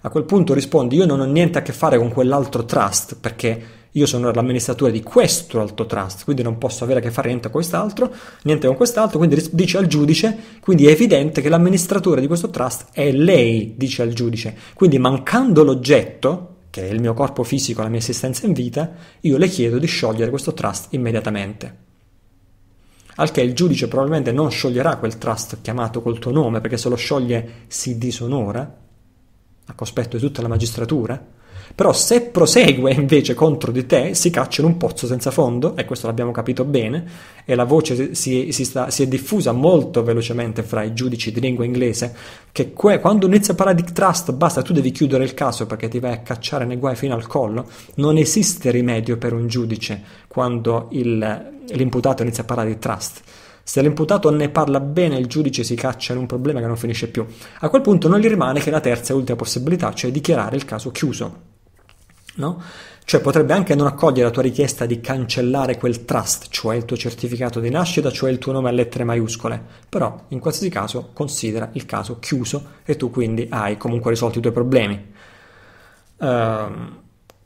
A quel punto rispondi io non ho niente a che fare con quell'altro trust perché io sono l'amministratore di questo altro trust, quindi non posso avere a che fare niente con quest'altro, niente con quest'altro, quindi dice al giudice, quindi è evidente che l'amministratore di questo trust è lei, dice al giudice. Quindi mancando l'oggetto, che è il mio corpo fisico, la mia esistenza in vita, io le chiedo di sciogliere questo trust immediatamente. Al che il giudice probabilmente non scioglierà quel trust chiamato col tuo nome, perché se lo scioglie si disonora, a cospetto di tutta la magistratura, però se prosegue invece contro di te, si caccia in un pozzo senza fondo, e questo l'abbiamo capito bene, e la voce si, si, sta, si è diffusa molto velocemente fra i giudici di lingua inglese, che que, quando inizia a parlare di trust basta, tu devi chiudere il caso perché ti vai a cacciare nei guai fino al collo. Non esiste rimedio per un giudice quando il, l'imputato inizia a parlare di trust. Se l'imputato ne parla bene, il giudice si caccia in un problema che non finisce più. A quel punto non gli rimane che la terza e ultima possibilità, cioè dichiarare il caso chiuso no? Cioè potrebbe anche non accogliere la tua richiesta di cancellare quel trust, cioè il tuo certificato di nascita, cioè il tuo nome a lettere maiuscole, però in qualsiasi caso considera il caso chiuso e tu quindi hai comunque risolto i tuoi problemi. Uh,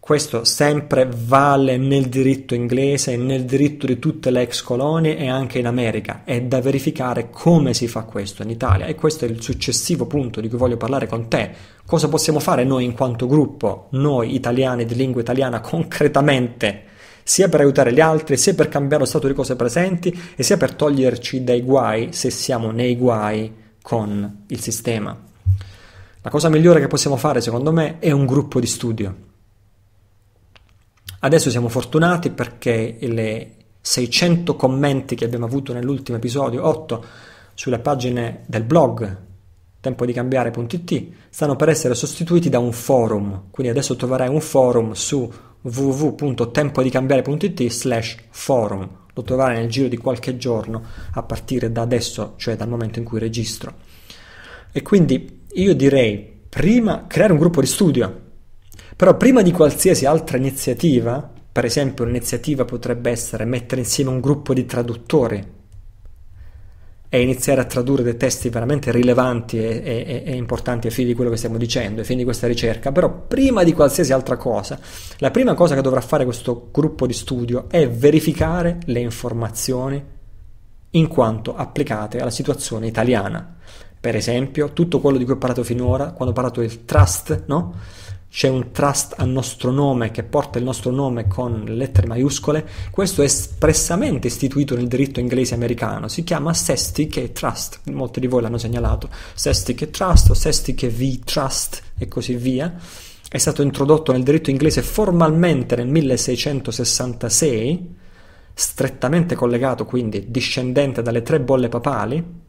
questo sempre vale nel diritto inglese, nel diritto di tutte le ex colonie e anche in America. È da verificare come si fa questo in Italia e questo è il successivo punto di cui voglio parlare con te cosa possiamo fare noi in quanto gruppo, noi italiani di lingua italiana concretamente, sia per aiutare gli altri, sia per cambiare lo stato di cose presenti e sia per toglierci dai guai se siamo nei guai con il sistema. La cosa migliore che possiamo fare, secondo me, è un gruppo di studio. Adesso siamo fortunati perché le 600 commenti che abbiamo avuto nell'ultimo episodio 8 sulle pagine del blog tempo di cambiare.it stanno per essere sostituiti da un forum, quindi adesso troverai un forum su www.tempodicambiare.it slash forum, lo troverai nel giro di qualche giorno a partire da adesso, cioè dal momento in cui registro. E quindi io direi prima creare un gruppo di studio, però prima di qualsiasi altra iniziativa, per esempio un'iniziativa potrebbe essere mettere insieme un gruppo di traduttori e iniziare a tradurre dei testi veramente rilevanti e, e, e importanti ai fini di quello che stiamo dicendo, ai fini di questa ricerca, però prima di qualsiasi altra cosa, la prima cosa che dovrà fare questo gruppo di studio è verificare le informazioni in quanto applicate alla situazione italiana. Per esempio, tutto quello di cui ho parlato finora, quando ho parlato del trust, no? c'è un trust a nostro nome che porta il nostro nome con lettere maiuscole, questo è espressamente istituito nel diritto inglese americano, si chiama Sestic e Trust, molti di voi l'hanno segnalato, Sestic e Trust o Sestic e V Trust e così via, è stato introdotto nel diritto inglese formalmente nel 1666, strettamente collegato quindi, discendente dalle tre bolle papali,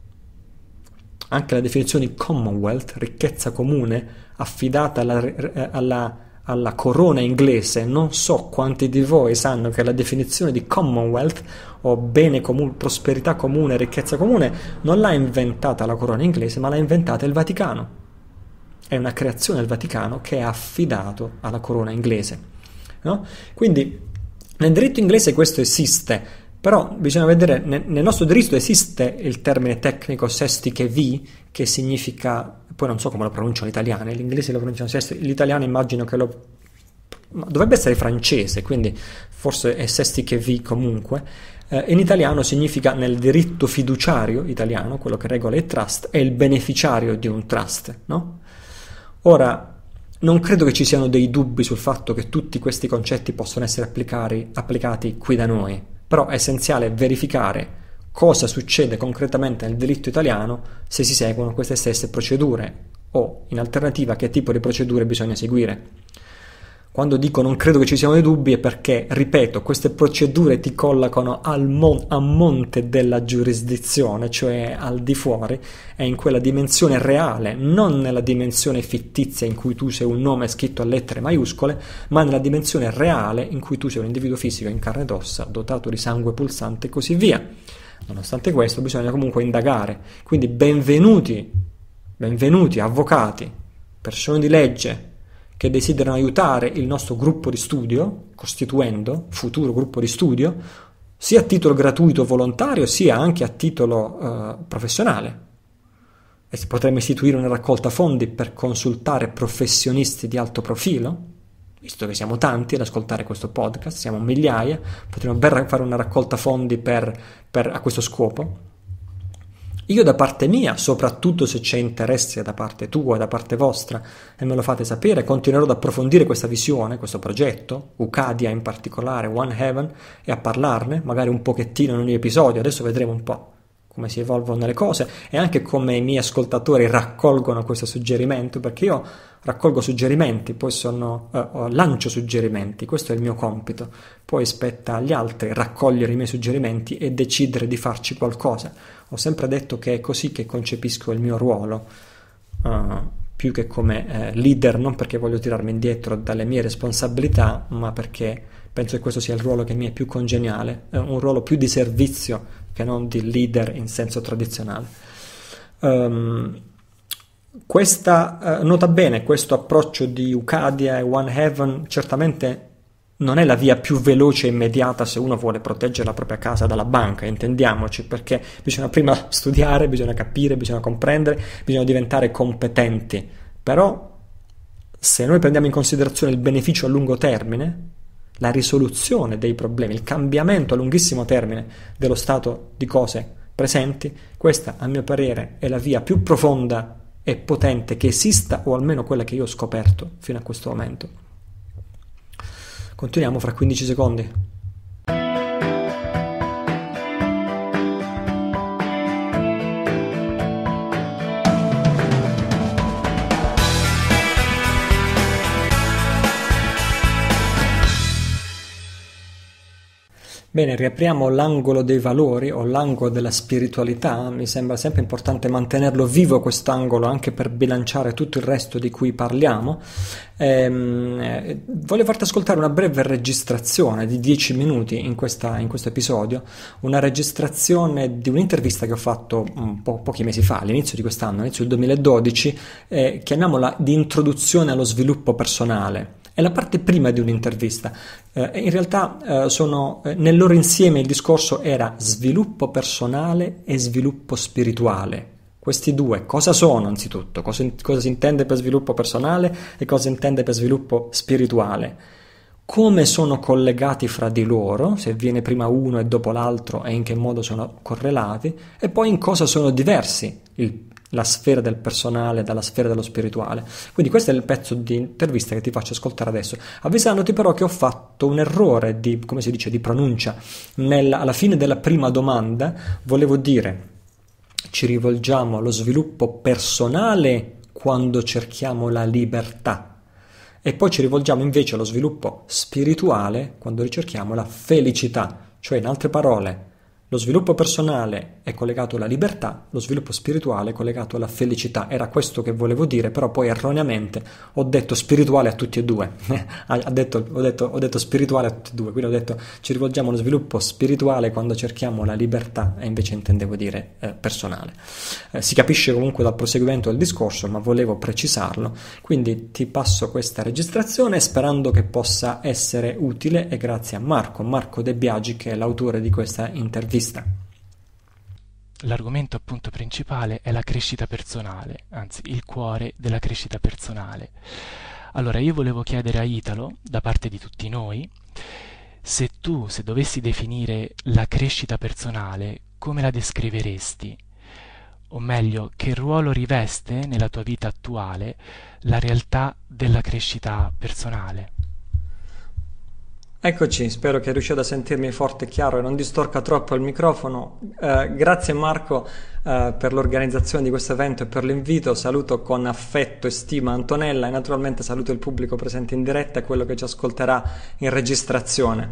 anche la definizione di Commonwealth, ricchezza comune, affidata alla, eh, alla, alla corona inglese, non so quanti di voi sanno che la definizione di Commonwealth, o bene comune, prosperità comune, ricchezza comune, non l'ha inventata la corona inglese, ma l'ha inventata il Vaticano. È una creazione del Vaticano che è affidato alla corona inglese. No? Quindi nel diritto inglese questo esiste, però bisogna vedere, nel, nostro diritto esiste il termine tecnico sestiche vi, che significa, poi non so come lo pronunciano gli italiani, l'inglese lo pronunciano sestiche, l'italiano immagino che lo... dovrebbe essere francese, quindi forse è sestiche vi comunque, eh, in italiano significa nel diritto fiduciario italiano, quello che regola il trust, è il beneficiario di un trust, no? Ora, non credo che ci siano dei dubbi sul fatto che tutti questi concetti possano essere applicati qui da noi però è essenziale verificare cosa succede concretamente nel diritto italiano se si seguono queste stesse procedure o in alternativa che tipo di procedure bisogna seguire. Quando dico non credo che ci siano dei dubbi è perché, ripeto, queste procedure ti collocano mon- a monte della giurisdizione, cioè al di fuori, è in quella dimensione reale, non nella dimensione fittizia in cui tu sei un nome scritto a lettere maiuscole, ma nella dimensione reale in cui tu sei un individuo fisico in carne ed ossa, dotato di sangue pulsante e così via. Nonostante questo bisogna comunque indagare, quindi benvenuti, benvenuti avvocati, persone di legge, che desiderano aiutare il nostro gruppo di studio, costituendo futuro gruppo di studio, sia a titolo gratuito volontario, sia anche a titolo eh, professionale. E potremmo istituire una raccolta fondi per consultare professionisti di alto profilo, visto che siamo tanti ad ascoltare questo podcast, siamo migliaia, potremmo ben fare una raccolta fondi per, per, a questo scopo io da parte mia, soprattutto se c'è interesse da parte tua, da parte vostra, e me lo fate sapere, continuerò ad approfondire questa visione, questo progetto, Ucadia in particolare, One Heaven, e a parlarne, magari un pochettino in ogni episodio, adesso vedremo un po' come si evolvono le cose e anche come i miei ascoltatori raccolgono questo suggerimento, perché io raccolgo suggerimenti, poi sono, eh, lancio suggerimenti, questo è il mio compito, poi spetta agli altri raccogliere i miei suggerimenti e decidere di farci qualcosa ho sempre detto che è così che concepisco il mio ruolo, uh, più che come eh, leader, non perché voglio tirarmi indietro dalle mie responsabilità, ma perché penso che questo sia il ruolo che mi è più congeniale, eh, un ruolo più di servizio che non di leader in senso tradizionale. Um, questa, uh, nota bene, questo approccio di Ucadia e One Heaven certamente non è la via più veloce e immediata se uno vuole proteggere la propria casa dalla banca, intendiamoci, perché bisogna prima *laughs* studiare, bisogna capire, bisogna comprendere, bisogna diventare competenti. Però se noi prendiamo in considerazione il beneficio a lungo termine, la risoluzione dei problemi, il cambiamento a lunghissimo termine dello stato di cose presenti, questa a mio parere è la via più profonda e potente che esista o almeno quella che io ho scoperto fino a questo momento. Continuiamo fra 15 secondi. Bene, riapriamo l'angolo dei valori o l'angolo della spiritualità, mi sembra sempre importante mantenerlo vivo quest'angolo anche per bilanciare tutto il resto di cui parliamo. Ehm, eh, voglio farti ascoltare una breve registrazione di 10 minuti in, questa, in, questo episodio, una registrazione di un'intervista che ho fatto po- pochi mesi fa, all'inizio di quest'anno, all'inizio del 2012, eh, chiamiamola di introduzione allo sviluppo personale è la parte prima di un'intervista. Eh, in realtà eh, sono, eh, nel loro insieme il discorso era sviluppo personale e sviluppo spirituale. Questi due cosa sono anzitutto? Cosa, cosa si intende per sviluppo personale e cosa si intende per sviluppo spirituale? come sono collegati fra di loro, se viene prima uno e dopo l'altro e in che modo sono correlati, e poi in cosa sono diversi il la sfera del personale dalla sfera dello spirituale. Quindi questo è il pezzo di intervista che ti faccio ascoltare adesso, avvisandoti però che ho fatto un errore di, come si dice, di pronuncia. Nella, alla fine della prima domanda volevo dire ci rivolgiamo allo sviluppo personale quando cerchiamo la libertà e poi ci rivolgiamo invece allo sviluppo spirituale quando ricerchiamo la felicità, cioè in altre parole lo sviluppo personale è collegato alla libertà, lo sviluppo spirituale è collegato alla felicità. Era questo che volevo dire, però poi erroneamente ho detto spirituale a tutti e due. *laughs* ha detto, ho, detto, ho, detto, spirituale a tutti e due, quindi ho detto ci rivolgiamo allo sviluppo spirituale quando cerchiamo la libertà e invece intendevo dire eh, personale. Eh, si capisce comunque dal proseguimento del discorso, ma volevo precisarlo. Quindi ti passo questa registrazione sperando che possa essere utile e grazie a Marco, Marco De Biagi che è l'autore di questa intervista vista. L'argomento appunto principale è la crescita personale, anzi il cuore della crescita personale. Allora io volevo chiedere a Italo, da parte di tutti noi, se tu, se dovessi definire la crescita personale, come la descriveresti? O meglio, che ruolo riveste nella tua vita attuale la realtà della crescita personale? Eccoci, spero che riusciate a sentirmi forte e chiaro e non distorca troppo il microfono. Eh, grazie Marco eh, per l'organizzazione di questo evento e per l'invito. Saluto con affetto e stima Antonella e naturalmente saluto il pubblico presente in diretta e quello che ci ascolterà in registrazione.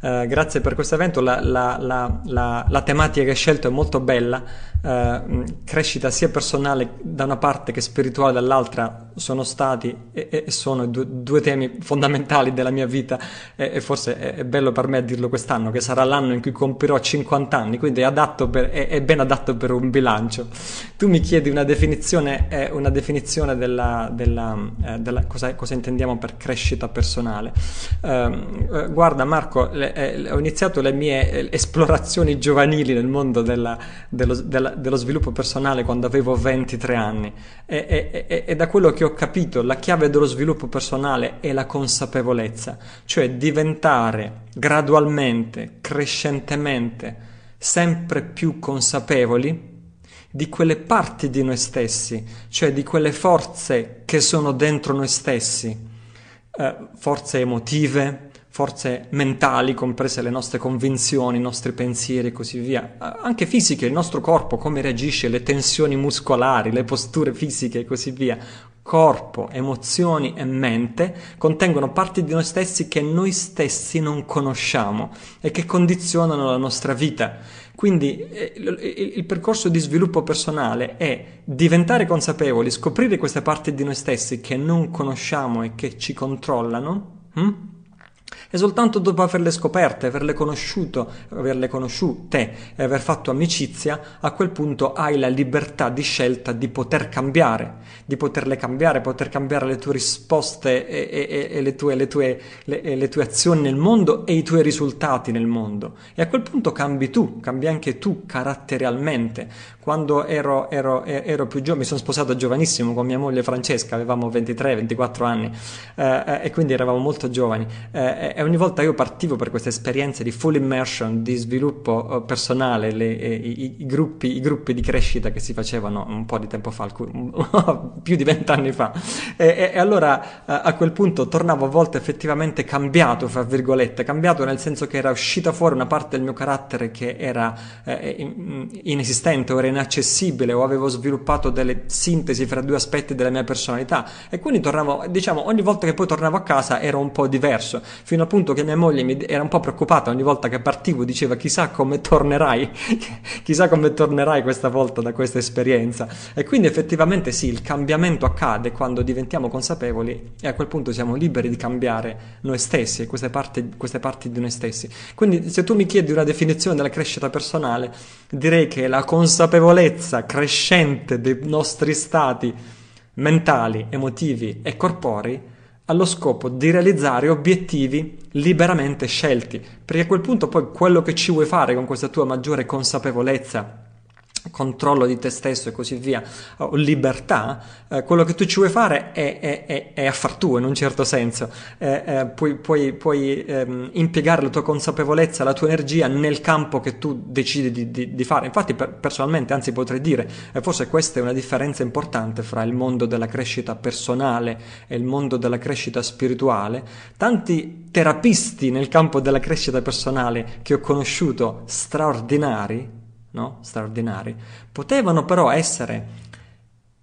Eh, grazie per questo evento, la, la, la, la, tematica che hai scelto è molto bella, eh, crescita sia personale da una parte che spirituale dall'altra sono stati e, e sono due, due, temi fondamentali della mia vita e, e forse è, è, bello per me dirlo quest'anno, che sarà l'anno in cui compirò 50 anni, quindi è, adatto per, è, è ben adatto per un bilancio. Tu mi chiedi una definizione, una definizione della, della, eh, della cosa, cosa, intendiamo per crescita personale. Ehm, eh, guarda Marco, eh, le, ho iniziato le mie eh, esplorazioni giovanili nel mondo della, dello, dello, sviluppo personale quando avevo 23 anni e da quello che che ho capito, la chiave dello sviluppo personale è la consapevolezza, cioè diventare gradualmente, crescentemente, sempre più consapevoli di quelle parti di noi stessi, cioè di quelle forze che sono dentro noi stessi, eh, forze emotive, forze mentali, comprese le nostre convinzioni, i nostri pensieri e così via, anche fisiche, il nostro corpo, come reagisce, le tensioni muscolari, le posture fisiche e così via, corpo, emozioni e mente contengono parti di noi stessi che noi stessi non conosciamo e che condizionano la nostra vita. Quindi eh, il percorso di sviluppo personale è diventare consapevoli, scoprire queste parti di noi stessi che non conosciamo e che ci controllano. Hm? E soltanto dopo averle scoperte, averle conosciuto, averle conosciute e aver fatto amicizia, a quel punto hai la libertà di scelta di poter cambiare, di poterle cambiare, poter cambiare le tue risposte e, e, e le, tue, le, tue, le, le tue azioni nel mondo e i tuoi risultati nel mondo. E a quel punto cambi tu, cambi anche tu caratterialmente. Quando ero, ero, ero più giovane, mi sono sposato giovanissimo con mia moglie Francesca, avevamo 23-24 anni eh, eh, e quindi eravamo molto giovani. Eh, e, eh, eh, ogni volta io partivo per queste esperienze di full immersion, di sviluppo eh, personale, le, i, i, gruppi, i, gruppi, di crescita che si facevano un po' di tempo fa, *laughs* più di vent'anni fa. E, e, allora a quel punto tornavo a volte effettivamente cambiato, fra virgolette, cambiato nel senso che era uscita fuori una parte del mio carattere che era eh, inesistente o era inaccessibile o avevo sviluppato delle sintesi fra due aspetti della mia personalità e quindi tornavo, diciamo, ogni volta che poi tornavo a casa ero un po' diverso fino al punto che mia moglie era un po' preoccupata ogni volta che partivo, diceva chissà come tornerai, *laughs* chissà come tornerai questa volta da questa esperienza. E quindi effettivamente sì, il cambiamento accade quando diventiamo consapevoli e a quel punto siamo liberi di cambiare noi stessi e queste parti, queste parti di noi stessi. Quindi se tu mi chiedi una definizione della crescita personale, direi che la consapevolezza crescente dei nostri stati mentali, emotivi e corporei allo scopo di realizzare obiettivi liberamente scelti, perché a quel punto poi quello che ci vuoi fare con questa tua maggiore consapevolezza controllo di te stesso e così via, o libertà, eh, quello che tu ci vuoi fare è, è, è, è affar tuo in un certo senso, eh, eh, puoi, puoi, puoi ehm, impiegare la tua consapevolezza, la tua energia nel campo che tu decidi di, di, di fare. Infatti per, personalmente, anzi potrei dire, eh, forse questa è una differenza importante fra il mondo della crescita personale e il mondo della crescita spirituale, tanti terapisti nel campo della crescita personale che ho conosciuto straordinari, no? straordinari, potevano però essere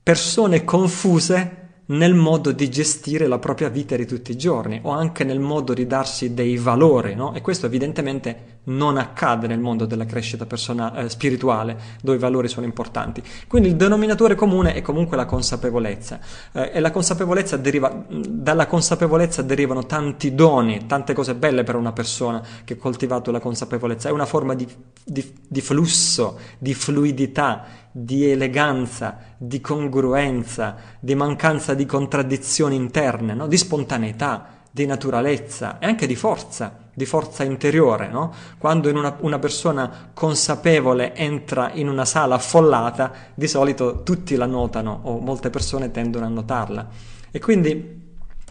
persone confuse nel modo di gestire la propria vita di tutti i giorni o anche nel modo di darsi dei valori, no? E questo evidentemente non accade nel mondo della crescita personale, eh, spirituale, dove i valori sono importanti. Quindi il denominatore comune è comunque la consapevolezza eh, e la consapevolezza deriva, dalla consapevolezza derivano tanti doni, tante cose belle per una persona che ha coltivato la consapevolezza, è una forma di, di, di flusso, di fluidità di eleganza, di congruenza, di mancanza di contraddizioni interne, no? di spontaneità, di naturalezza e anche di forza, di forza interiore. No? Quando una, una, persona consapevole entra in una sala affollata, di solito tutti la notano o molte persone tendono a notarla. E quindi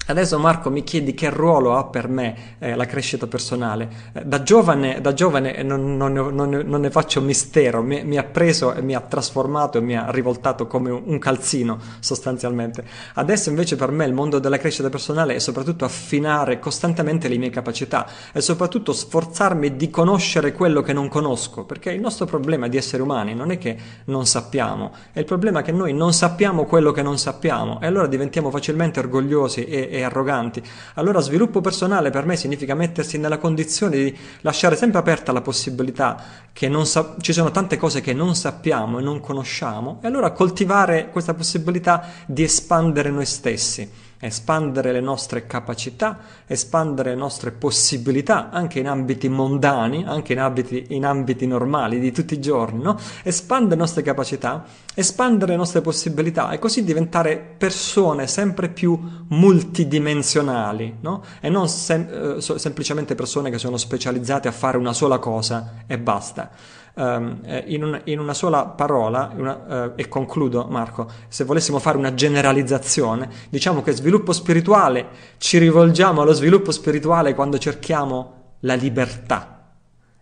Adesso Marco mi chiedi che ruolo ha per me eh, la crescita personale. Eh, da giovane, da giovane non, non, non, non, ne faccio mistero, mi, mi ha preso e mi ha trasformato e mi ha rivoltato come un calzino sostanzialmente. Adesso invece per me il mondo della crescita personale è soprattutto affinare costantemente le mie capacità e soprattutto sforzarmi di conoscere quello che non conosco, perché il nostro problema di esseri umani non è che non sappiamo, è il problema che noi non sappiamo quello che non sappiamo e allora diventiamo facilmente orgogliosi e, e e arroganti. Allora sviluppo personale per me significa mettersi nella condizione di lasciare sempre aperta la possibilità che sa- ci sono tante cose che non sappiamo e non conosciamo e allora coltivare questa possibilità di espandere noi stessi espandere le nostre capacità, espandere le nostre possibilità anche in ambiti mondani, anche in ambiti, in ambiti normali di tutti i giorni, no? espandere le nostre capacità, espandere le nostre possibilità e così diventare persone sempre più multidimensionali no? e non sem- eh, semplicemente persone che sono specializzate a fare una sola cosa e basta um, in, un, in, una sola parola, una, uh, e concludo Marco, se volessimo fare una generalizzazione, diciamo che sviluppo spirituale, ci rivolgiamo allo sviluppo spirituale quando cerchiamo la libertà.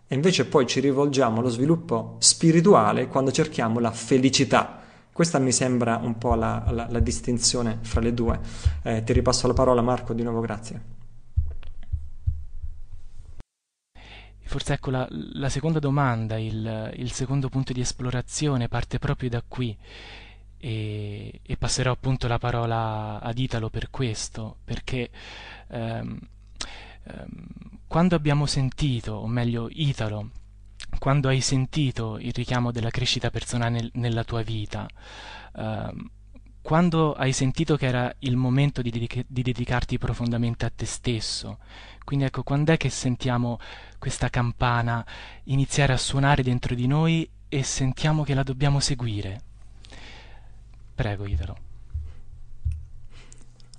E invece poi ci rivolgiamo allo sviluppo spirituale quando cerchiamo la felicità. Questa mi sembra un po' la, la, la distinzione fra le due. Eh, ti ripasso la parola Marco, di nuovo grazie. Forse ecco la, la seconda domanda, il, il, secondo punto di esplorazione parte proprio da qui e, e passerò appunto la parola ad Italo per questo, perché ehm, ehm, quando abbiamo sentito, o meglio Italo, quando hai sentito il richiamo della crescita personale nel, nella tua vita, ehm, quando hai sentito che era il momento di, dedica- di dedicarti profondamente a te stesso, quindi ecco, quando è che sentiamo questa campana iniziare a suonare dentro di noi e sentiamo che la dobbiamo seguire? Prego, Italo.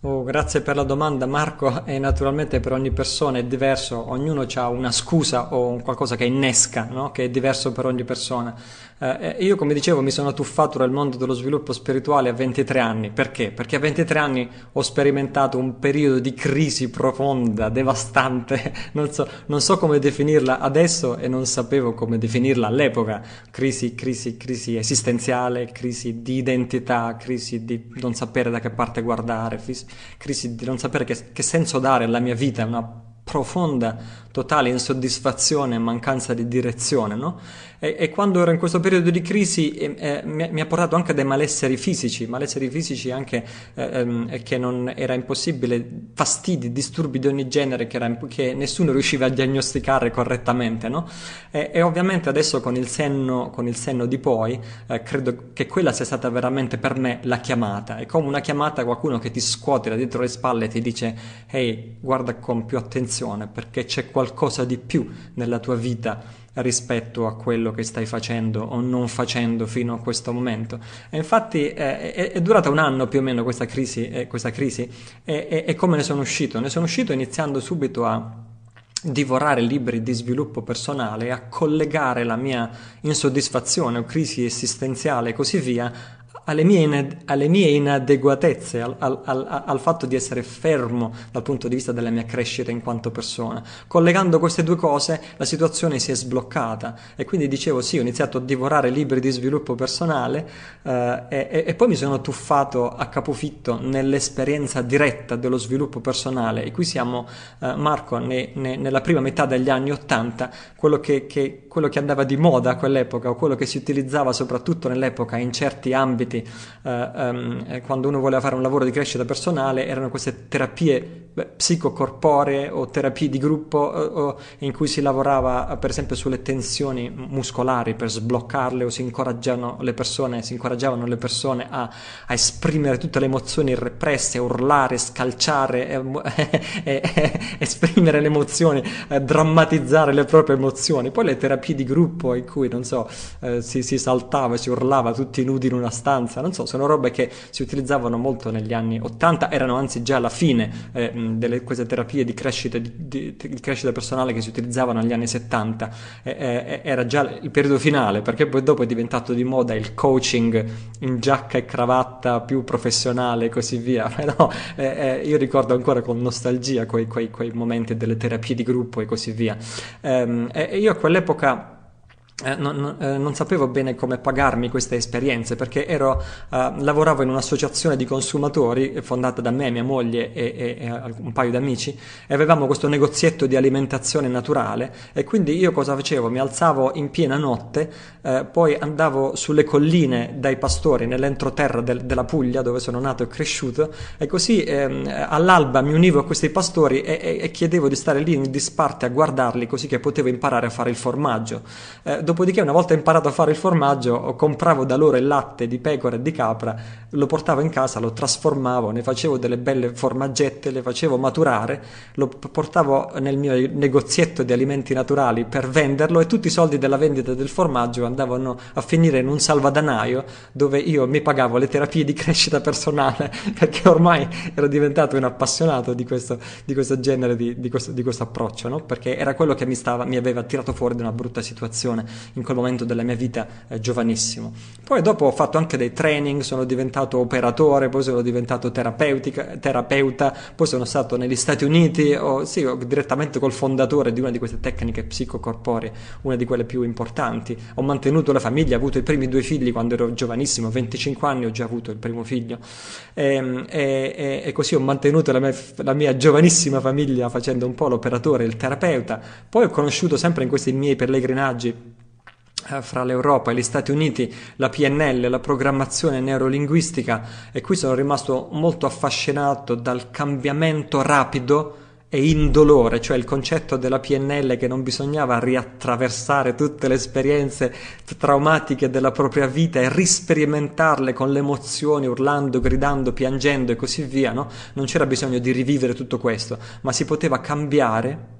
Oh, grazie per la domanda Marco, è naturalmente per ogni persona è diverso, ognuno ha una scusa o un qualcosa che innesca, no? che è diverso per ogni persona. Eh, io come dicevo mi sono tuffato nel mondo dello sviluppo spirituale a 23 anni, perché? Perché a 23 anni ho sperimentato un periodo di crisi profonda, devastante, *laughs* non so, non so come definirla adesso e non sapevo come definirla all'epoca, crisi, crisi, crisi esistenziale, crisi di identità, crisi di non sapere da che parte guardare, fis- crisi di non sapere che, che senso dare alla mia vita, una profonda, totale insoddisfazione e mancanza di direzione, no? e, e, quando ero in questo periodo di crisi eh, eh mi, mi, ha portato anche a dei malesseri fisici, malesseri fisici anche eh, ehm, che non era impossibile, fastidi, disturbi di ogni genere che, era, che nessuno riusciva a diagnosticare correttamente, no? e, e, ovviamente adesso con il senno, con il senno di poi eh, credo che quella sia stata veramente per me la chiamata, è come una chiamata a qualcuno che ti scuote da dietro le spalle e ti dice ehi guarda con più attenzione perché c'è qualcosa di più nella tua vita rispetto a quello che stai facendo o non facendo fino a questo momento. E infatti eh, è, è, durata un anno più o meno questa crisi, eh, questa crisi e, e come ne sono uscito? Ne sono uscito iniziando subito a divorare libri di sviluppo personale, a collegare la mia insoddisfazione o crisi esistenziale e così via alle mie, inad- alle mie inadeguatezze, al, al, al, al, fatto di essere fermo dal punto di vista della mia crescita in quanto persona. Collegando queste due cose la situazione si è sbloccata e quindi dicevo sì, ho iniziato a divorare libri di sviluppo personale eh, e, e poi mi sono tuffato a capofitto nell'esperienza diretta dello sviluppo personale e qui siamo, eh, Marco, ne, ne, nella prima metà degli anni Ottanta, quello che, che, quello che andava di moda a quell'epoca o quello che si utilizzava soprattutto nell'epoca in certi ambiti ambiti, eh, ehm, eh, quando uno voleva fare un lavoro di crescita personale, erano queste terapie psicocorporee o terapie di gruppo o, o, in cui si lavorava per esempio sulle tensioni muscolari per sbloccarle o si incoraggiavano le persone, si incoraggiavano le persone a, a esprimere tutte le emozioni represse, urlare, scalciare, e, *laughs* e, e, esprimere le emozioni, eh, drammatizzare le proprie emozioni. Poi le terapie di gruppo in cui, non so, eh, si, si saltava, si urlava tutti nudi in una stanza, non so, sono robe che si utilizzavano molto negli anni 80, erano anzi già alla fine. Eh, delle, queste terapie di crescita, di, di, di crescita, personale che si utilizzavano negli anni 70 e, e, era già il periodo finale perché poi dopo è diventato di moda il coaching in giacca e cravatta più professionale e così via no, *laughs* eh, eh, io ricordo ancora con nostalgia quei, quei, quei, momenti delle terapie di gruppo e così via ehm, e io a quell'epoca eh, non, eh, non, sapevo bene come pagarmi queste esperienze perché ero, eh, lavoravo in un'associazione di consumatori eh, fondata da me, mia moglie e, e, e, un paio di amici e avevamo questo negozietto di alimentazione naturale e quindi io cosa facevo? Mi alzavo in piena notte, eh, poi andavo sulle colline dai pastori nell'entroterra del, della Puglia dove sono nato e cresciuto e così ehm, all'alba mi univo a questi pastori e, e, chiedevo di stare lì in disparte a guardarli così che potevo imparare a fare il formaggio eh, dopodiché una volta imparato a fare il formaggio compravo da loro il latte di pecora e di capra lo portavo in casa, lo trasformavo, ne facevo delle belle formaggette, le facevo maturare, lo portavo nel mio negozietto di alimenti naturali per venderlo e tutti i soldi della vendita del formaggio andavano a finire in un salvadanaio dove io mi pagavo le terapie di crescita personale *laughs* perché ormai ero diventato un appassionato di questo, di questo genere, di, di, questo, di questo approccio, no? perché era quello che mi, stava, mi, aveva tirato fuori da una brutta situazione in quel momento della mia vita eh, giovanissimo. Poi dopo ho fatto anche dei training, sono diventato diventato operatore, poi sono diventato terapeuta, poi sono stato negli Stati Uniti, o sì, o direttamente col fondatore di una di queste tecniche psicocorporee, una di quelle più importanti. Ho mantenuto la famiglia, ho avuto i primi due figli quando ero giovanissimo, 25 anni ho già avuto il primo figlio. Ehm, e, e, e così ho mantenuto la mia, la mia giovanissima famiglia facendo un po' l'operatore, il terapeuta. Poi ho conosciuto sempre in questi miei pellegrinaggi eh, fra l'Europa e gli Stati Uniti, la PNL, la programmazione neurolinguistica e qui sono rimasto molto affascinato dal cambiamento rapido e indolore, cioè il concetto della PNL che non bisognava riattraversare tutte le esperienze traumatiche della propria vita e risperimentarle con le emozioni, urlando, gridando, piangendo e così via, no? Non c'era bisogno di rivivere tutto questo, ma si poteva cambiare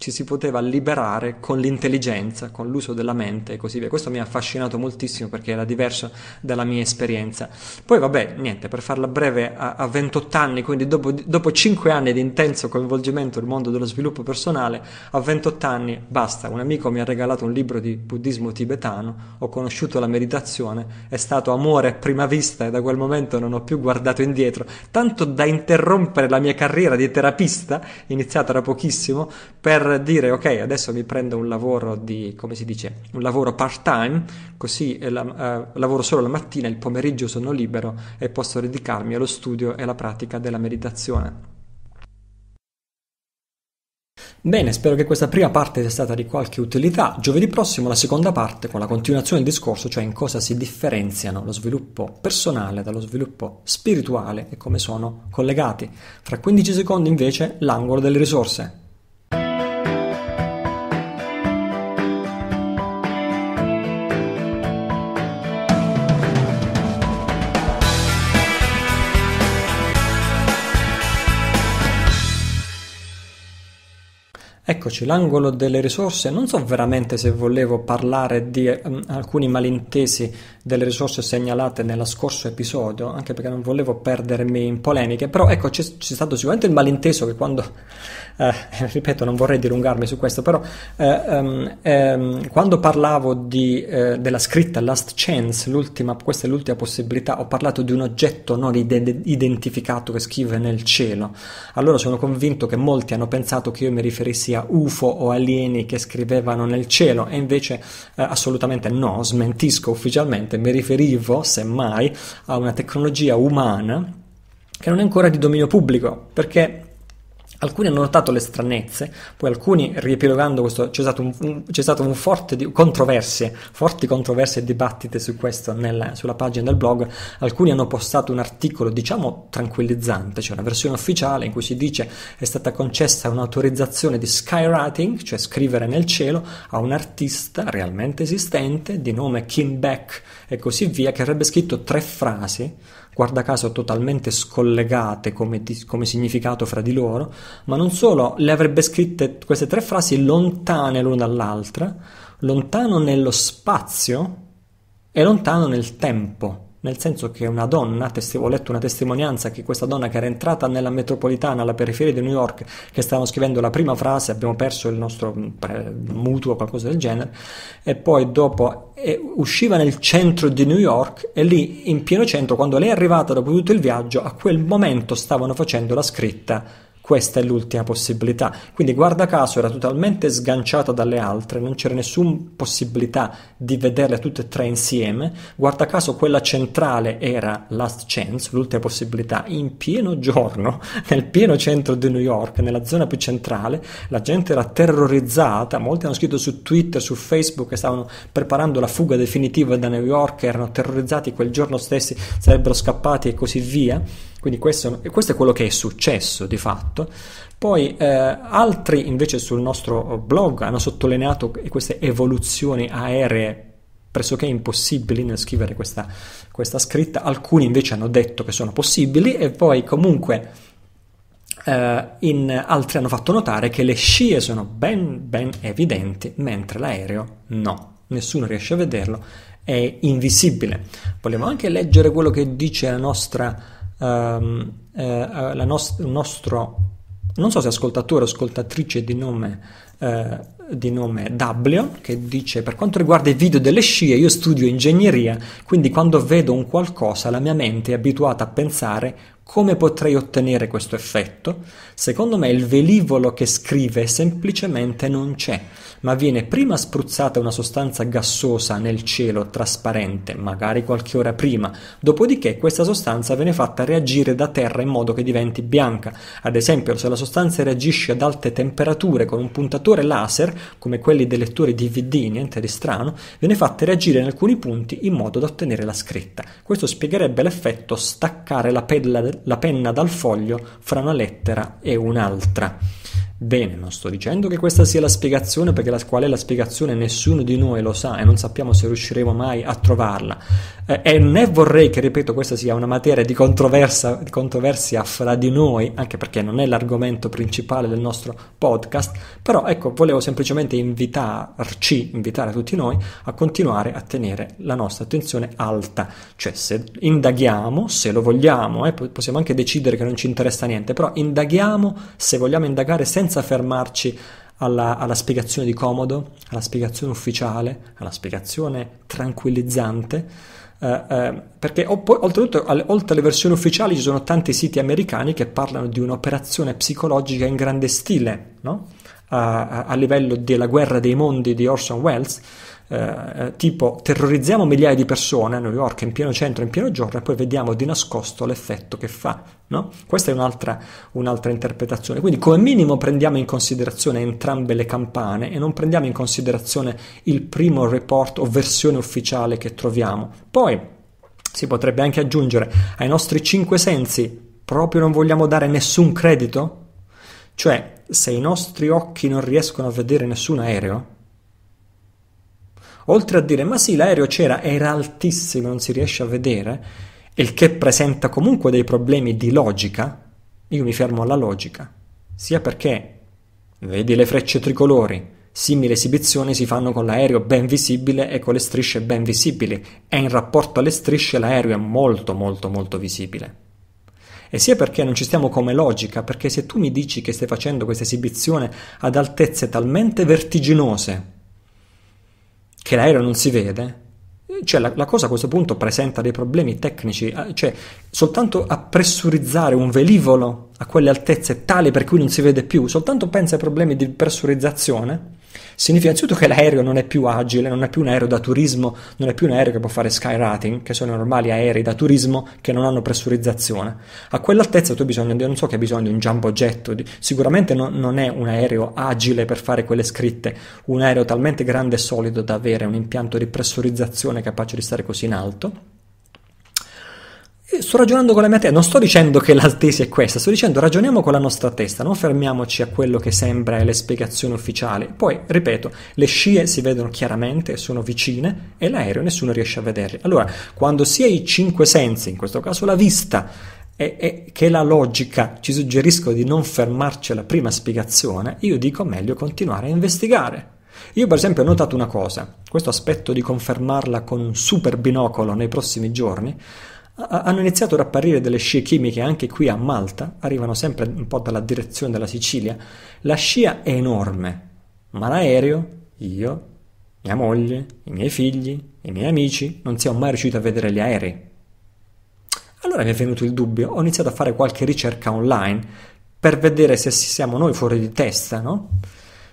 ci si poteva liberare con l'intelligenza, con l'uso della mente e così via. Questo mi ha affascinato moltissimo perché era diverso dalla mia esperienza. Poi vabbè, niente, per farla breve, a, a 28 anni, quindi dopo, dopo, 5 anni di intenso coinvolgimento nel mondo dello sviluppo personale, a 28 anni basta, un amico mi ha regalato un libro di buddismo tibetano, ho conosciuto la meditazione, è stato amore a prima vista e da quel momento non ho più guardato indietro, tanto da interrompere la mia carriera di terapista, iniziata da pochissimo, per per dire ok adesso mi prendo un lavoro di come si dice un lavoro part time così la, eh, lavoro solo la mattina il pomeriggio sono libero e posso dedicarmi allo studio e alla pratica della meditazione Bene, spero che questa prima parte sia stata di qualche utilità. Giovedì prossimo la seconda parte con la continuazione del discorso, cioè in cosa si differenziano lo sviluppo personale dallo sviluppo spirituale e come sono collegati. Fra 15 secondi invece l'angolo delle risorse. Eccoci, l'angolo delle risorse. Non so veramente se volevo parlare di um, alcuni malintesi delle risorse segnalate nello scorso episodio, anche perché non volevo perdermi in polemiche, però ecco c'è, c'è stato sicuramente il malinteso che quando, *laughs* eh, *laughs* ripeto non vorrei dilungarmi su questo, però eh, ehm, ehm quando parlavo di, eh, della scritta Last Chance, questa è l'ultima possibilità, ho parlato di un oggetto non ide- identificato che scrive nel cielo, allora sono convinto che molti hanno pensato che io mi riferissi a UFO o alieni che scrivevano nel cielo e invece eh, assolutamente no, smentisco ufficialmente precedente mi riferivo, semmai, a una tecnologia umana che non è ancora di dominio pubblico, perché Alcuni hanno notato le stranezze, poi alcuni, riepilogando questo, c'è stato, un, c'è stato un forte di, controversie, forti controversie e dibattite su questo nella, sulla pagina del blog. Alcuni hanno postato un articolo, diciamo, tranquillizzante, cioè una versione ufficiale in cui si dice è stata concessa un'autorizzazione di skywriting, cioè scrivere nel cielo, a un artista realmente esistente di nome Kim Beck e così via, che avrebbe scritto tre frasi, guarda caso totalmente scollegate come, come significato fra di loro, ma non solo, le avrebbe scritte queste tre frasi lontane l'una dall'altra, lontano nello spazio e lontano nel tempo nel senso che una donna, ho letto una testimonianza che questa donna che era entrata nella metropolitana alla periferia di New York, che stavano scrivendo la prima frase, abbiamo perso il nostro mm, mutuo o qualcosa del genere, e poi dopo eh, usciva nel centro di New York e lì in pieno centro, quando lei è arrivata dopo tutto il viaggio, a quel momento stavano facendo la scritta questa è l'ultima possibilità. Quindi guarda caso era totalmente sganciata dalle altre, non c'era nessuna possibilità di vederle tutte e tre insieme. Guarda caso quella centrale era Last Chance, l'ultima possibilità, in pieno giorno, *laughs* nel pieno centro di New York, nella zona più centrale, la gente era terrorizzata, molti hanno scritto su Twitter, su Facebook che stavano preparando la fuga definitiva da New York, erano terrorizzati quel giorno stessi, sarebbero scappati e così via quindi questo, questo, è quello che è successo di fatto. Poi eh, altri invece sul nostro blog hanno sottolineato queste evoluzioni aeree pressoché impossibili nel scrivere questa, questa scritta, alcuni invece hanno detto che sono possibili e poi comunque eh, in, altri hanno fatto notare che le scie sono ben, ben evidenti, mentre l'aereo no, nessuno riesce a vederlo, è invisibile. Volevo anche leggere quello che dice la nostra ehm, eh, nost- nostro, non so se ascoltatore o ascoltatrice di nome, eh, di nome Dablio, che dice per quanto riguarda i video delle scie, io studio ingegneria, quindi quando vedo un qualcosa la mia mente è abituata a pensare come potrei ottenere questo effetto? Secondo me il velivolo che scrive semplicemente non c'è ma viene prima spruzzata una sostanza gassosa nel cielo trasparente, magari qualche ora prima, dopodiché questa sostanza viene fatta reagire da terra in modo che diventi bianca. Ad esempio, se la sostanza reagisce ad alte temperature con un puntatore laser, come quelli dei lettori DVD, niente di strano, viene fatta reagire in alcuni punti in modo da ottenere la scritta. Questo spiegherebbe l'effetto staccare la, pella, la penna dal foglio fra una lettera e un'altra. Bene, non sto dicendo che questa sia la spiegazione, perché la, qual è la spiegazione nessuno di noi lo sa e non sappiamo se riusciremo mai a trovarla. Eh, e né vorrei che, ripeto, questa sia una materia di, di controversia fra di noi, anche perché non è l'argomento principale del nostro podcast, però ecco, volevo semplicemente invitarci, invitare tutti noi a continuare a tenere la nostra attenzione alta, cioè se indaghiamo, se lo vogliamo, eh, possiamo anche decidere che non ci interessa niente, però indaghiamo, se vogliamo indagare, continuare senza fermarci alla, alla, spiegazione di comodo, alla spiegazione ufficiale, alla spiegazione tranquillizzante. Eh, eh, perché poi, oltretutto, al, oltre alle versioni ufficiali ci sono tanti siti americani che parlano di un'operazione psicologica in grande stile, no? a, a, a livello della guerra dei mondi di Orson Welles, eh, eh, tipo terrorizziamo migliaia di persone a New York in pieno centro, in pieno giorno e poi vediamo di nascosto l'effetto che fa. No? Questa è un'altra, un'altra interpretazione. Quindi come minimo prendiamo in considerazione entrambe le campane e non prendiamo in considerazione il primo report o versione ufficiale che troviamo. Poi si potrebbe anche aggiungere ai nostri cinque sensi proprio non vogliamo dare nessun credito? Cioè, se i nostri occhi non riescono a vedere nessun aereo, oltre a dire ma sì l'aereo c'era, era altissimo, non si riesce a vedere, il che presenta comunque dei problemi di logica, io mi fermo alla logica, sia perché vedi le frecce tricolori, simili esibizioni si fanno con l'aereo ben visibile e con le strisce ben visibili e in rapporto alle strisce l'aereo è molto molto molto visibile e sia perché non ci stiamo come logica, perché se tu mi dici che stai facendo questa esibizione ad altezze talmente vertiginose che l'aereo non si vede, cioè la, la, cosa a questo punto presenta dei problemi tecnici, eh, cioè soltanto a pressurizzare un velivolo a quelle altezze tali per cui non si vede più, soltanto pensa ai problemi di pressurizzazione Significa innanzitutto che l'aereo non è più agile, non è più un aereo da turismo, non è più un aereo che può fare skyrating, che sono i normali aerei da turismo che non hanno pressurizzazione. A quell'altezza tu hai bisogno, non so che hai bisogno di un jumbo jet, di, sicuramente no, non è un aereo agile per fare quelle scritte, un aereo talmente grande e solido da avere un impianto di pressurizzazione capace di stare così in alto sto ragionando con la mia testa, non sto dicendo che la tesi è questa, sto dicendo ragioniamo con la nostra testa, non fermiamoci a quello che sembra le spiegazioni ufficiali. Poi, ripeto, le scie si vedono chiaramente, sono vicine e l'aereo nessuno riesce a vederle. Allora, quando sia i cinque sensi, in questo caso la vista, e, che la logica ci suggeriscono di non fermarci alla prima spiegazione, io dico meglio continuare a investigare. Io per esempio ho notato una cosa, questo aspetto di confermarla con un super binocolo nei prossimi giorni, hanno iniziato ad apparire delle scie chimiche anche qui a Malta, arrivano sempre un po' dalla direzione della Sicilia. La scia è enorme, ma l'aereo, io, mia moglie, i miei figli, i miei amici, non siamo mai riusciti a vedere gli aerei. Allora mi è venuto il dubbio, ho iniziato a fare qualche ricerca online per vedere se siamo noi fuori di testa, no?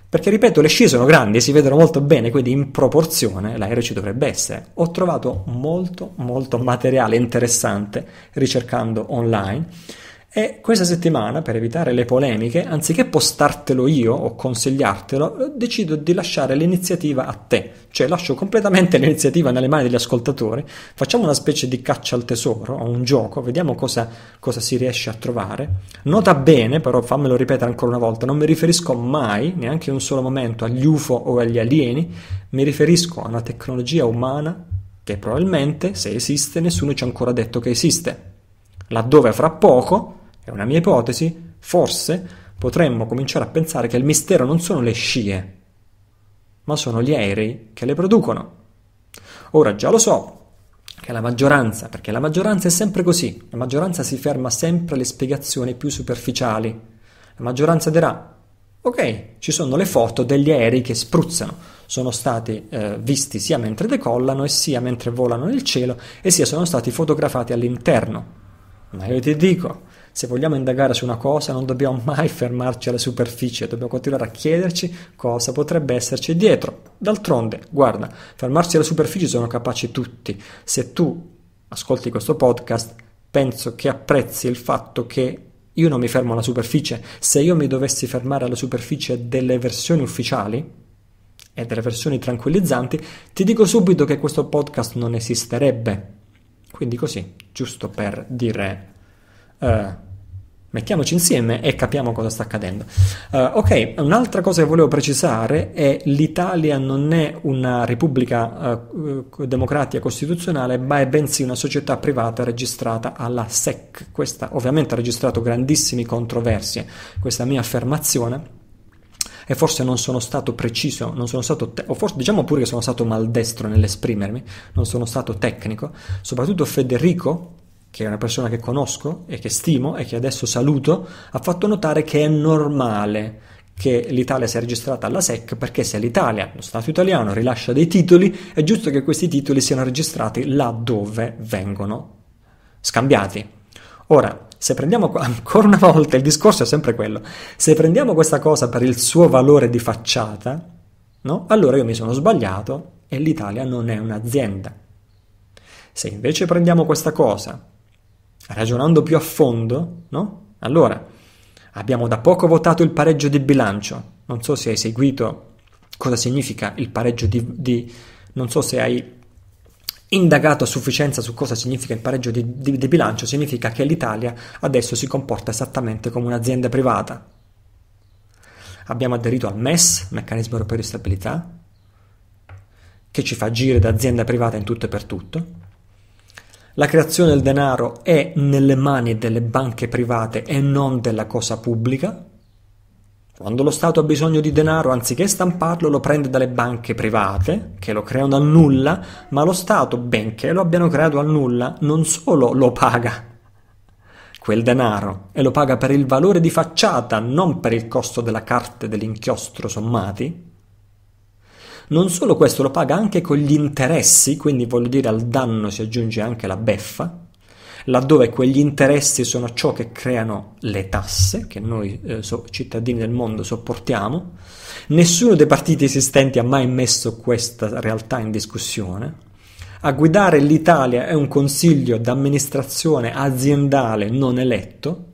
Perché ripeto, le scie sono grandi, e si vedono molto bene, quindi in proporzione l'aereo ci dovrebbe essere. Ho trovato molto, molto materiale interessante ricercando online e questa settimana, per evitare le polemiche, anziché postartelo io o consigliartelo, decido di lasciare l'iniziativa a te, cioè lascio completamente *laughs* l'iniziativa nelle mani degli ascoltatori, facciamo una specie di caccia al tesoro o un gioco, vediamo cosa, cosa si riesce a trovare. Nota bene, però fammelo ripetere ancora una volta, non mi riferisco mai, neanche in un solo momento, agli UFO o agli alieni, mi riferisco a una tecnologia umana che probabilmente, se esiste, nessuno ci ha ancora detto che esiste. Laddove fra poco è una mia ipotesi, forse potremmo cominciare a pensare che il mistero non sono le scie, ma sono gli aerei che le producono. Ora già lo so che la maggioranza, perché la maggioranza è sempre così, la maggioranza si ferma sempre alle spiegazioni più superficiali. La maggioranza dirà, ok, ci sono le foto degli aerei che spruzzano, sono stati eh, visti sia mentre decollano e sia mentre volano nel cielo e sia sono stati fotografati all'interno. Ma io ti dico, se vogliamo indagare su una cosa non dobbiamo mai fermarci alla superficie, dobbiamo continuare a chiederci cosa potrebbe esserci dietro. D'altronde, guarda, fermarsi alla superficie sono capaci tutti. Se tu ascolti questo podcast, penso che apprezzi il fatto che io non mi fermo alla superficie. Se io mi dovessi fermare alla superficie delle versioni ufficiali, e delle versioni tranquillizzanti, ti dico subito che questo podcast non esisterebbe. Quindi così, giusto per dire... Eh, mettiamoci insieme e capiamo cosa sta accadendo. Uh, ok, un'altra cosa che volevo precisare è l'Italia non è una repubblica uh, democratica costituzionale, ma è bensì una società privata registrata alla SEC. Questa ovviamente ha registrato grandissime controversie, questa mia affermazione e forse non sono stato preciso, non sono stato te- o forse diciamo pure che sono stato maldestro nell'esprimermi, non sono stato tecnico, soprattutto Federico che è una persona che conosco e che stimo e che adesso saluto, ha fatto notare che è normale che l'Italia sia registrata alla SEC perché se l'Italia, lo Stato italiano, rilascia dei titoli, è giusto che questi titoli siano registrati là dove vengono scambiati. Ora, se prendiamo *laughs* ancora una volta il discorso è sempre quello, se prendiamo questa cosa per il suo valore di facciata, no? Allora io mi sono sbagliato e l'Italia non è un'azienda. Se invece prendiamo questa cosa ragionando più a fondo, no? Allora, abbiamo da poco votato il pareggio di bilancio. Non so se hai seguito cosa significa il pareggio di, di non so se hai indagato a sufficienza su cosa significa il pareggio di, di, di, bilancio, significa che l'Italia adesso si comporta esattamente come un'azienda privata. Abbiamo aderito al MES, Meccanismo Europeo di Stabilità, che ci fa agire da azienda privata in tutto e per tutto. La creazione del denaro è nelle mani delle banche private e non della cosa pubblica. Quando lo Stato ha bisogno di denaro, anziché stamparlo, lo prende dalle banche private, che lo creano dal nulla, ma lo Stato, benché lo abbiano creato al nulla, non solo lo paga quel denaro e lo paga per il valore di facciata, non per il costo della carta e dell'inchiostro sommati, non solo questo, lo paga anche con gli interessi, quindi voglio dire al danno si aggiunge anche la beffa, laddove quegli interessi sono ciò che creano le tasse che noi eh, so, cittadini del mondo sopportiamo. Nessuno dei partiti esistenti ha mai messo questa realtà in discussione. A guidare l'Italia è un consiglio d'amministrazione aziendale non eletto,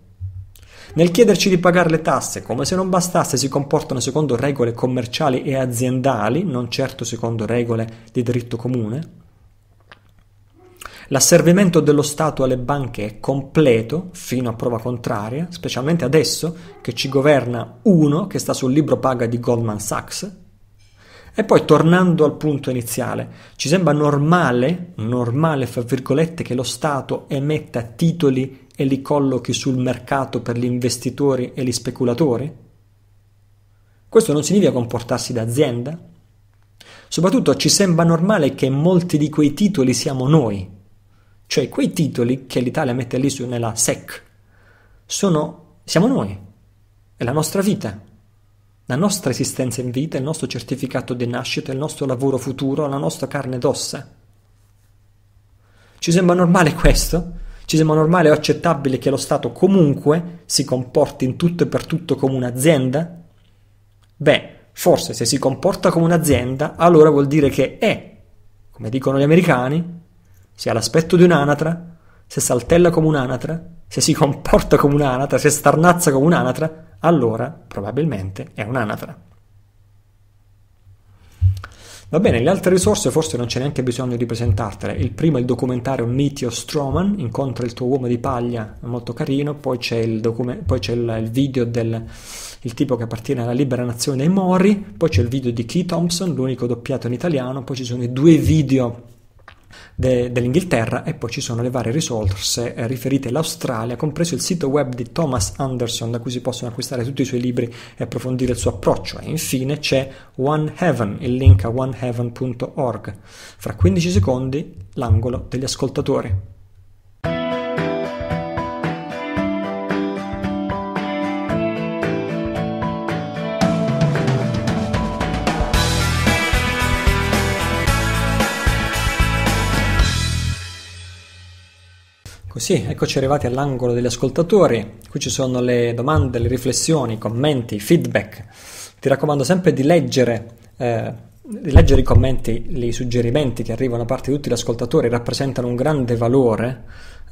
nel chiederci di pagare le tasse, come se non bastasse, si comportano secondo regole commerciali e aziendali, non certo secondo regole di diritto comune. L'asservimento dello Stato alle banche è completo, fino a prova contraria, specialmente adesso che ci governa uno che sta sul libro paga di Goldman Sachs. E poi, tornando al punto iniziale, ci sembra normale, normale fra virgolette, che lo Stato emetta titoli e li collochi sul mercato per gli investitori e gli speculatori? Questo non significa comportarsi da azienda? Soprattutto ci sembra normale che molti di quei titoli siamo noi, cioè quei titoli che l'Italia mette lì nella SEC, sono, siamo noi, è la nostra vita, la nostra esistenza in vita, il nostro certificato di nascita, il nostro lavoro futuro, la nostra carne d'ossa. Ci sembra normale questo? Ci sembra normale o accettabile che lo Stato comunque si comporti in tutto e per tutto come un'azienda? Beh, forse se si comporta come un'azienda, allora vuol dire che è, come dicono gli americani, se ha l'aspetto di un'anatra, se saltella come un'anatra, se si comporta come un'anatra, se starnazza come un'anatra, allora probabilmente è un'anatra. Va bene, le altre risorse forse non c'è neanche bisogno di presentartele. Il primo è il documentario Meteo Stroman, incontra il tuo uomo di paglia, è molto carino, poi c'è il, docu- poi c'è il, il video del tipo che appartiene alla libera nazione ai Mori, poi c'è il video di Key Thompson, l'unico doppiato in italiano, poi ci sono i due video de- dell'Inghilterra e poi ci sono le varie risorse eh, riferite all'Australia, compreso il sito web di Thomas Anderson da cui si possono acquistare tutti i suoi libri e approfondire il suo approccio e infine c'è One Heaven, il link a oneheaven.org. Fra 15 secondi l'angolo degli ascoltatori. Così, eccoci arrivati all'angolo degli ascoltatori. Qui ci sono le domande, le riflessioni, i commenti, i feedback. Ti raccomando sempre di leggere, eh, di leggere i commenti, i suggerimenti che arrivano da parte di tutti gli ascoltatori, rappresentano un grande valore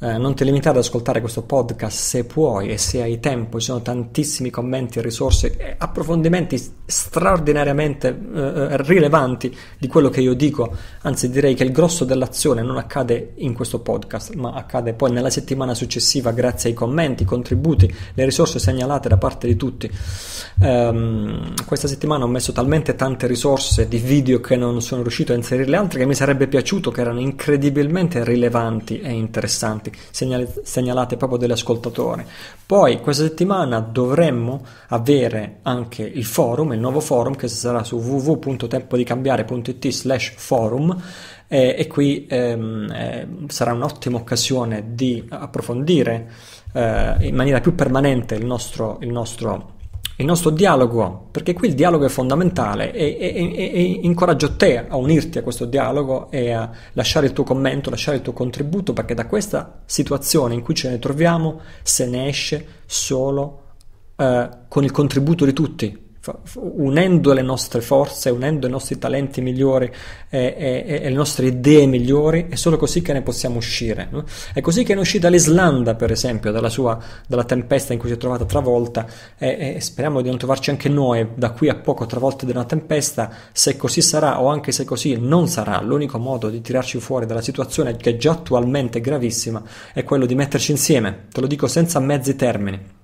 eh, non ti limitare ad ascoltare questo podcast se puoi e se hai tempo, ci sono tantissimi commenti, e risorse, approfondimenti straordinariamente eh, eh, rilevanti di quello che io dico, anzi direi che il grosso dell'azione non accade in questo podcast, ma accade poi nella settimana successiva grazie ai commenti, contributi, le risorse segnalate da parte di tutti. Um, questa settimana ho messo talmente tante risorse di video che non sono riuscito a inserirle altre che mi sarebbe piaciuto che erano incredibilmente rilevanti e interessanti segnale, segnalate proprio dell'ascoltatore. Poi questa settimana dovremmo avere anche il forum, il nuovo forum che sarà su www.tempodicambiare.it slash forum eh, e qui ehm, eh, sarà un'ottima occasione di approfondire eh, in maniera più permanente il nostro, il nostro il nostro dialogo, perché qui il dialogo è fondamentale e, e, e, e, incoraggio te a unirti a questo dialogo e a lasciare il tuo commento, lasciare il tuo contributo, perché da questa situazione in cui ce ne troviamo se ne esce solo eh, con il contributo di tutti, unendo le nostre forze, unendo i nostri talenti migliori e, e, e, le nostre idee migliori, è solo così che ne possiamo uscire. No? È così che ne uscì dall'Islanda, per esempio, dalla, sua, dalla tempesta in cui si è trovata travolta e, e, speriamo di non trovarci anche noi da qui a poco travolti da una tempesta, se così sarà o anche se così non sarà, l'unico modo di tirarci fuori dalla situazione che è già attualmente gravissima è quello di metterci insieme, te lo dico senza mezzi termini.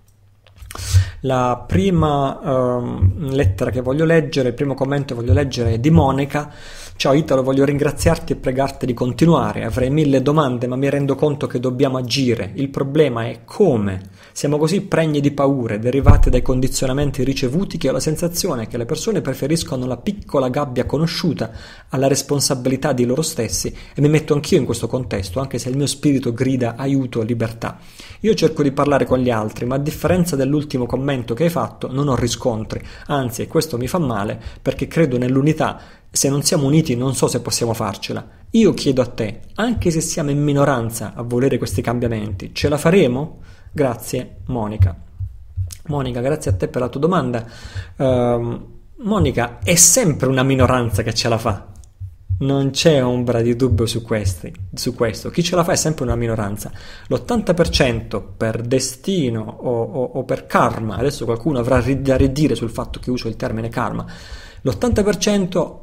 La prima eh, lettera che voglio leggere, il primo commento che voglio leggere è di Monica Ciao Italo, voglio ringraziarti e pregarti di continuare. Avrei mille domande, ma mi rendo conto che dobbiamo agire. Il problema è come. Siamo così pregni di paure, derivate dai condizionamenti ricevuti, che ho la sensazione che le persone preferiscono la piccola gabbia conosciuta alla responsabilità di loro stessi e mi metto anch'io in questo contesto, anche se il mio spirito grida aiuto, libertà. Io cerco di parlare con gli altri, ma a differenza dell'ultimo commento che hai fatto, non ho riscontri. Anzi, e questo mi fa male perché credo nell'unità se non siamo uniti non so se possiamo farcela. Io chiedo a te, anche se siamo in minoranza a volere questi cambiamenti, ce la faremo? Grazie Monica. Monica, grazie a te per la tua domanda. Uh, Monica, è sempre una minoranza che ce la fa. Non c'è ombra di dubbio su, questi, su questo. Chi ce la fa è sempre una minoranza. L'80% per destino o, o, o, per karma, adesso qualcuno avrà da ridire sul fatto che uso il termine karma, l'80%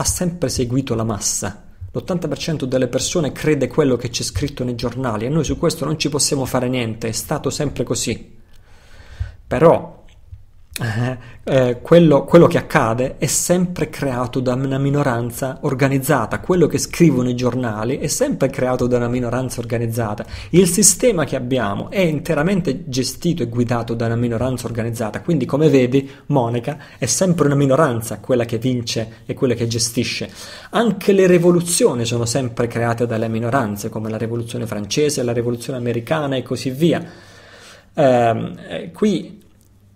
ha sempre seguito la massa. L'80% delle persone crede quello che c'è scritto nei giornali e noi su questo non ci possiamo fare niente, è stato sempre così. Però eh, eh, quello, quello, che accade è sempre creato da una minoranza organizzata, quello che scrivono i giornali è sempre creato da una minoranza organizzata, il sistema che abbiamo è interamente gestito e guidato da una minoranza organizzata, quindi come vedi Monica è sempre una minoranza quella che vince e quella che gestisce, anche le rivoluzioni sono sempre create dalle minoranze come la rivoluzione francese, la rivoluzione americana e così via. Ehm, eh, qui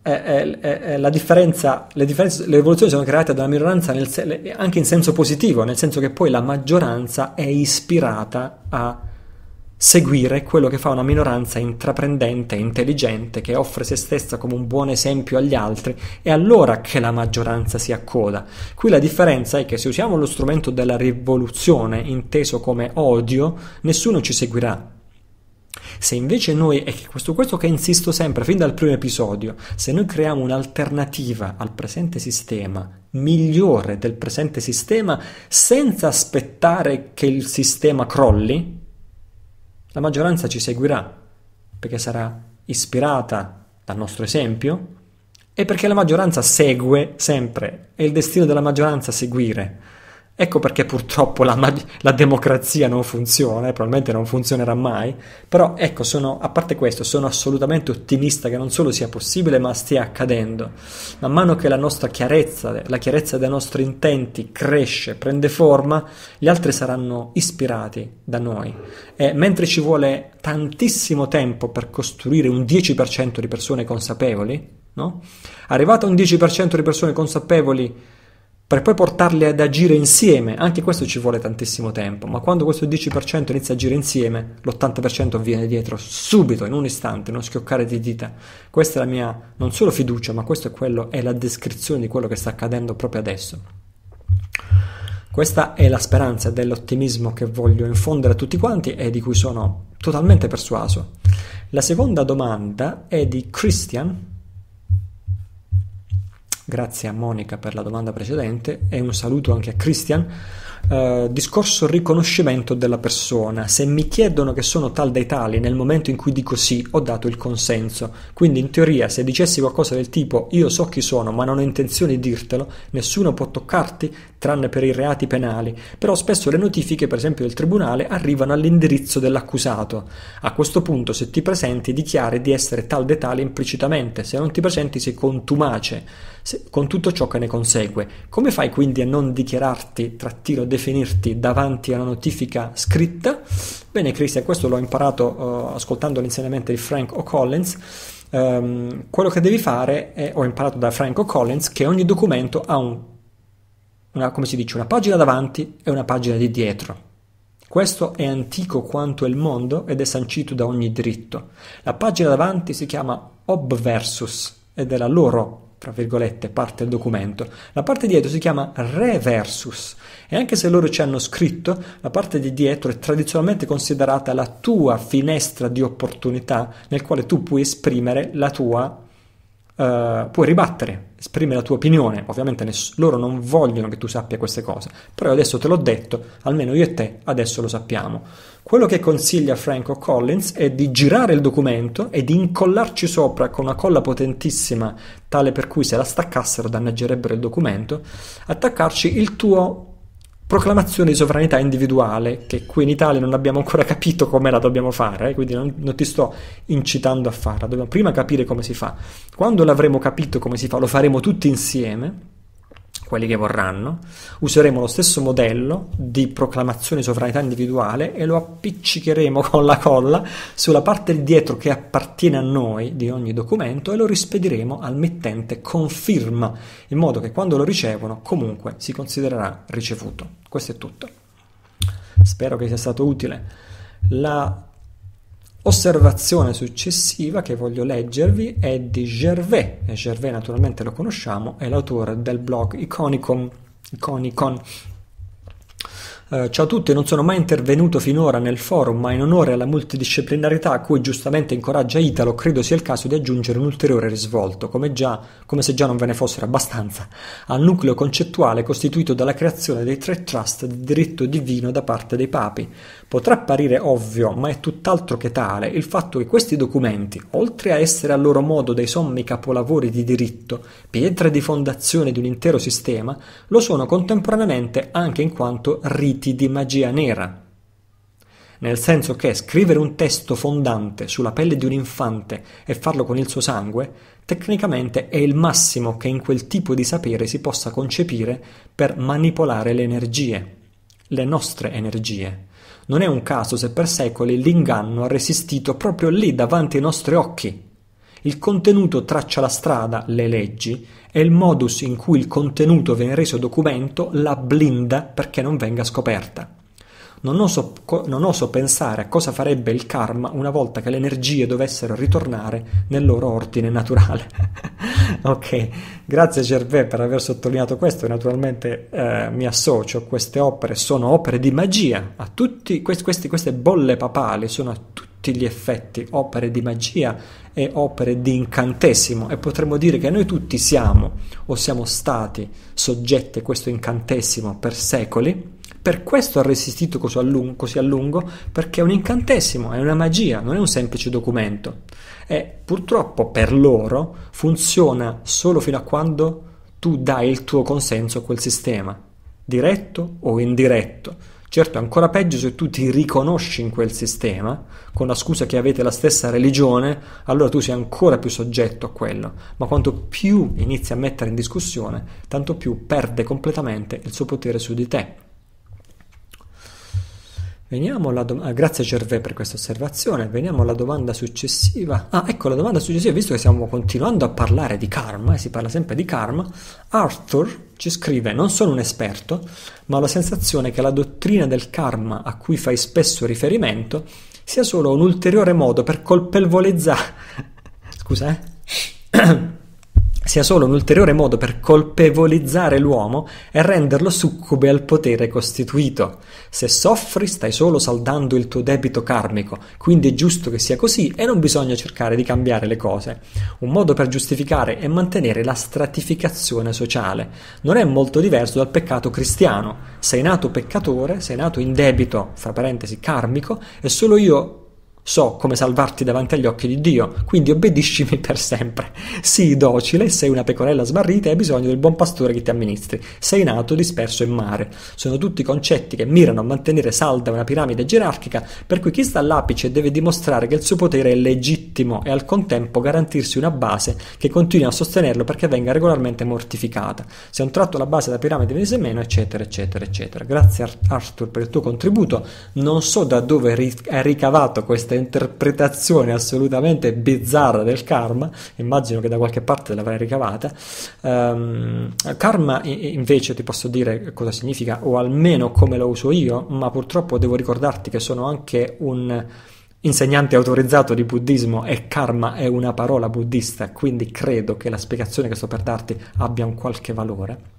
eh, eh, la differenza, le, differenze, le rivoluzioni sono create dalla minoranza nel, anche in senso positivo, nel senso che poi la maggioranza è ispirata a seguire quello che fa una minoranza intraprendente, intelligente, che offre se stessa come un buon esempio agli altri, è allora che la maggioranza si accoda. Qui la differenza è che se usiamo lo strumento della rivoluzione inteso come odio, nessuno ci seguirà, se invece noi, è questo, questo che insisto sempre fin dal primo episodio, se noi creiamo un'alternativa al presente sistema, migliore del presente sistema, senza aspettare che il sistema crolli, la maggioranza ci seguirà, perché sarà ispirata dal nostro esempio e perché la maggioranza segue sempre, è il destino della maggioranza seguire. Ecco perché purtroppo la, la, democrazia non funziona, e eh, probabilmente non funzionerà mai, però ecco, sono, a parte questo, sono assolutamente ottimista che non solo sia possibile, ma stia accadendo. Man mano che la nostra chiarezza, la chiarezza dei nostri intenti cresce, prende forma, gli altri saranno ispirati da noi. E mentre ci vuole tantissimo tempo per costruire un 10% di persone consapevoli, no? arrivato a un 10% di persone consapevoli, per poi portarli ad agire insieme, anche questo ci vuole tantissimo tempo, ma quando questo 10% inizia a agire insieme, l'80% viene dietro subito, in un istante, non schioccare di dita. Questa è la mia non solo fiducia, ma questo è, quello, è la descrizione di quello che sta accadendo proprio adesso. Questa è la speranza dell'ottimismo che voglio infondere a tutti quanti e di cui sono totalmente persuaso. La seconda domanda è di Christian, Grazie a Monica per la domanda precedente e un saluto anche a Christian. Uh, discorso riconoscimento della persona. Se mi chiedono che sono tal dei tali, nel momento in cui dico sì, ho dato il consenso. Quindi in teoria, se dicessi qualcosa del tipo io so chi sono, ma non ho intenzione di dirtelo, nessuno può toccarti tranne per i reati penali. Però spesso le notifiche, per esempio del tribunale, arrivano all'indirizzo dell'accusato. A questo punto, se ti presenti, dichiari di essere tal dei tali implicitamente, se non ti presenti sei contumace se, con tutto ciò che ne consegue. Come fai quindi a non dichiararti, trattino, definirti davanti a una notifica scritta? Bene, Cristian, questo l'ho imparato uh, ascoltando l'insegnamento di Frank O'Collins. Um, quello che devi fare, è, ho imparato da Frank O'Collins, che ogni documento ha un, una, come si dice, una pagina davanti e una pagina di dietro. Questo è antico quanto il mondo ed è sancito da ogni diritto. La pagina davanti si chiama obversus ed è la loro tra virgolette, parte del documento. La parte dietro si chiama re versus e anche se loro ci hanno scritto, la parte di dietro è tradizionalmente considerata la tua finestra di opportunità nel quale tu puoi esprimere la tua, uh, puoi ribattere esprime la tua opinione, ovviamente ness- loro non vogliono che tu sappia queste cose, però adesso te l'ho detto, almeno io e te adesso lo sappiamo. Quello che consiglia Franco Collins è di girare il documento e di incollarci sopra con una colla potentissima, tale per cui se la staccassero danneggerebbero il documento, attaccarci il tuo proclamazione di sovranità individuale, che qui in Italia non abbiamo ancora capito come la dobbiamo fare, eh? quindi non, non, ti sto incitando a farla, dobbiamo prima capire come si fa. Quando l'avremo capito come si fa, lo faremo tutti insieme quelli che vorranno, useremo lo stesso modello di proclamazione di sovranità individuale e lo appiccicheremo *laughs* con la colla sulla parte dietro che appartiene a noi di ogni documento e lo rispediremo al mittente con firma, in modo che quando lo ricevono comunque si considererà ricevuto. Questo è tutto. Spero che sia stato utile. La Osservazione successiva che voglio leggervi è di Gervais, e Gervais naturalmente lo conosciamo, è l'autore del blog Iconicon. Iconicon. Eh, ciao a tutti, non sono mai intervenuto finora nel forum, ma in onore alla multidisciplinarità a cui giustamente incoraggia Italo, credo sia il caso di aggiungere un ulteriore risvolto, come, già, come se già non ve ne fossero abbastanza, al nucleo concettuale costituito dalla creazione dei tre trust di diritto divino da parte dei papi, Potrà apparire ovvio, ma è tutt'altro che tale, il fatto che questi documenti, oltre a essere a loro modo dei sommi capolavori di diritto, pietre di fondazione di un intero sistema, lo sono contemporaneamente anche in quanto riti di magia nera, nel senso che scrivere un testo fondante sulla pelle di un infante e farlo con il suo sangue, tecnicamente è il massimo che in quel tipo di sapere si possa concepire per manipolare le energie, le nostre energie, non è un caso se per secoli l'inganno ha resistito proprio lì davanti ai nostri occhi. Il contenuto traccia la strada, le leggi, e il modus in cui il contenuto viene reso documento la blinda perché non venga scoperta non oso, non oso pensare a cosa farebbe il karma una volta che le energie dovessero ritornare nel loro ordine naturale. *laughs* ok, grazie Gervais per aver sottolineato questo, naturalmente eh, mi associo, queste opere sono opere di magia, a tutti, questi, queste bolle papali sono a tutti gli effetti opere di magia e opere di incantesimo e potremmo dire che noi tutti siamo o siamo stati soggetti a questo incantesimo per secoli per questo ha resistito così a, lungo, così a lungo, perché è un incantesimo, è una magia, non è un semplice documento. E purtroppo per loro funziona solo fino a quando tu dai il tuo consenso a quel sistema, diretto o indiretto. Certo, è ancora peggio se tu ti riconosci in quel sistema, con la scusa che avete la stessa religione, allora tu sei ancora più soggetto a quello, ma quanto più inizi a mettere in discussione, tanto più perde completamente il suo potere su di te. Veniamo alla do... Eh, grazie Gervais per questa osservazione, veniamo alla domanda successiva. Ah, ecco la domanda successiva, visto che stiamo continuando a parlare di karma, e eh, si parla sempre di karma, Arthur ci scrive, non sono un esperto, ma ho la sensazione che la dottrina del karma a cui fai spesso riferimento sia solo un ulteriore modo per colpevolizzare... *laughs* Scusa, eh? *clears throat* sia solo un ulteriore modo per colpevolizzare l'uomo e renderlo succube al potere costituito. Se soffri stai solo saldando il tuo debito karmico, quindi è giusto che sia così e non bisogna cercare di cambiare le cose. Un modo per giustificare e mantenere la stratificazione sociale. Non è molto diverso dal peccato cristiano. Sei nato peccatore, sei nato in debito, fra parentesi, karmico, e solo io So come salvarti davanti agli occhi di Dio, quindi obbediscimi per sempre. Sii docile, sei una pecorella smarrita e hai bisogno del buon pastore che ti amministri. Sei nato disperso in mare. Sono tutti concetti che mirano a mantenere salda una piramide gerarchica, per cui chi sta all'apice deve dimostrare che il suo potere è legittimo e al contempo garantirsi una base che continui a sostenerlo perché venga regolarmente mortificata. Se a un tratto la base della piramide venisse meno, eccetera, eccetera, eccetera. Grazie Arthur per il tuo contributo. Non so da dove hai ricavato questa questa interpretazione assolutamente bizzarra del karma, immagino che da qualche parte l'avrai ricavata. Um, karma invece ti posso dire cosa significa, o almeno come lo uso io, ma purtroppo devo ricordarti che sono anche un insegnante autorizzato di buddismo e karma è una parola buddista, quindi credo che la spiegazione che sto per darti abbia un qualche valore.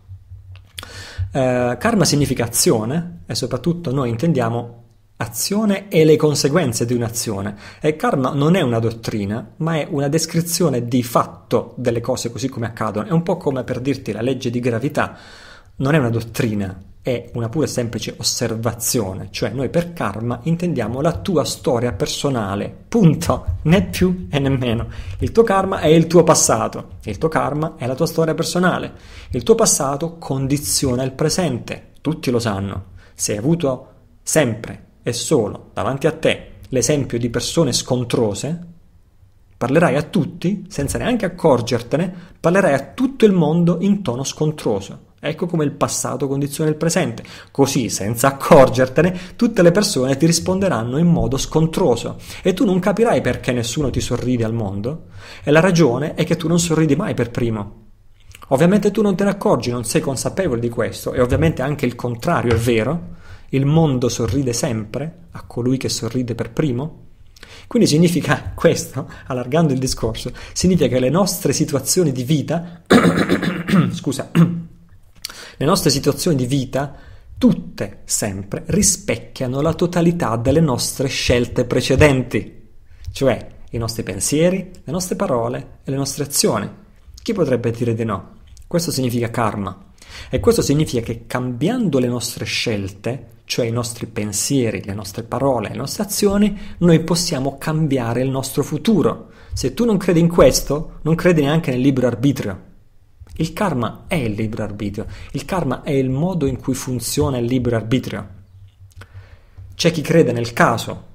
Eh, karma significa azione e soprattutto noi intendiamo Azione e le conseguenze di un'azione. E karma non è una dottrina, ma è una descrizione di fatto delle cose così come accadono. È un po' come per dirti la legge di gravità. Non è una dottrina, è una pura e semplice osservazione, cioè noi per karma intendiamo la tua storia personale, punto, né più e né meno. Il tuo karma è il tuo passato, il tuo karma è la tua storia personale, il tuo passato condiziona il presente, tutti lo sanno. Se hai avuto sempre e sono davanti a te l'esempio di persone scontrose, parlerai a tutti, senza neanche accorgertene, parlerai a tutto il mondo in tono scontroso. Ecco come il passato condiziona il presente. Così, senza accorgertene, tutte le persone ti risponderanno in modo scontroso e tu non capirai perché nessuno ti sorride al mondo. E la ragione è che tu non sorridi mai per primo. Ovviamente tu non te ne accorgi, non sei consapevole di questo e ovviamente anche il contrario è vero, il mondo sorride sempre a colui che sorride per primo? Quindi significa *laughs* questo, allargando il discorso, significa che le nostre situazioni di vita, *coughs* scusa, *coughs* le nostre situazioni di vita, tutte sempre, rispecchiano la totalità delle nostre scelte precedenti, cioè i nostri pensieri, le nostre parole e le nostre azioni. Chi potrebbe dire di no? Questo significa karma. E questo significa che cambiando le nostre scelte, cioè i nostri pensieri, le nostre parole, le nostre azioni, noi possiamo cambiare il nostro futuro. Se tu non credi in questo, non credi neanche nel libero arbitrio. Il karma è il libero arbitrio, il karma è il modo in cui funziona il libero arbitrio. C'è chi crede nel caso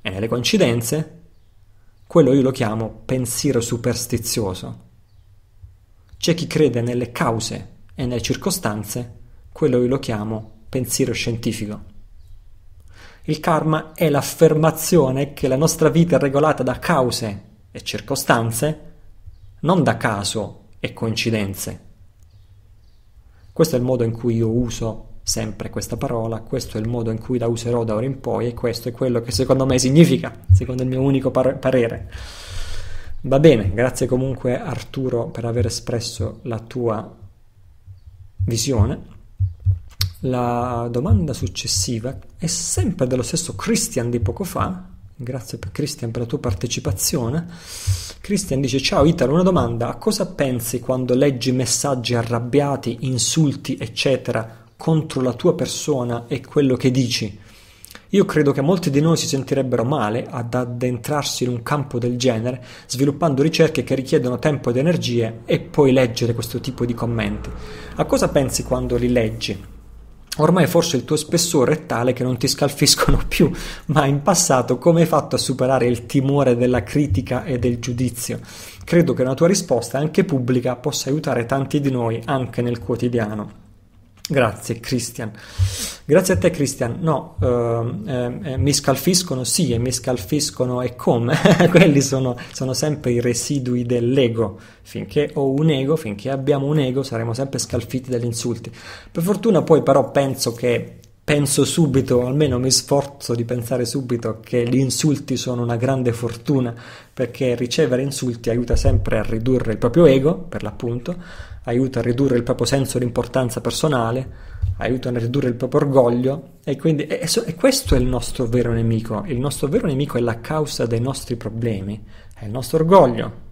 e nelle coincidenze, quello io lo chiamo pensiero superstizioso. C'è chi crede nelle cause e nelle circostanze, quello io lo chiamo pensiero scientifico. Il karma è l'affermazione che la nostra vita è regolata da cause e circostanze, non da caso e coincidenze. Questo è il modo in cui io uso sempre questa parola, questo è il modo in cui la userò da ora in poi e questo è quello che secondo me significa, secondo il mio unico par- parere. Va bene, grazie comunque Arturo per aver espresso la tua visione. La domanda successiva è sempre dello stesso Christian di poco fa. Grazie per Christian per la tua partecipazione. Christian dice: Ciao Italo, una domanda. A cosa pensi quando leggi messaggi arrabbiati, insulti, eccetera, contro la tua persona e quello che dici? Io credo che molti di noi si sentirebbero male ad addentrarsi in un campo del genere, sviluppando ricerche che richiedono tempo ed energie e poi leggere questo tipo di commenti. A cosa pensi quando li leggi? Ormai forse il tuo spessore è tale che non ti scalfiscono più, ma in passato come hai fatto a superare il timore della critica e del giudizio? Credo che una tua risposta, anche pubblica, possa aiutare tanti di noi anche nel quotidiano. Grazie Cristian. Grazie a te Cristian. No, eh, eh, mi scalfiscono sì e mi scalfiscono e come? *laughs* Quelli sono, sono, sempre i residui dell'ego. Finché ho un ego, finché abbiamo un ego, saremo sempre scalfiti dagli insulti. Per fortuna poi però penso che, penso subito, almeno mi sforzo di pensare subito che gli insulti sono una grande fortuna, perché ricevere insulti aiuta sempre a ridurre il proprio ego, per l'appunto, aiuta a ridurre il proprio senso di importanza personale, aiuta a ridurre il proprio orgoglio e quindi e, e questo è il nostro vero nemico. Il nostro vero nemico è la causa dei nostri problemi, è il nostro orgoglio,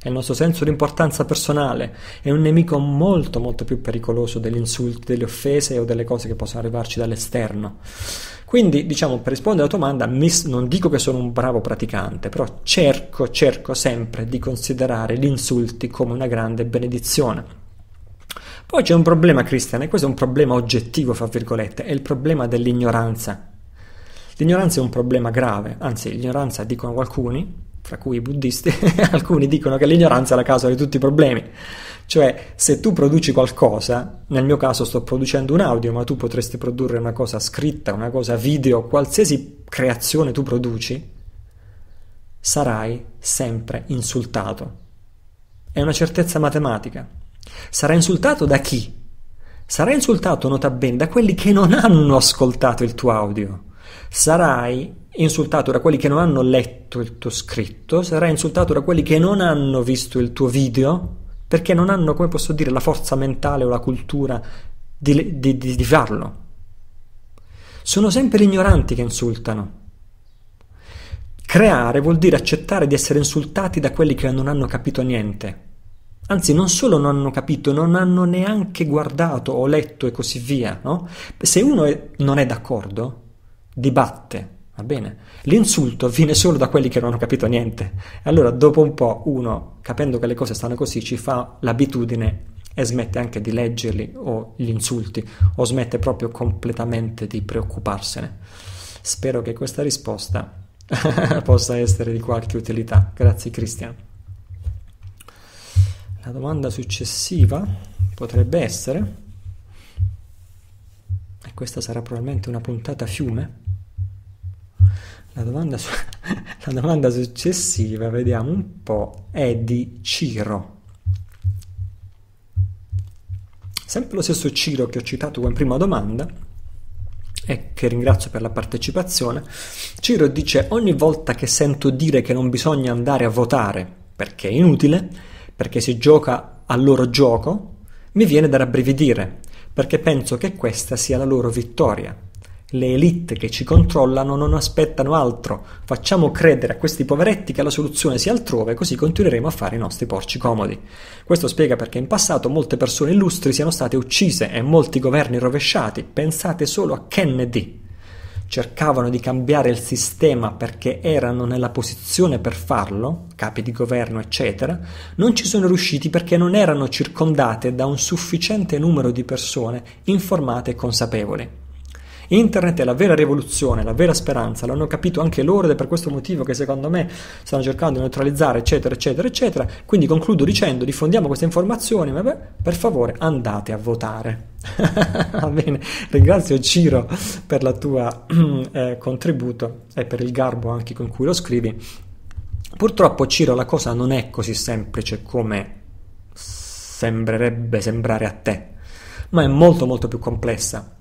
è il nostro senso di importanza personale, è un nemico molto molto più pericoloso degli insulti, delle offese o delle cose che possono arrivarci dall'esterno. Quindi, diciamo, per rispondere alla tua domanda, non dico che sono un bravo praticante, però cerco, cerco sempre di considerare gli insulti come una grande benedizione. Poi c'è un problema, Christian, e questo è un problema oggettivo, fra virgolette, è il problema dell'ignoranza. L'ignoranza è un problema grave, anzi, l'ignoranza, dicono alcuni, fra cui i buddisti, *laughs* alcuni dicono che l'ignoranza è la causa di tutti i problemi. Cioè, se tu produci qualcosa, nel mio caso sto producendo un audio, ma tu potresti produrre una cosa scritta, una cosa video, qualsiasi creazione tu produci, sarai sempre insultato. È una certezza matematica. Sarai insultato da chi? Sarai insultato, nota bene, da quelli che non hanno ascoltato il tuo audio. Sarai insultato da quelli che non hanno letto il tuo scritto, sarai insultato da quelli che non hanno visto il tuo video perché non hanno, come posso dire, la forza mentale o la cultura di, di, di, di farlo. Sono sempre gli ignoranti che insultano. Creare vuol dire accettare di essere insultati da quelli che non hanno capito niente. Anzi, non solo non hanno capito, non hanno neanche guardato o letto e così via. No? Se uno è, non è d'accordo, dibatte, va bene? L'insulto viene solo da quelli che non hanno capito niente. Allora, dopo un po', uno, capendo che le cose stanno così, ci fa l'abitudine e smette anche di leggerli o gli insulti, o smette proprio completamente di preoccuparsene. Spero che questa risposta *laughs* possa essere di qualche utilità. Grazie Cristian. La domanda successiva potrebbe essere, e questa sarà probabilmente una puntata fiume, la domanda, su- *laughs* la domanda successiva, vediamo un po', è di Ciro. Sempre lo stesso Ciro che ho citato come prima domanda e che ringrazio per la partecipazione. Ciro dice ogni volta che sento dire che non bisogna andare a votare perché è inutile, perché si gioca al loro gioco, mi viene da rabbrividire perché penso che questa sia la loro vittoria le elite che ci controllano non aspettano altro. Facciamo credere a questi poveretti che la soluzione sia altrove, così continueremo a fare i nostri porci comodi. Questo spiega perché in passato molte persone illustri siano state uccise e molti governi rovesciati. Pensate solo a Kennedy. Cercavano di cambiare il sistema perché erano nella posizione per farlo, capi di governo eccetera, non ci sono riusciti perché non erano circondate da un sufficiente numero di persone informate e consapevoli. Internet è la vera rivoluzione, la vera speranza, l'hanno capito anche loro ed è per questo motivo che secondo me stanno cercando di neutralizzare, eccetera, eccetera, eccetera. Quindi concludo dicendo, diffondiamo queste informazioni, ma per favore andate a votare. *laughs* Va bene, ringrazio Ciro per il tuo *clears throat* eh, contributo e per il garbo anche con cui lo scrivi. Purtroppo Ciro la cosa non è così semplice come sembrerebbe sembrare a te, ma è molto molto più complessa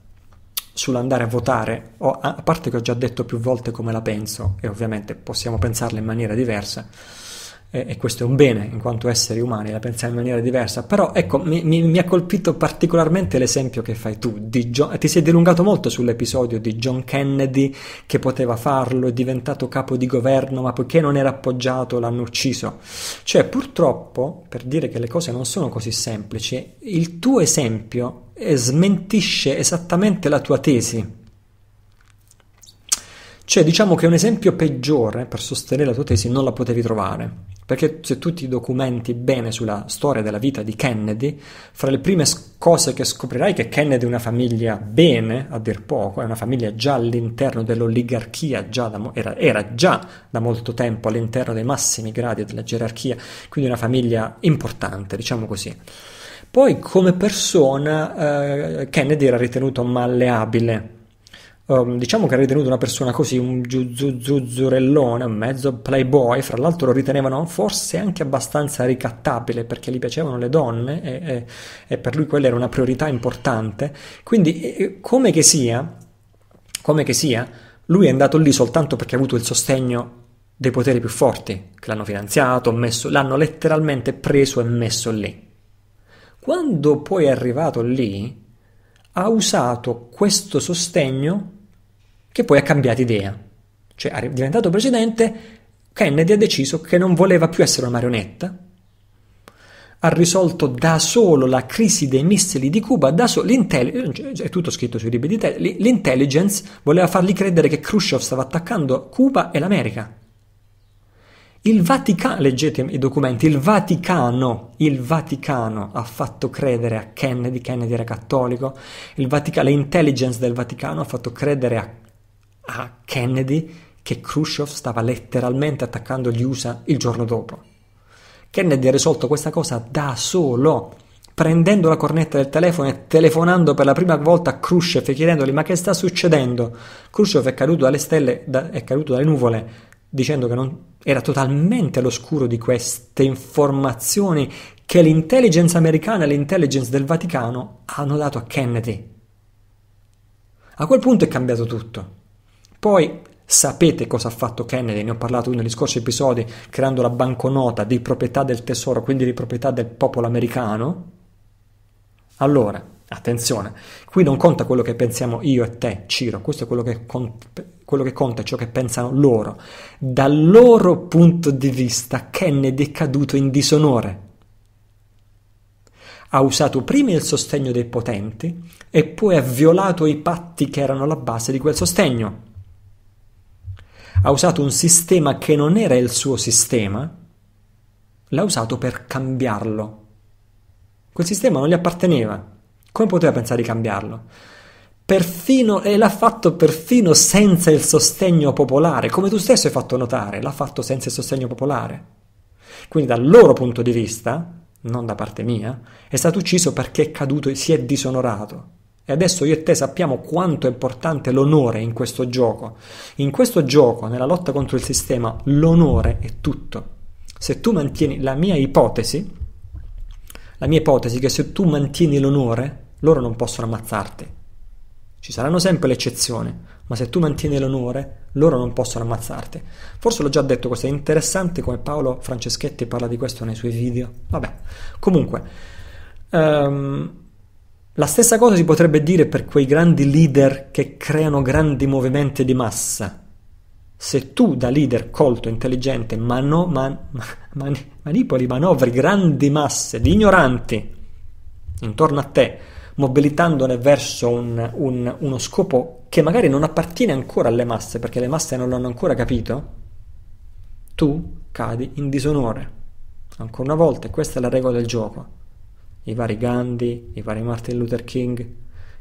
sull'andare a votare, o, a parte che ho già detto più volte come la penso, e ovviamente possiamo pensarla in maniera diversa, e, e questo è un bene in quanto esseri umani, la pensiamo in maniera diversa, però ecco, mi, mi, mi ha colpito particolarmente l'esempio che fai tu, John, ti sei dilungato molto sull'episodio di John Kennedy che poteva farlo, è diventato capo di governo, ma poiché non era appoggiato l'hanno ucciso. Cioè, purtroppo, per dire che le cose non sono così semplici, il tuo esempio smentisce esattamente la tua tesi. Cioè, diciamo che un esempio peggiore per sostenere la tua tesi non la potevi trovare. Perché se tu ti documenti bene sulla storia della vita di Kennedy, fra le prime cose che scoprirai è che Kennedy è una famiglia bene, a dir poco, è una famiglia già all'interno dell'oligarchia, già da, era, era, già da molto tempo all'interno dei massimi gradi della gerarchia, quindi una famiglia importante, diciamo così. Poi come persona eh, Kennedy era ritenuto malleabile, Um, diciamo che era ritenuto una persona così, un zuzzurellone, un mezzo playboy, fra l'altro lo ritenevano forse anche abbastanza ricattabile perché gli piacevano le donne e, e, e per lui quella era una priorità importante, quindi eh, eh, come che, sia, come che sia, lui è andato lì soltanto perché ha avuto il sostegno dei poteri più forti che l'hanno finanziato, messo, l'hanno letteralmente preso e messo lì quando poi è arrivato lì, ha usato questo sostegno che poi ha cambiato idea. Cioè, è diventato presidente, Kennedy ha deciso che non voleva più essere una marionetta, ha risolto da solo la crisi dei missili di Cuba, da solo, l'intelligence, cioè, è tutto scritto sui libri di te, l'intelligence voleva fargli credere che Khrushchev stava attaccando Cuba e l'America. Il Vaticano, leggete i documenti, il Vaticano, il Vaticano ha fatto credere a Kennedy, Kennedy era cattolico, l'intelligence del Vaticano ha fatto credere a, a Kennedy che Khrushchev stava letteralmente attaccando gli USA il giorno dopo. Kennedy ha risolto questa cosa da solo, prendendo la cornetta del telefono e telefonando per la prima volta a Khrushchev e chiedendogli ma che sta succedendo? Khrushchev è caduto dalle stelle, da, è caduto dalle nuvole, dicendo che non, era totalmente all'oscuro di queste informazioni che l'intelligence americana e l'intelligence del Vaticano hanno dato a Kennedy. A quel punto è cambiato tutto. Poi sapete cosa ha fatto Kennedy, ne ho parlato negli scorsi episodi, creando la banconota di proprietà del tesoro, quindi di proprietà del popolo americano. Allora, Attenzione, qui non conta quello che pensiamo io e te, Ciro, questo è quello che, quello che conta, ciò che pensano loro, dal loro punto di vista Kennedy è caduto in disonore. Ha usato prima il sostegno dei potenti e poi ha violato i patti che erano la base di quel sostegno. Ha usato un sistema che non era il suo sistema, l'ha usato per cambiarlo. Quel sistema non gli apparteneva. Come poteva pensare di cambiarlo? Perfino, e l'ha fatto perfino senza il sostegno popolare, come tu stesso hai fatto notare, l'ha fatto senza il sostegno popolare. Quindi dal loro punto di vista, non da parte mia, è stato ucciso perché è caduto e si è disonorato. E adesso io e te sappiamo quanto è importante l'onore in questo gioco. In questo gioco, nella lotta contro il sistema, l'onore è tutto. Se tu mantieni la mia ipotesi, la mia ipotesi è che se tu mantieni l'onore, loro non possono ammazzarti. Ci saranno sempre le eccezioni, ma se tu mantieni l'onore, loro non possono ammazzarti. Forse l'ho già detto, questo è interessante come Paolo Franceschetti parla di questo nei suoi video. Vabbè, comunque, um, la stessa cosa si potrebbe dire per quei grandi leader che creano grandi movimenti di massa. Se tu da leader colto, intelligente, mano, man, *laughs* man, manipoli, manovri grandi masse di ignoranti intorno a te, mobilitandone verso un, un, uno scopo che magari non appartiene ancora alle masse, perché le masse non l'hanno ancora capito, tu cadi in disonore. Ancora una volta, questa è la regola del gioco. I vari Gandhi, i vari Martin Luther King.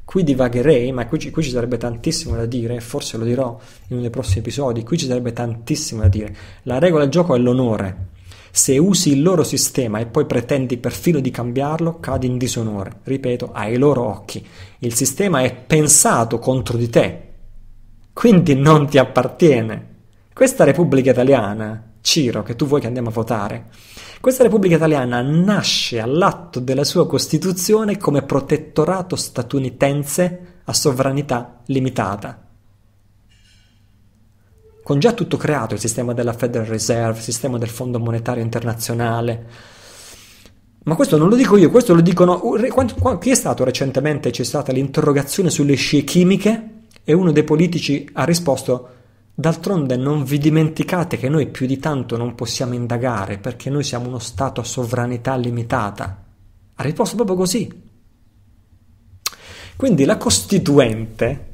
Qui divagherei, ma qui, qui ci sarebbe tantissimo da dire, forse lo dirò in uno dei prossimi episodi, qui ci sarebbe tantissimo da dire. La regola del gioco è l'onore se usi il loro sistema e poi pretendi perfino di cambiarlo, cadi in disonore, ripeto, ai loro occhi. Il sistema è pensato contro di te, quindi non ti appartiene. Questa Repubblica Italiana, Ciro, che tu vuoi che andiamo a votare, questa Repubblica Italiana nasce all'atto della sua Costituzione come protettorato statunitense a sovranità limitata con già tutto creato, il sistema della Federal Reserve, il sistema del Fondo Monetario Internazionale. Ma questo non lo dico io, questo lo dicono... Uh, chi è stato recentemente, c'è stata l'interrogazione sulle scie chimiche e uno dei politici ha risposto D'altronde non vi dimenticate che noi più di tanto non possiamo indagare perché noi siamo uno Stato a sovranità limitata. Ha risposto proprio così. Quindi la Costituente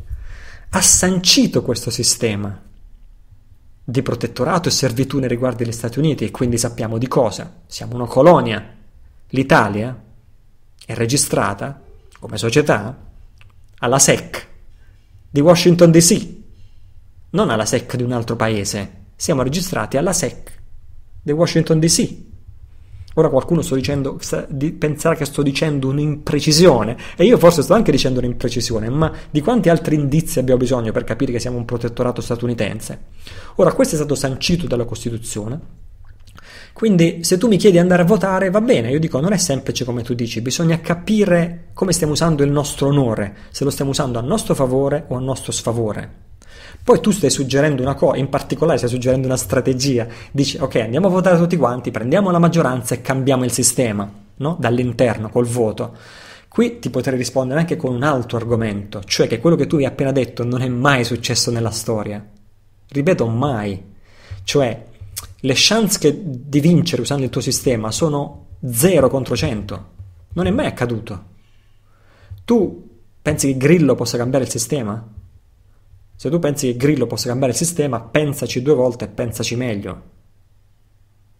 ha sancito questo sistema di protettorato e servitù nei riguardi degli Stati Uniti e quindi sappiamo di cosa. Siamo una colonia. L'Italia è registrata come società alla SEC di Washington DC, non alla SEC di un altro paese. Siamo registrati alla SEC di Washington DC. Ora qualcuno sto dicendo, penserà che sto dicendo un'imprecisione e io forse sto anche dicendo un'imprecisione, ma di quanti altri indizi abbiamo bisogno per capire che siamo un protettorato statunitense? Ora questo è stato sancito dalla Costituzione. Quindi se tu mi chiedi di andare a votare va bene, io dico non è semplice come tu dici, bisogna capire come stiamo usando il nostro onore, se lo stiamo usando a nostro favore o a nostro sfavore. Poi tu stai suggerendo una cosa, in particolare stai suggerendo una strategia, dici ok andiamo a votare tutti quanti, prendiamo la maggioranza e cambiamo il sistema, no? dall'interno col voto. Qui ti potrei rispondere anche con un altro argomento, cioè che quello che tu hai appena detto non è mai successo nella storia. Ripeto, mai. Cioè, le chance che, di vincere usando il tuo sistema sono 0 contro 100. Non è mai accaduto. Tu pensi che Grillo possa cambiare il sistema? Se tu pensi che Grillo possa cambiare il sistema, pensaci due volte e pensaci meglio.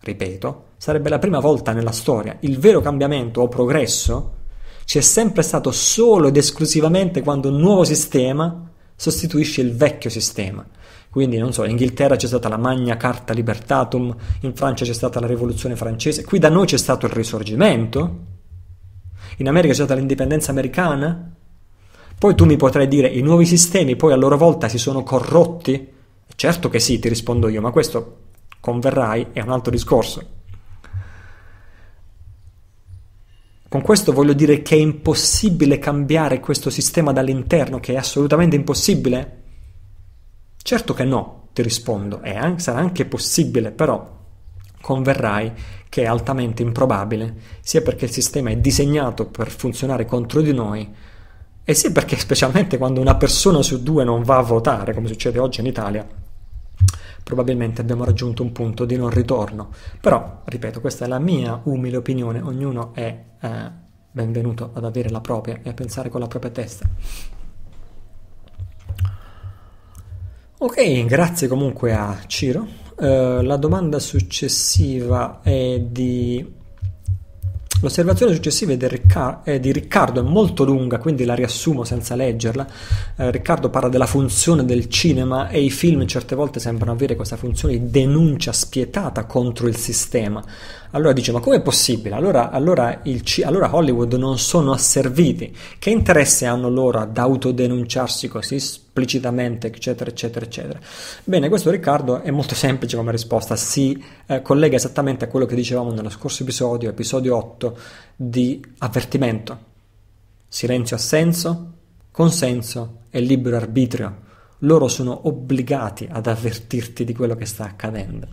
Ripeto, sarebbe la prima volta nella storia. Il vero cambiamento o progresso c'è sempre stato solo ed esclusivamente quando un nuovo sistema sostituisce il vecchio sistema. Quindi, non so, in Inghilterra c'è stata la Magna Carta Libertatum, in Francia c'è stata la Rivoluzione francese, qui da noi c'è stato il Risorgimento, in America c'è stata l'indipendenza americana, poi tu mi potrai dire i nuovi sistemi poi a loro volta si sono corrotti? Certo che sì, ti rispondo io, ma questo converrai è un altro discorso. Con questo voglio dire che è impossibile cambiare questo sistema dall'interno, che è assolutamente impossibile? Certo che no, ti rispondo, è anche, sarà anche possibile, però converrai che è altamente improbabile, sia perché il sistema è disegnato per funzionare contro di noi, e sì, perché specialmente quando una persona su due non va a votare, come succede oggi in Italia, probabilmente abbiamo raggiunto un punto di non ritorno. Però, ripeto, questa è la mia umile opinione, ognuno è eh, benvenuto ad avere la propria e a pensare con la propria testa. Ok, grazie comunque a Ciro. Uh, la domanda successiva è di L'osservazione successiva è di, Ricca- è di, Riccardo, è molto lunga, quindi la riassumo senza leggerla. Eh, Riccardo parla della funzione del cinema e i film certe volte sembrano avere questa funzione di denuncia spietata contro il sistema allora dice, ma com'è possibile? Allora, allora, C- allora Hollywood non sono asserviti. Che interesse hanno loro ad autodenunciarsi così esplicitamente, eccetera, eccetera, eccetera? Bene, questo Riccardo è molto semplice come risposta, si eh, collega esattamente a quello che dicevamo nello scorso episodio, episodio 8, di avvertimento. Silenzio assenso, consenso e libero arbitrio loro sono obbligati ad avvertirti di quello che sta accadendo.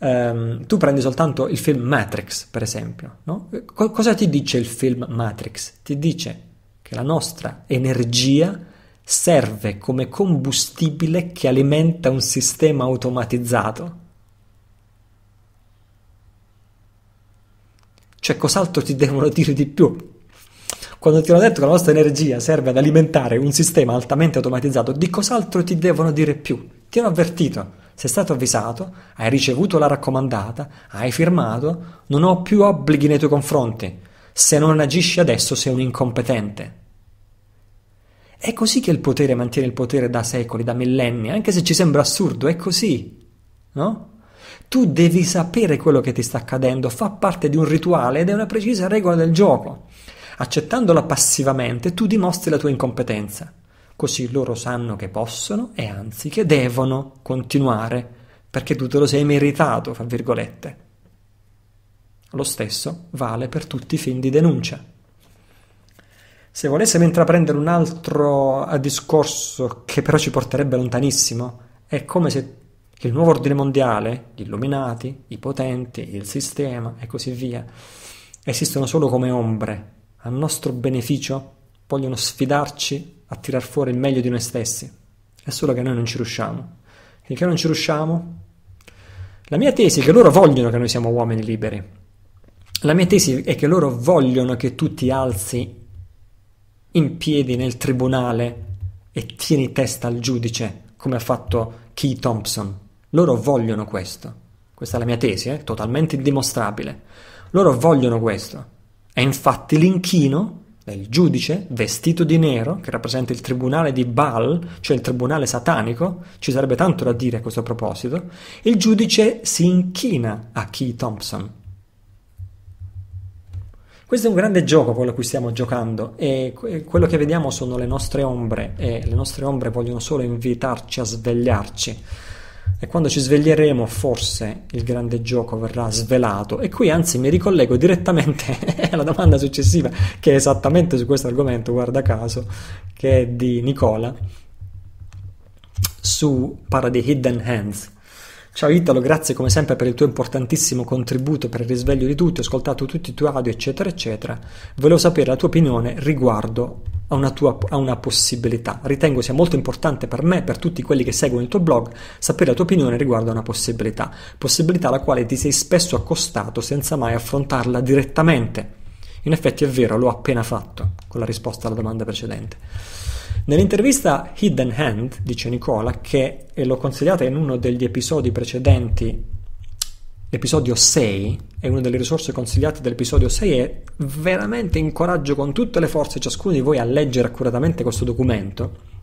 Um, tu prendi soltanto il film Matrix, per esempio. No? Co- cosa ti dice il film Matrix? Ti dice che la nostra energia serve come combustibile che alimenta un sistema automatizzato. Cioè, cos'altro ti devono dire di più? Quando ti hanno detto che la nostra energia serve ad alimentare un sistema altamente automatizzato, di cos'altro ti devono dire più? Ti hanno avvertito sei stato avvisato, hai ricevuto la raccomandata, hai firmato, non ho più obblighi nei tuoi confronti. Se non agisci adesso sei un incompetente. È così che il potere mantiene il potere da secoli, da millenni, anche se ci sembra assurdo, è così. No? Tu devi sapere quello che ti sta accadendo, fa parte di un rituale ed è una precisa regola del gioco. Accettandola passivamente, tu dimostri la tua incompetenza così loro sanno che possono e anzi che devono continuare, perché tu te lo sei meritato, fra virgolette. Lo stesso vale per tutti i film di denuncia. Se volessimo intraprendere un altro eh, discorso che però ci porterebbe lontanissimo, è come se il nuovo ordine mondiale, gli illuminati, i potenti, il sistema e così via, esistono solo come ombre, a nostro beneficio, vogliono sfidarci a tirar fuori il meglio di noi stessi. È solo che noi non ci riusciamo. Finché non ci riusciamo... La mia tesi è che loro vogliono che noi siamo uomini liberi. La mia tesi è che loro vogliono che tu ti alzi in piedi nel tribunale e tieni testa al giudice, come ha fatto Key Thompson. Loro vogliono questo. Questa è la mia tesi, eh? totalmente indimostrabile. Loro vogliono questo. E infatti l'inchino il giudice vestito di nero, che rappresenta il tribunale di Baal, cioè il tribunale satanico, ci sarebbe tanto da dire a questo proposito, il giudice si inchina a Key Thompson. Questo è un grande gioco quello a cui stiamo giocando e quello che vediamo sono le nostre ombre e le nostre ombre vogliono solo invitarci a svegliarci e quando ci sveglieremo forse il grande gioco verrà svelato e qui anzi mi ricollego direttamente *laughs* alla domanda successiva che è esattamente su questo argomento guarda caso che è di Nicola su parla hidden hands Ciao Italo, grazie come sempre per il tuo importantissimo contributo per il risveglio di tutti, ho ascoltato tutti i tuoi audio eccetera eccetera, volevo sapere la tua opinione riguardo a una, tua, a una possibilità, ritengo sia molto importante per me, per tutti quelli che seguono il tuo blog, sapere la tua opinione riguardo a una possibilità, possibilità alla quale ti sei spesso accostato senza mai affrontarla direttamente. In effetti è vero, l'ho appena fatto con la risposta alla domanda precedente. Nell'intervista Hidden Hand, dice Nicola, che l'ho consigliata in uno degli episodi precedenti, l'episodio 6, è una delle risorse consigliate dell'episodio 6 e veramente incoraggio con tutte le forze ciascuno di voi a leggere accuratamente questo documento.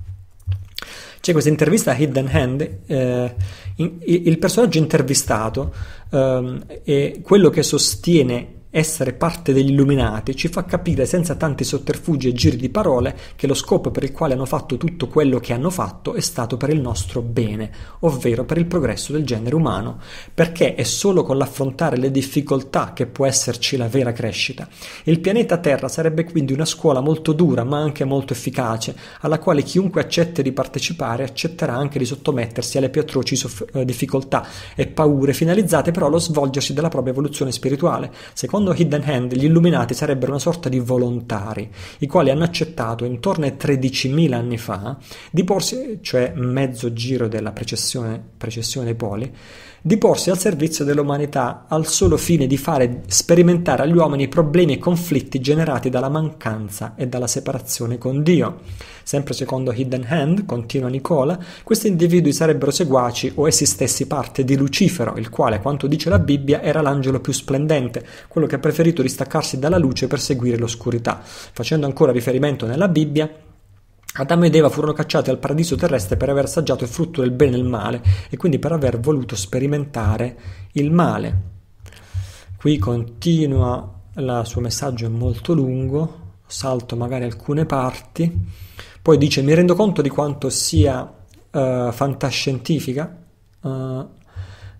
C'è questa intervista a Hidden Hand, eh, in, il personaggio intervistato eh, e quello che sostiene essere parte degli illuminati ci fa capire senza tanti sotterfugi e giri di parole che lo scopo per il quale hanno fatto tutto quello che hanno fatto è stato per il nostro bene, ovvero per il progresso del genere umano, perché è solo con l'affrontare le difficoltà che può esserci la vera crescita. Il pianeta Terra sarebbe quindi una scuola molto dura ma anche molto efficace, alla quale chiunque accetti di partecipare accetterà anche di sottomettersi alle più atroci soff- eh, difficoltà e paure finalizzate però allo svolgersi della propria evoluzione spirituale. Secondo Secondo Hidden Hand, gli illuminati sarebbero una sorta di volontari, i quali hanno accettato intorno ai 13.000 anni fa di porsi, cioè mezzo giro della precessione, precessione dei poli, di porsi al servizio dell'umanità al solo fine di fare sperimentare agli uomini problemi e conflitti generati dalla mancanza e dalla separazione con Dio. Sempre secondo Hidden Hand, continua Nicola, questi individui sarebbero seguaci o essi stessi parte di Lucifero, il quale, quanto dice la Bibbia, era l'angelo più splendente, quello che ha preferito distaccarsi dalla luce per seguire l'oscurità. Facendo ancora riferimento nella Bibbia, Adamo ed Eva furono cacciati al paradiso terrestre per aver assaggiato il frutto del bene e del male e quindi per aver voluto sperimentare il male. Qui continua il suo messaggio, è molto lungo, salto magari alcune parti, poi dice mi rendo conto di quanto sia uh, fantascientifica, uh, uh,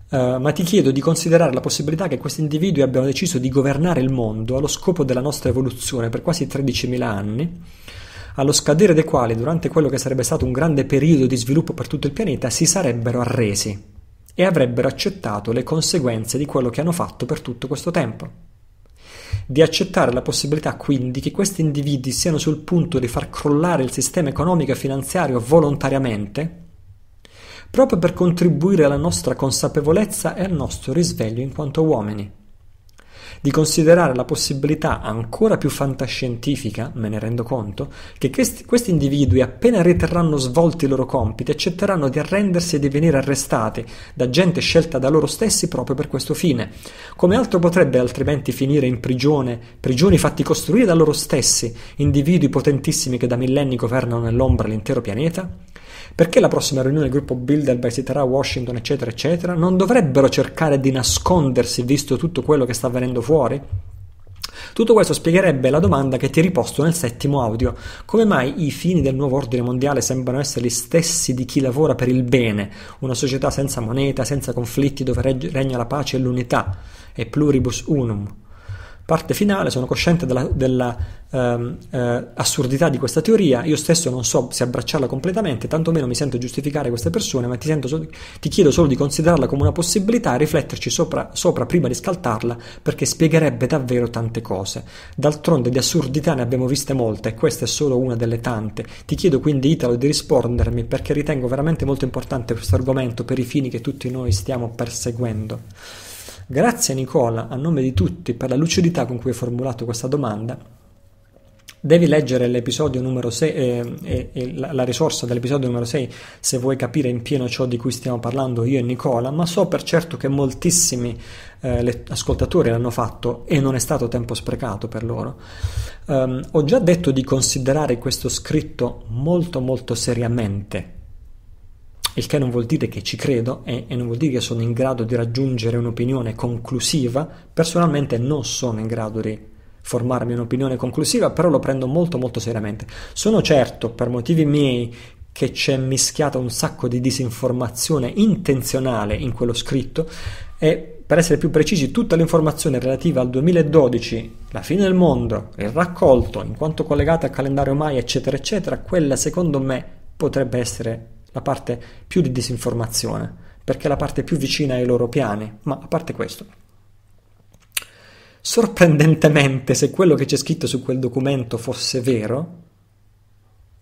ma ti chiedo di considerare la possibilità che questi individui abbiano deciso di governare il mondo allo scopo della nostra evoluzione per quasi 13.000 anni allo scadere dei quali, durante quello che sarebbe stato un grande periodo di sviluppo per tutto il pianeta, si sarebbero arresi e avrebbero accettato le conseguenze di quello che hanno fatto per tutto questo tempo. Di accettare la possibilità quindi che questi individui siano sul punto di far crollare il sistema economico e finanziario volontariamente, proprio per contribuire alla nostra consapevolezza e al nostro risveglio in quanto uomini di considerare la possibilità ancora più fantascientifica, me ne rendo conto, che questi, questi individui appena riterranno svolti i loro compiti accetteranno di arrendersi e di venire arrestati da gente scelta da loro stessi proprio per questo fine. Come altro potrebbe altrimenti finire in prigione, prigioni fatti costruire da loro stessi, individui potentissimi che da millenni governano nell'ombra l'intero pianeta? Perché la prossima riunione del gruppo Bilderberg si terrà a Washington, eccetera, eccetera? Non dovrebbero cercare di nascondersi visto tutto quello che sta avvenendo fuori? Tutto questo spiegherebbe la domanda che ti riposto nel settimo audio. Come mai i fini del nuovo ordine mondiale sembrano essere gli stessi di chi lavora per il bene, una società senza moneta, senza conflitti dove regna la pace e l'unità, e pluribus unum? parte finale, sono cosciente dell'assurdità ehm, eh, di questa teoria, io stesso non so se abbracciarla completamente, tantomeno mi sento giustificare queste persone, ma ti, solo, ti chiedo solo di considerarla come una possibilità e rifletterci sopra, sopra prima di scaltarla, perché spiegherebbe davvero tante cose. D'altronde di assurdità ne abbiamo viste molte e questa è solo una delle tante. Ti chiedo quindi Italo di rispondermi perché ritengo veramente molto importante questo argomento per i fini che tutti noi stiamo perseguendo. Grazie Nicola, a nome di tutti, per la lucidità con cui hai formulato questa domanda. Devi leggere l'episodio numero 6 eh, eh, eh, la, la risorsa dell'episodio numero 6 se vuoi capire in pieno ciò di cui stiamo parlando io e Nicola, ma so per certo che moltissimi eh, ascoltatori l'hanno fatto e non è stato tempo sprecato per loro. Um, ho già detto di considerare questo scritto molto molto seriamente il che non vuol dire che ci credo e, eh, e, non vuol dire che sono in grado di raggiungere un'opinione conclusiva, personalmente non sono in grado di formarmi un'opinione conclusiva, però lo prendo molto molto seriamente. Sono certo, per motivi miei, che c'è mischiata un sacco di disinformazione intenzionale in quello scritto e per essere più precisi, tutta l'informazione relativa al 2012, la fine del mondo, il raccolto, in quanto collegata al calendario Mai, eccetera, eccetera, quella secondo me potrebbe essere la parte più di disinformazione, perché è la parte più vicina ai loro piani, ma a parte questo. Sorprendentemente, se quello che c'è scritto su quel documento fosse vero,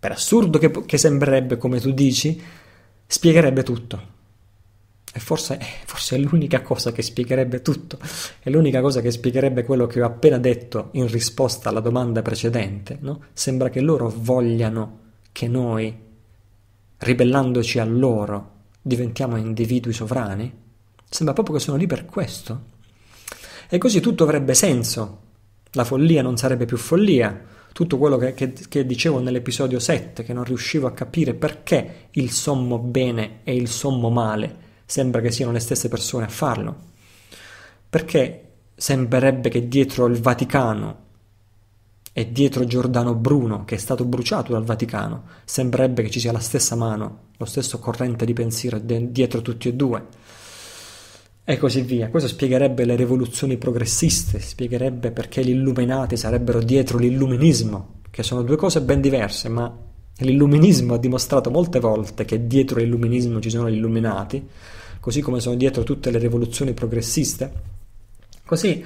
per assurdo che, che sembrerebbe, come tu dici, spiegherebbe tutto. E forse, eh, forse, è l'unica cosa che spiegherebbe tutto, è l'unica cosa che spiegherebbe quello che ho appena detto in risposta alla domanda precedente. No? Sembra che loro vogliano che noi ribellandoci a loro, diventiamo individui sovrani? Sembra proprio che sono lì per questo. E così tutto avrebbe senso. La follia non sarebbe più follia. Tutto quello che, che, che dicevo nell'episodio 7, che non riuscivo a capire perché il sommo bene e il sommo male sembra che siano le stesse persone a farlo. Perché sembrerebbe che dietro il Vaticano e dietro Giordano Bruno, che è stato bruciato dal Vaticano, sembrerebbe che ci sia la stessa mano, lo stesso corrente di pensiero dietro tutti e due. E così via. Questo spiegherebbe le rivoluzioni progressiste, spiegherebbe perché gli illuminati sarebbero dietro l'illuminismo, che sono due cose ben diverse, ma l'illuminismo ha dimostrato molte volte che dietro l'illuminismo ci sono gli illuminati, così come sono dietro tutte le rivoluzioni progressiste. Così,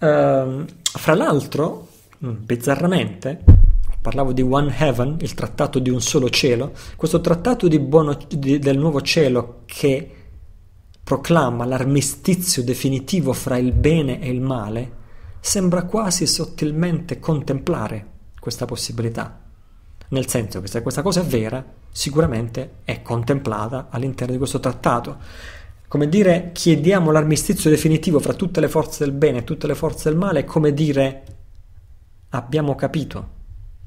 ehm, fra l'altro, bizzarramente, parlavo di One Heaven, il trattato di un solo cielo, questo trattato di buono, di, del nuovo cielo che proclama l'armistizio definitivo fra il bene e il male, sembra quasi sottilmente contemplare questa possibilità. Nel senso che se questa cosa è vera, sicuramente è contemplata all'interno di questo trattato. Come dire chiediamo l'armistizio definitivo fra tutte le forze del bene e tutte le forze del male è come dire Abbiamo capito.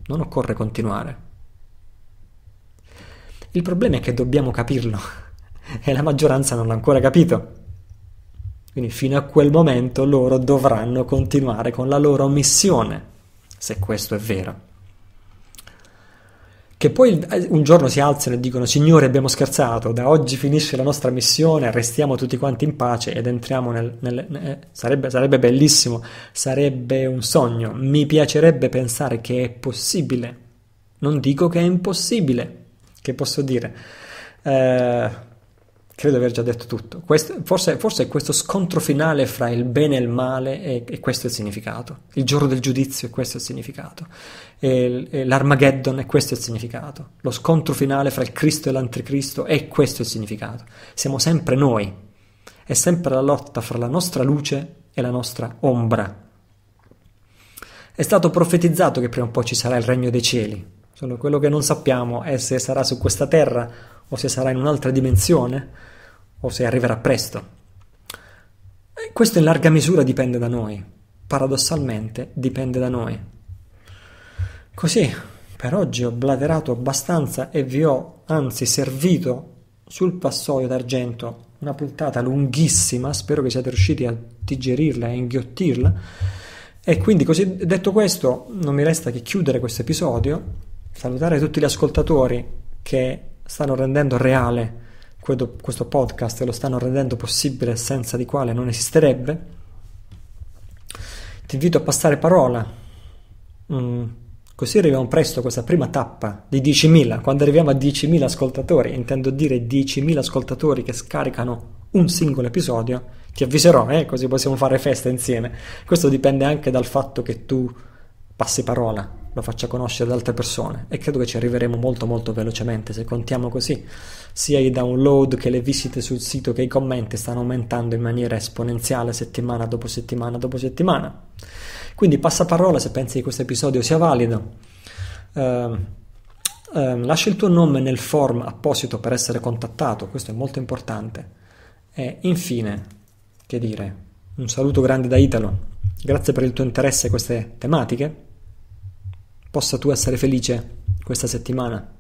Non occorre continuare. Il problema è che dobbiamo capirlo *laughs* e la maggioranza non l'ha ancora capito. Quindi fino a quel momento loro dovranno continuare con la loro missione, se questo è vero che poi eh, un giorno si alzano e dicono Signore abbiamo scherzato, da oggi finisce la nostra missione, restiamo tutti quanti in pace ed entriamo nel... nel, nel eh, sarebbe, sarebbe bellissimo, sarebbe un sogno, mi piacerebbe pensare che è possibile, non dico che è impossibile, che posso dire? Eh, credo di aver già detto tutto. Questo, forse, forse, è questo scontro finale fra il bene e il male e, e questo è il significato. Il giorno del giudizio è questo il significato. E, e L'Armageddon è questo il significato. Lo scontro finale fra il Cristo e l'Anticristo è questo il significato. Siamo sempre noi. È sempre la lotta fra la nostra luce e la nostra ombra. È stato profetizzato che prima o poi ci sarà il regno dei cieli. Solo quello che non sappiamo è se sarà su questa terra o se sarà in un'altra dimensione, o se arriverà presto. E questo in larga misura dipende da noi, paradossalmente dipende da noi. Così, per oggi ho blaterato abbastanza e vi ho anzi servito sul passoio d'argento una puntata lunghissima, spero che siate riusciti a digerirla e inghiottirla. E quindi, così detto questo, non mi resta che chiudere questo episodio, salutare tutti gli ascoltatori che stanno rendendo reale questo podcast e lo stanno rendendo possibile senza di quale non esisterebbe. Ti invito a passare parola. Mm. Così arriviamo presto a questa prima tappa di 10.000. Quando arriviamo a 10.000 ascoltatori, intendo dire 10.000 ascoltatori che scaricano un singolo episodio, ti avviserò, eh, così possiamo fare festa insieme. Questo dipende anche dal fatto che tu passi parola lo faccia conoscere ad altre persone e credo che ci arriveremo molto molto velocemente se contiamo così sia i download che le visite sul sito che i commenti stanno aumentando in maniera esponenziale settimana dopo settimana dopo settimana quindi passa parola se pensi che questo episodio sia valido eh, eh, lascia il tuo nome nel form apposito per essere contattato questo è molto importante e infine che dire un saluto grande da Italo grazie per il tuo interesse a queste tematiche possa tu essere felice questa settimana.